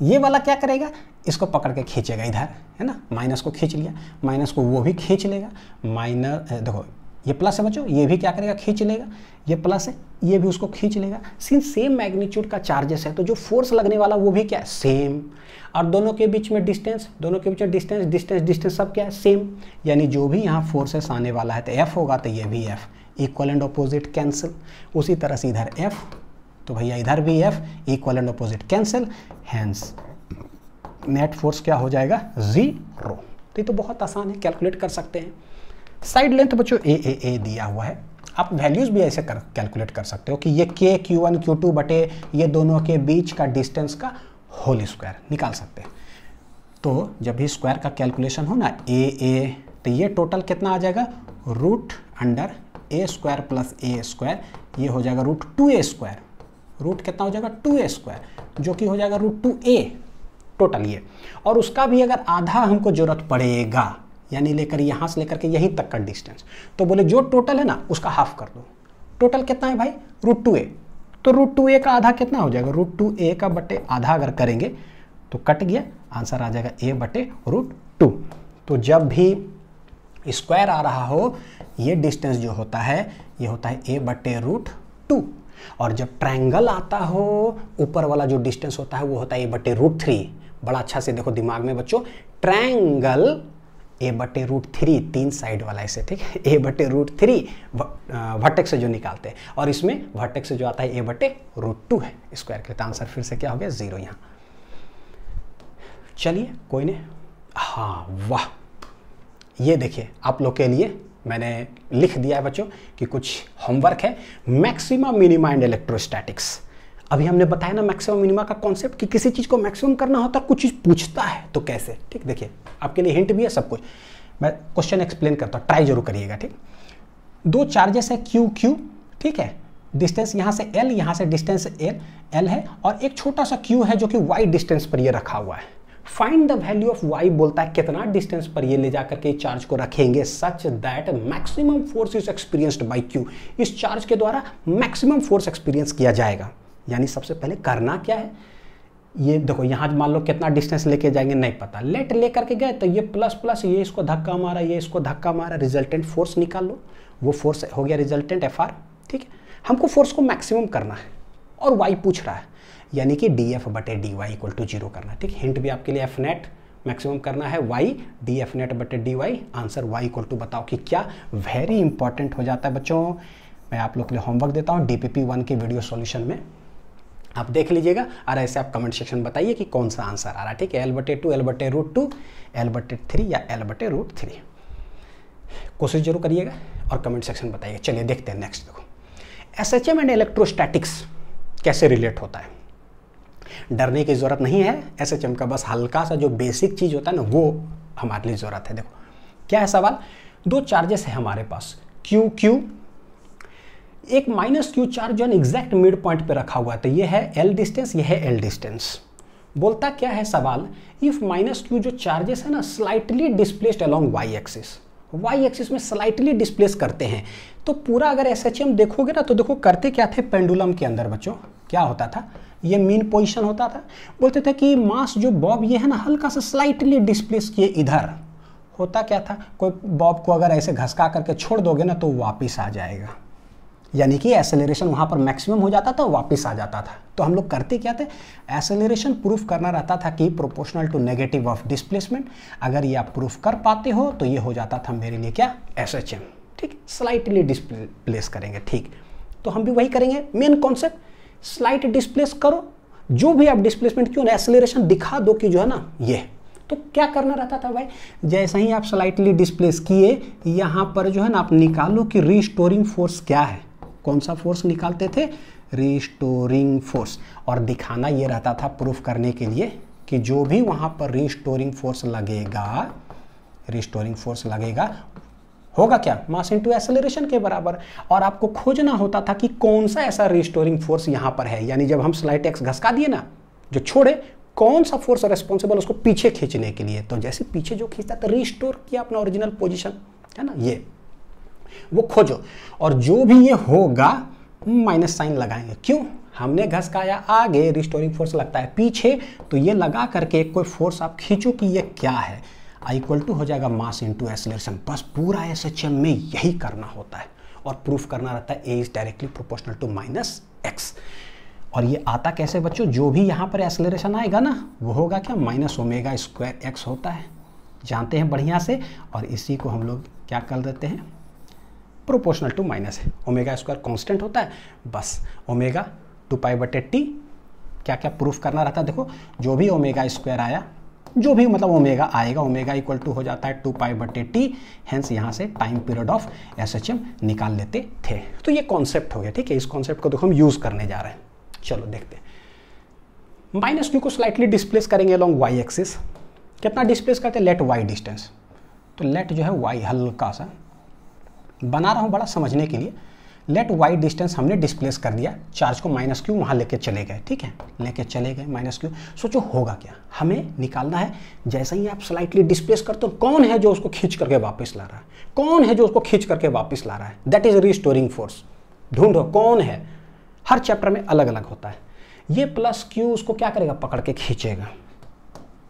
ये वाला क्या करेगा इसको पकड़ के खींचेगा इधर है ना माइनस को खींच लिया माइनस को वो भी खींच लेगा माइनस देखो ये प्लस है बच्चों ये भी क्या करेगा खींच लेगा ये प्लस है ये भी उसको खींच लेगा सिन सेम मैग्नीट्यूड का चार्जेस है तो जो फोर्स लगने वाला वो भी क्या है सेम और दोनों के बीच में डिस्टेंस दोनों के बीच में डिस्टेंस डिस्टेंस डिस्टेंस सब क्या है सेम यानी जो भी यहाँ फोर्सेस आने वाला है तो एफ होगा तो ये भी f equal and opposite cancel उसी तरह से इधर एफ तो भैया इधर भी f equal and opposite cancel hence net force क्या हो जाएगा जीरो तो ये तो बहुत आसान है कैलकुलेट कर सकते हैं साइड लेंथ तो बच्चों ए ए ए दिया हुआ है आप वैल्यूज़ भी ऐसे कर कैलकुलेट कर सकते हो कि ये के क्यू वन क्यू टू बटे ये दोनों के बीच का डिस्टेंस का होल स्क्वायर निकाल सकते हैं तो जब भी स्क्वायर का कैलकुलेशन हो ना ए ए तो ये टोटल कितना आ जाएगा root under a square plus a square ये हो जाएगा root two a square root कितना हो जाएगा टू ए स्क्वायर जो कि हो जाएगा रूट टू ए टोटल ये और उसका भी अगर आधा हमको जरूरत पड़ेगा यानी लेकर यहाँ से लेकर के यहीं तक का डिस्टेंस तो बोले जो टोटल है ना उसका हाफ कर दो टोटल कितना है भाई रूट टू ए तो रूट टू ए का आधा कितना हो जाएगा रूट टू ए का बटे आधा अगर करेंगे तो कट गया आंसर आ जाएगा ए बटे रूट टू तो जब भी स्क्वायर आ रहा हो ये डिस्टेंस जो होता है ये होता है ए बटे रूट टू और जब ट्रायंगल आता हो ऊपर वाला जो डिस्टेंस होता है वो होता है ए बटे रूट थ्री बड़ा अच्छा से देखो दिमाग में बच्चों ट्रायंगल ए बटे रूट थ्री तीन साइड वाला ऐसे ठीक है ए बटे रूट थ्री वर्टेक्स से जो निकालते हैं और इसमें वर्टेक्स से जो आता है ए बटे रूट टू है स्क्वायर के आंसर तो फिर से क्या हो गया जीरो यहां चलिए कोई नहीं हाँ वाह ये देखिए आप लोग के लिए मैंने लिख दिया है बच्चों कि कुछ होमवर्क है मैक्सिमम मिनिमा एंड इलेक्ट्रोस्टैटिक्स अभी हमने बताया ना मैक्सिमम मिनिमा का कॉन्सेप्ट कि किसी चीज़ को मैक्सिमम करना होता है कुछ चीज़ पूछता है तो कैसे ठीक देखिए आपके लिए हिंट भी है सब कुछ मैं क्वेश्चन एक्सप्लेन करता हूँ ट्राई जरूर करिएगा ठीक दो चार्जेस है क्यू क्यू ठीक है डिस्टेंस यहाँ से एल यहाँ से डिस्टेंस एल एल है और एक छोटा सा क्यू है जो कि वाई डिस्टेंस पर ये रखा हुआ है find the value of y बोलता है कितना डिस्टेंस पर ये ले जा करके चार्ज को रखेंगे such that maximum force is experienced by q इस चार्ज के द्वारा मैक्सिमम फोर्स एक्सपीरियंस किया जाएगा यानी सबसे पहले करना क्या है ये देखो यहाँ मान लो कितना डिस्टेंस लेके जाएंगे नहीं पता लेट लेकर के गए तो ये प्लस प्लस ये इसको धक्का मारा ये इसको धक्का मारा रिजल्टेंट फोर्स निकाल लो वो फोर्स हो गया रिजल्टेंट एफ आर ठीक है हमको फोर्स को मैक्सिमम करना है और वाई पूछ रहा है यानी कि डी एफ बटे d y equal to zero करना है ठीक हिंट भी आपके लिए एफ नेट मैक्सिमम करना है वाई डी एफ नेट बटे d y answer y equal to बताओ कि क्या वेरी इंपॉर्टेंट हो जाता है बच्चों मैं आप लोग के लिए होमवर्क देता हूँ डी पी पी वन के वीडियो सोल्यूशन में आप देख लीजिएगा और ऐसे आप कमेंट सेक्शन बताइए कि कौन सा आंसर आ रहा है ठीक है एल बटे टू एल बटे रूट टू एल बटे थ्री या एल बटे रूट थ्री कोशिश जरूर करिएगा और कमेंट सेक्शन बताइए चलिए देखते हैं नेक्स्ट देखो S H M and electrostatics कैसे रिलेट होता है डरने की ज़रूरत नहीं है एस एच एम का बस हल्का सा जो बेसिक चीज़ होता है ना वो हमारे लिए ज़रूरत है देखो क्या है सवाल दो चार्जेस है हमारे पास क्यू क्यू एक माइनस क्यू चार्ज जो एग्जैक्ट मिड पॉइंट पे रखा हुआ तो ये है एल डिस्टेंस ये है एल डिस्टेंस बोलता क्या है सवाल इफ माइनस क्यू जो चार्जेस है ना slightly displaced along y axis y axis में स्लाइटली डिस्प्लेस करते हैं तो पूरा अगर एस एच एम देखोगे ना तो देखो करते क्या थे पेंडुलम के अंदर बच्चों क्या होता था ये मेन पोजिशन होता था बोलते थे कि मास जो बॉब ये है ना हल्का सा स्लाइटली डिस्प्लेस किए इधर होता क्या था कोई बॉब को अगर ऐसे घसका करके छोड़ दोगे ना तो वापिस आ जाएगा यानी कि एसेलरेशन वहाँ पर मैक्सिमम हो जाता था वापस आ जाता था तो हम लोग करते क्या थे एसेलरेशन प्रूफ करना रहता था कि proportional to negative of displacement अगर ये आप प्रूफ कर पाते हो तो ये हो जाता था मेरे लिए क्या एस एच एम ठीक स्लाइटली डिस्प्लेस करेंगे ठीक तो हम भी वही करेंगे मेन कॉन्सेप्ट स्लाइट डिस्प्लेस करो जो भी आप डिस्प्लेसमेंट क्यों ना एसेलरेशन दिखा दो कि जो है ना ये तो क्या करना रहता था भाई जैसे ही आप स्लाइटली डिस्प्लेस किए यहाँ पर जो है ना आप निकालो कि रीस्टोरिंग फोर्स क्या है कौन सा फोर्स निकालते थे रिस्टोरिंग फोर्स और दिखाना ये रहता था प्रूफ करने के लिए कि जो भी वहाँ पर रिस्टोरिंग फोर्स लगेगा रिस्टोरिंग फोर्स लगेगा होगा क्या मास इनटू एक्सेलरेशन के बराबर और आपको खोजना होता था कि कौन सा ऐसा रिस्टोरिंग फोर्स यहाँ पर है यानी जब हम स्लाइट एक्स घसका दिए ना जो छोड़े कौन सा फोर्स रेस्पॉन्सिबल उसको पीछे खींचने के लिए तो जैसे पीछे जो खींचता तो रिस्टोर किया अपना ओरिजिनल पोजिशन है ना ये वो खोजो और जो भी ये होगा माइनस साइन लगाएंगे क्यों हमने घसकाया आगे रिस्टोरिंग फोर्स लगता है पीछे तो ये लगा करके कोई फोर्स आप खींचो कि ये क्या है आई इक्वल टू हो जाएगा मास इनटू एसलेशन बस पूरा एस एच एम में यही करना होता है और प्रूफ करना रहता है a is directly proportional to minus x और ये आता कैसे बच्चों जो भी यहाँ पर एसलेशन आएगा ना वो होगा क्या माइनस ओमेगा स्क्वायर एक्स होता है जानते हैं बढ़िया से और इसी को हम लोग क्या कर देते हैं प्रोपोर्शनल टू माइनस है ओमेगा स्क्वायर कांस्टेंट होता है बस ओमेगा टू पाई बटे टी क्या क्या प्रूफ करना रहता है देखो जो भी ओमेगा स्क्वायर आया जो भी मतलब ओमेगा आएगा ओमेगा इक्वल टू हो जाता है टू पाई बटे टी हेंस यहाँ से time period of S H M निकाल लेते थे तो ये कॉन्सेप्ट हो गया ठीक है इस कॉन्सेप्ट को देखो हम यूज़ करने जा रहे हैं चलो देखते हैं माइनस क्यू को स्लाइटली डिस्प्लेस करेंगे अलॉन्ग वाई एक्सिस कितना डिस्प्लेस करते हैं लेट वाई डिस्टेंस तो लेट जो है वाई हल्का सा बना रहा हूँ बड़ा समझने के लिए लेट वाई डिस्टेंस हमने डिस्प्लेस कर दिया चार्ज को माइनस क्यू वहाँ लेके चले गए ठीक है लेके चले गए माइनस क्यू सोचो होगा क्या हमें निकालना है जैसे ही आप स्लाइटली डिस्प्लेस करते हो कौन है जो उसको खींच करके वापस ला रहा है कौन है जो उसको खींच करके वापस ला रहा है दैट इज रिस्टोरिंग फोर्स ढूंढो कौन है हर चैप्टर में अलग अलग होता है ये प्लस क्यू उसको क्या करेगा पकड़ के खींचेगा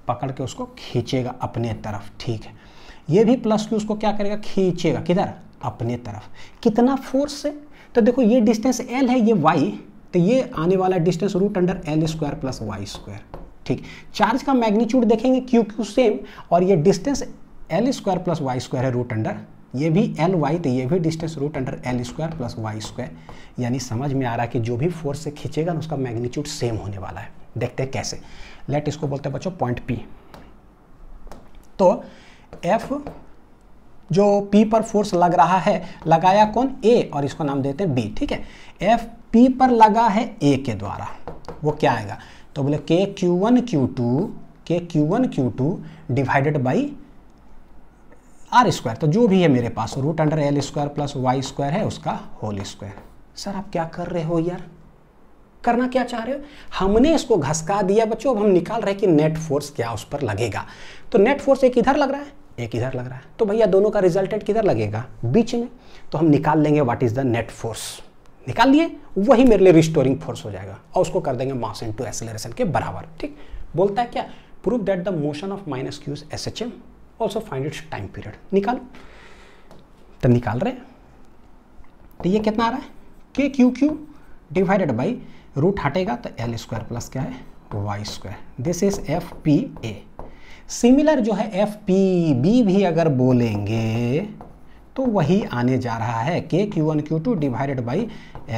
पकड़ के उसको खींचेगा अपने तरफ ठीक है ये भी प्लस क्यू उसको क्या करेगा खींचेगा किधर अपने तरफ कितना फोर्स से तो देखो ये डिस्टेंस एल है ये वाई तो ये आने वाला distance root under L square plus Y square ठीक चार्ज का मैग्नीट्यूड देखेंगे क्यू क्यू सेम और ये distance L square plus Y square है रूट अंडर ये भी एल वाई तो ये भी distance root under L square plus Y square यानी समझ में आ रहा है कि जो भी फोर्स से खींचेगा ना उसका मैग्नीट्यूड सेम होने वाला है देखते हैं कैसे लेट इसको बोलते हैं बच्चों पॉइंट पी तो एफ जो P पर फोर्स लग रहा है लगाया कौन A और इसको नाम देते हैं B ठीक है F P पर लगा है A के द्वारा वो क्या आएगा तो बोले K Q one Q two K Q one Q two divided by R square तो जो भी है मेरे पास root under L square plus Y square है उसका होल स्क्वायर सर आप क्या कर रहे हो यार करना क्या चाह रहे हो हमने इसको घसका दिया बच्चों अब हम निकाल रहे हैं कि नेट फोर्स क्या उस पर लगेगा तो नेट फोर्स एक इधर लग रहा है एक इधर लग रहा है तो भैया दोनों का रिजल्टेंट किधर लगेगा बीच में तो हम निकाल लेंगे what is the net force निकाल लिए वही मेरे लिए रिस्टोरिंग फोर्स हो जाएगा और उसको कर देंगे मास इनटू एक्सेलरेशन के बराबर ठीक बोलता है क्या prove that the motion of minus Q's S H M also find its time period निकालो तो निकाल रहे तो ये कितना आ रहा है K Q Q divided by root हटेगा तो एल स्क्वायर प्लस क्या है Y square this is F P A similar जो है एफ पी बी भी अगर बोलेंगे तो वही आने जा रहा है K Q one Q two divided by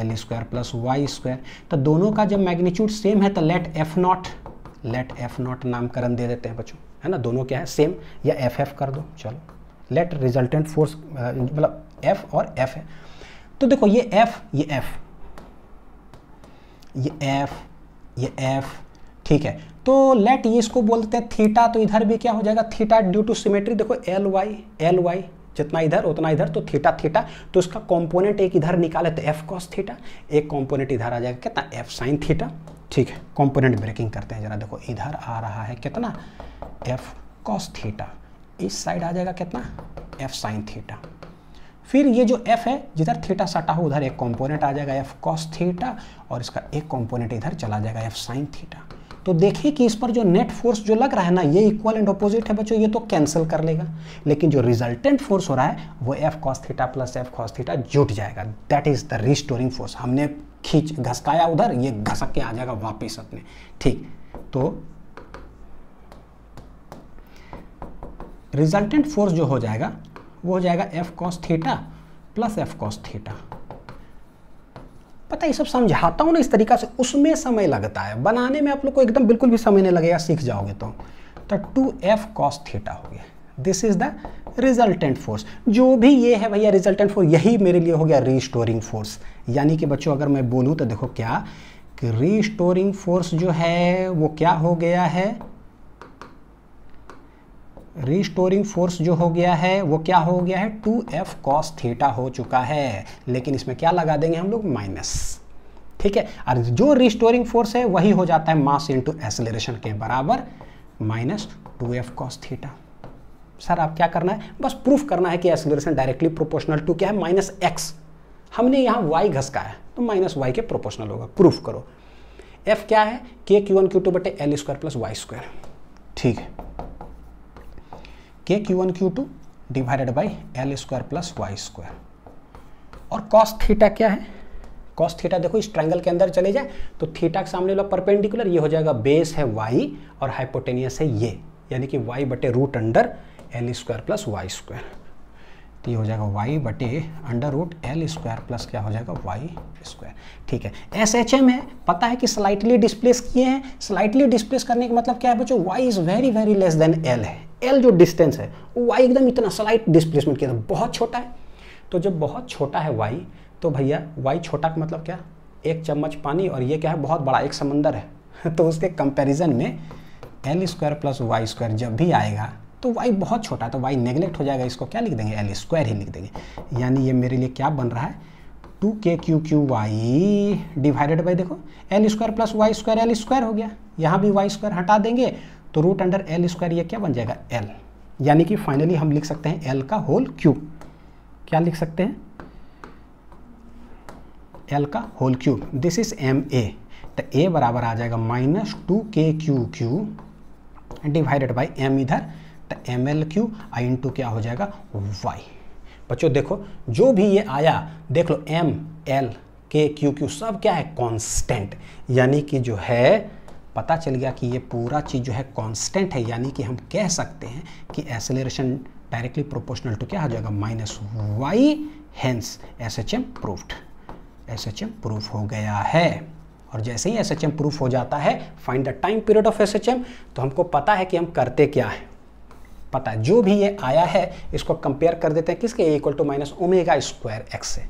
L square plus Y square तो दोनों का जब मैग्नीट्यूड सेम है तो let F naught let F naught नामकरण दे देते हैं बच्चों है ना दोनों क्या है सेम या एफ एफ कर दो चलो लेट रिजल्टेंट फोर्स मतलब एफ और एफ है तो देखो ये एफ ये एफ ये एफ ये एफ ठीक है तो लेट ये इसको बोलते हैं थीटा तो इधर भी क्या हो जाएगा थीटा ड्यू टू सिमेट्री देखो एल वाई एल वाई जितना इधर उतना इधर तो थीटा थीटा तो इसका कंपोनेंट एक इधर निकाले तो एफ कॉस थीटा एक कंपोनेंट इधर आ जाएगा कितना एफ साइन थीटा ठीक है कंपोनेंट ब्रेकिंग करते हैं जरा देखो इधर आ रहा है कितना एफ कॉस थीटा इस साइड आ जाएगा कितना एफ साइन थीटा फिर ये जो एफ है जिधर थीटा सटा हो उधर एक कॉम्पोनेंट आ जाएगा एफ कॉस थीटा और इसका एक कॉम्पोनेंट इधर चला जाएगा एफ साइन थीटा तो देखें कि इस पर जो नेट फोर्स जो लग रहा है ना ये इक्वल एंड ऑपोजिट है बच्चों ये तो कैंसिल कर लेगा लेकिन जो रिजल्टेंट फोर्स हो रहा है वो F cos theta plus F cos theta जुट जाएगा that is the restoring force हमने खींच घसकाया उधर ये घसक के आ जाएगा वापिस अपने ठीक तो रिजल्टेंट फोर्स जो हो जाएगा वो हो जाएगा F cos theta plus F cos theta पता है ये सब समझाता हूँ ना इस तरीका से उसमें समय लगता है बनाने में आप लोग को एकदम बिल्कुल भी समय नहीं लगेगा सीख जाओगे तो तो टू एफ कॉस थीटा हो गया this is the resultant force जो भी ये है भैया रिजल्टेंट फोर्स यही मेरे लिए हो गया रीस्टोरिंग फोर्स यानी कि बच्चों अगर मैं बोलूँ तो देखो क्या कि रीस्टोरिंग फोर्स जो है वो क्या हो गया है रिस्टोरिंग फोर्स जो हो गया है वो क्या हो गया है टू एफ कॉस थीटा हो चुका है लेकिन इसमें क्या लगा देंगे हम लोग माइनस ठीक है और जो रिस्टोरिंग फोर्स है वही हो जाता है मास इनटू एसलेशन के बराबर minus two F cos theta sir आप क्या करना है बस प्रूफ करना है कि एसलेशन डायरेक्टली प्रोपोर्शनल टू क्या है माइनस एक्स हमने यहाँ वाई घसका है तो माइनस वाई के प्रोपोर्शनल होगा प्रूफ करो एफ क्या है K Q one Q two बटे L square plus Y square ठीक है K Q one Q two divided by L square plus Y square और कॉस थीटा क्या है कॉस थीटा देखो इस ट्रैंगल के अंदर चले जाए तो थीटा के सामने वाला परपेंडिकुलर ये हो जाएगा बेस है वाई और हाइपोटेनियस है ये यानी कि वाई बटे root under L square plus Y square तो ये हो जाएगा वाई बटे under root L square plus क्या हो जाएगा वाई स्क्वायर ठीक है एस एच एम है पता है कि स्लाइटली डिस्प्लेस किए हैं स्लाइटली डिस्प्लेस करने का मतलब क्या है बच्चों Y is very very less than L है एल जो डिस्टेंस है वो वाई एकदम इतना स्लाइट डिस्प्लेसमेंट किया था बहुत छोटा है तो जब बहुत छोटा है वाई तो भैया वाई छोटा का मतलब क्या एक चम्मच पानी और ये क्या है बहुत बड़ा एक समंदर है तो उसके कंपेरिजन में L square plus Y square जब भी आएगा तो वाई बहुत छोटा तो वाई नेग्लेक्ट हो जाएगा इसको क्या लिख देंगे एल स्क्वायर ही लिख देंगे यानी ये मेरे लिए क्या बन रहा है two K Q Q Y divided by देखो L square plus Y square L square हो गया यहाँ भी वाई स्क्वायर हटा देंगे तो रूट अंडर एल स्क्वायर यह क्या बन जाएगा एल यानी कि फाइनली हम लिख सकते हैं एल का होल क्यूब क्या लिख सकते हैं एल का whole cube this is M A तो ए बराबर आ जाएगा minus two K Q Q divided by M इधर तो एम एल क्यू आई इंटू क्या हो जाएगा वाई बच्चों देखो जो भी ये आया देख लो M L K Q Q सब क्या है कॉन्स्टेंट यानी कि जो है पता चल गया कि ये पूरा चीज़ जो है कॉन्स्टेंट है यानी कि हम कह सकते हैं कि एसेलरेशन डायरेक्टली प्रोपोर्शनल टू क्या हो जाएगा minus Y hence S H M proved S H M proof हो गया है और जैसे ही एस एच एम प्रूफ हो जाता है find the time period of S H M तो हमको पता है कि हम करते क्या है पता है जो भी ये आया है इसको कंपेयर कर देते हैं किसके equal to minus omega square X से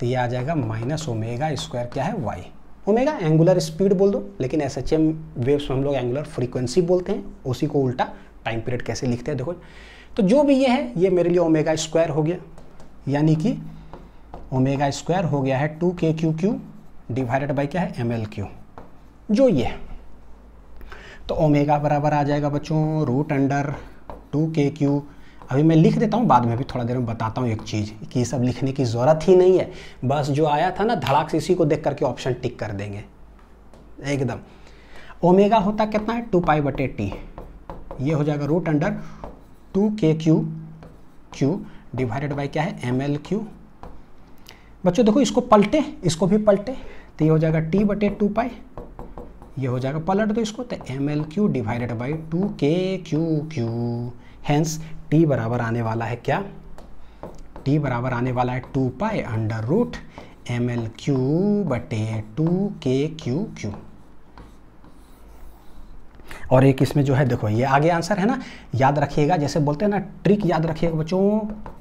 तो ये आ जाएगा माइनस ओमेगा स्क्वायर क्या है वाई ओमेगा एंगुलर स्पीड बोल दो लेकिन एस एच एम वेव्स में हम लोग एंगुलर फ्रीक्वेंसी बोलते हैं उसी को उल्टा टाइम पीरियड कैसे लिखते हैं देखो तो जो भी ये है ये मेरे लिए ओमेगा स्क्वायर हो गया यानी कि ओमेगा स्क्वायर हो गया है two K Q Q divided by क्या है एम एल क्यू जो ये है तो ओमेगा बराबर आ जाएगा बच्चों root under two K Q अभी मैं लिख देता हूँ बाद में अभी थोड़ा देर में बताता हूँ एक चीज़ कि ये सब लिखने की ज़रूरत ही नहीं है बस जो आया था ना धड़ाक से इसी को देख करके ऑप्शन टिक कर देंगे एकदम ओमेगा होता कितना है टू पाई बटे टी ये हो जाएगा root under two K Q Q divided by क्या है एम एल क्यू बच्चों देखो इसको पलटे इसको भी पलटे तो ये हो जाएगा टी बटे टू पाई ये हो जाएगा पलट दो इसको तो M L Q divided by two K Q Q hence T बराबर आने वाला है क्या टी बराबर आने वाला है two pi under root M L Q बटे टू के क्यू क्यू और एक इसमें जो है देखो ये आगे आंसर है ना याद रखिएगा जैसे बोलते हैं ना ट्रिक याद रखिएगा बच्चों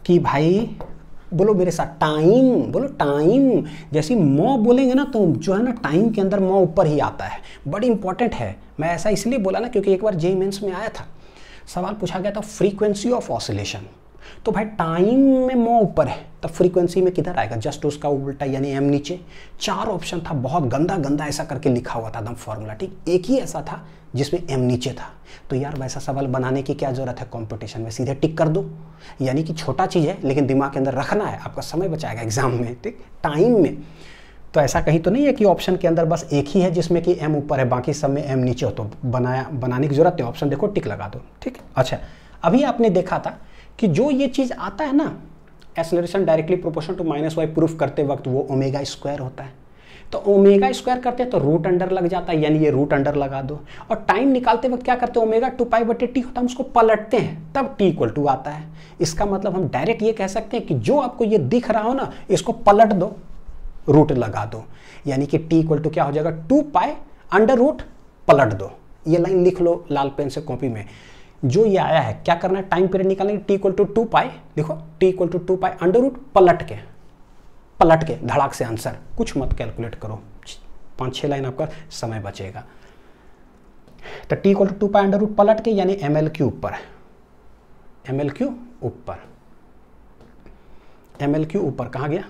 कि भाई बोलो मेरे साथ टाइम बोलो टाइम जैसे मो बोलेंगे ना तो जो है ना टाइम के अंदर मो ऊपर ही आता है बड़ी इंपॉर्टेंट है मैं ऐसा इसलिए बोला ना क्योंकि एक बार जे मेन्स में आया था सवाल पूछा गया था फ्रीक्वेंसी ऑफ ऑसिलेशन तो भाई टाइम में मो ऊपर है तो फ्रीक्वेंसी में किधर आएगा जस्ट उसका उल्टा यानी एम नीचे चार ऑप्शन था बहुत गंदा गंदा ऐसा करके लिखा हुआ था एकदम फॉर्मूला ठीक एक ही ऐसा था जिसमें एम नीचे था तो यार वैसा सवाल बनाने की क्या ज़रूरत है कंपटीशन में सीधे टिक कर दो यानी कि छोटा चीज़ है लेकिन दिमाग के अंदर रखना है आपका समय बचाएगा एग्जाम में ठीक टाइम में तो ऐसा कहीं तो नहीं है कि ऑप्शन के अंदर बस एक ही है जिसमें कि एम ऊपर है बाकी सब में एम नीचे हो तो बनाया बनाने की ज़रूरत है ऑप्शन देखो टिक लगा दो ठीक अच्छा अभी आपने देखा था कि जो ये चीज़ आता है ना acceleration directly proportion to minus Y proof करते वक्त वो ओमेगा स्क्वायर होता है तो ओमेगा स्क्वायर करते हैं तो रूट अंडर लग जाता है यानी ये रूट अंडर लगा दो और टाइम निकालते वक्त क्या करते हैं ओमेगा टू पाई बटे टी होता है उसको पलटते हैं तब टी इक्वल टू आता है इसका मतलब हम डायरेक्ट ये कह सकते हैं कि जो आपको ये दिख रहा हो ना इसको पलट दो रूट लगा दो यानी कि टी इक्वल टू क्या हो जाएगा टू पाए अंडर रूट पलट दो ये लाइन लिख लो लाल पेन से कॉपी में जो ये आया है क्या करना है टाइम पीरियड निकालेंगे T equal to two pi लिखो T equal to two pi under root पलट के पलट के धड़ाक से आंसर कुछ मत कैलकुलेट करो पांच छह लाइन आपका समय बचेगा तो T equal to two pi under root पलट के यानी एम एल क्यू ऊपर एम एल क्यू ऊपर एम एल क्यू ऊपर कहा गया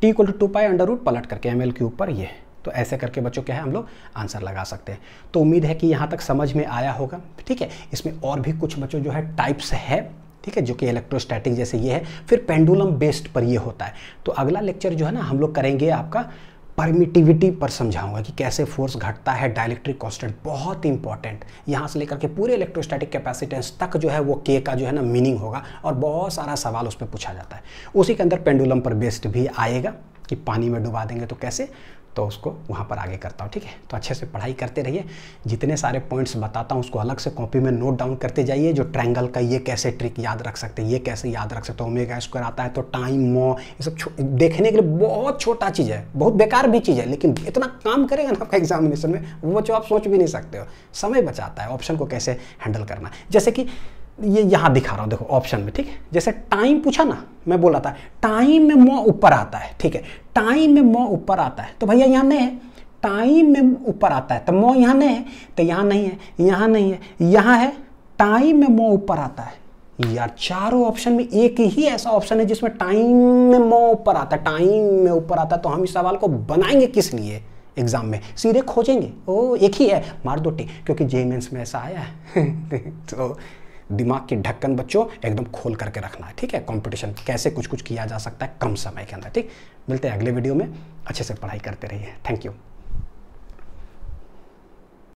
T equal to two pi under root पलट करके एम के ऊपर ये तो ऐसे करके बच्चों क्या है हम लोग आंसर लगा सकते हैं तो उम्मीद है कि यहाँ तक समझ में आया होगा ठीक है इसमें और भी कुछ बच्चों जो है टाइप्स है ठीक है जो कि इलेक्ट्रोस्टैटिक जैसे ये है फिर पेंडुलम बेस्ड पर ये होता है तो अगला लेक्चर जो है ना हम लोग करेंगे आपका परमिटिविटी पर समझाऊंगा कि कैसे फोर्स घटता है डायलेक्ट्रिक कॉन्स्टेंट बहुत इंपॉर्टेंट यहाँ से लेकर के पूरे इलेक्ट्रोस्टैटिक कैपेसिटेंस तक जो है वो के का जो है ना मीनिंग होगा और बहुत सारा सवाल उस पर पूछा जाता है उसी के अंदर पेंडुलम पर बेस्ड भी आएगा कि पानी में डुबा देंगे तो कैसे तो उसको वहाँ पर आगे करता हूँ ठीक है तो अच्छे से पढ़ाई करते रहिए जितने सारे पॉइंट्स बताता हूँ उसको अलग से कॉपी में नोट डाउन करते जाइए जो ट्रैंगल का ये कैसे ट्रिक याद रख सकते हैं ये कैसे याद रख सकते हो ओमेगा स्क्वायर आता है तो टाइम मो ये सब देखने के लिए बहुत छोटा चीज़ है बहुत बेकार भी चीज़ है लेकिन इतना काम करेगा ना आपका एग्जामिनेशन में वो जो आप सोच भी नहीं सकते हो समय बचाता है ऑप्शन को कैसे हैंडल करना जैसे कि ये यहाँ दिखा रहा हूँ देखो ऑप्शन में ठीक है जैसे टाइम पूछा ना मैं बोला था टाइम में मो ऊपर आता है ठीक है टाइम में मो ऊपर आता है तो भैया यहाँ नहीं है टाइम में ऊपर आता है तो मो यहाँ नहीं है तो यहाँ नहीं है यहाँ नहीं है यहाँ है टाइम में मो ऊपर आता है यार चारों ऑप्शन में एक ही ऐसा ऑप्शन है जिसमें टाइम में मो ऊपर आता है टाइम में ऊपर आता है तो हम इस सवाल को बनाएंगे किस लिए एग्जाम में सीधे खोजेंगे ओ एक ही है मार दो टी क्योंकि जे में ऐसा आया है तो दिमाग की ढक्कन बच्चों एकदम खोल करके रखना है ठीक है कंपटीशन कैसे कुछ कुछ किया जा सकता है कम समय के अंदर ठीक मिलते हैं अगले वीडियो में अच्छे से पढ़ाई करते रहिए थैंक यू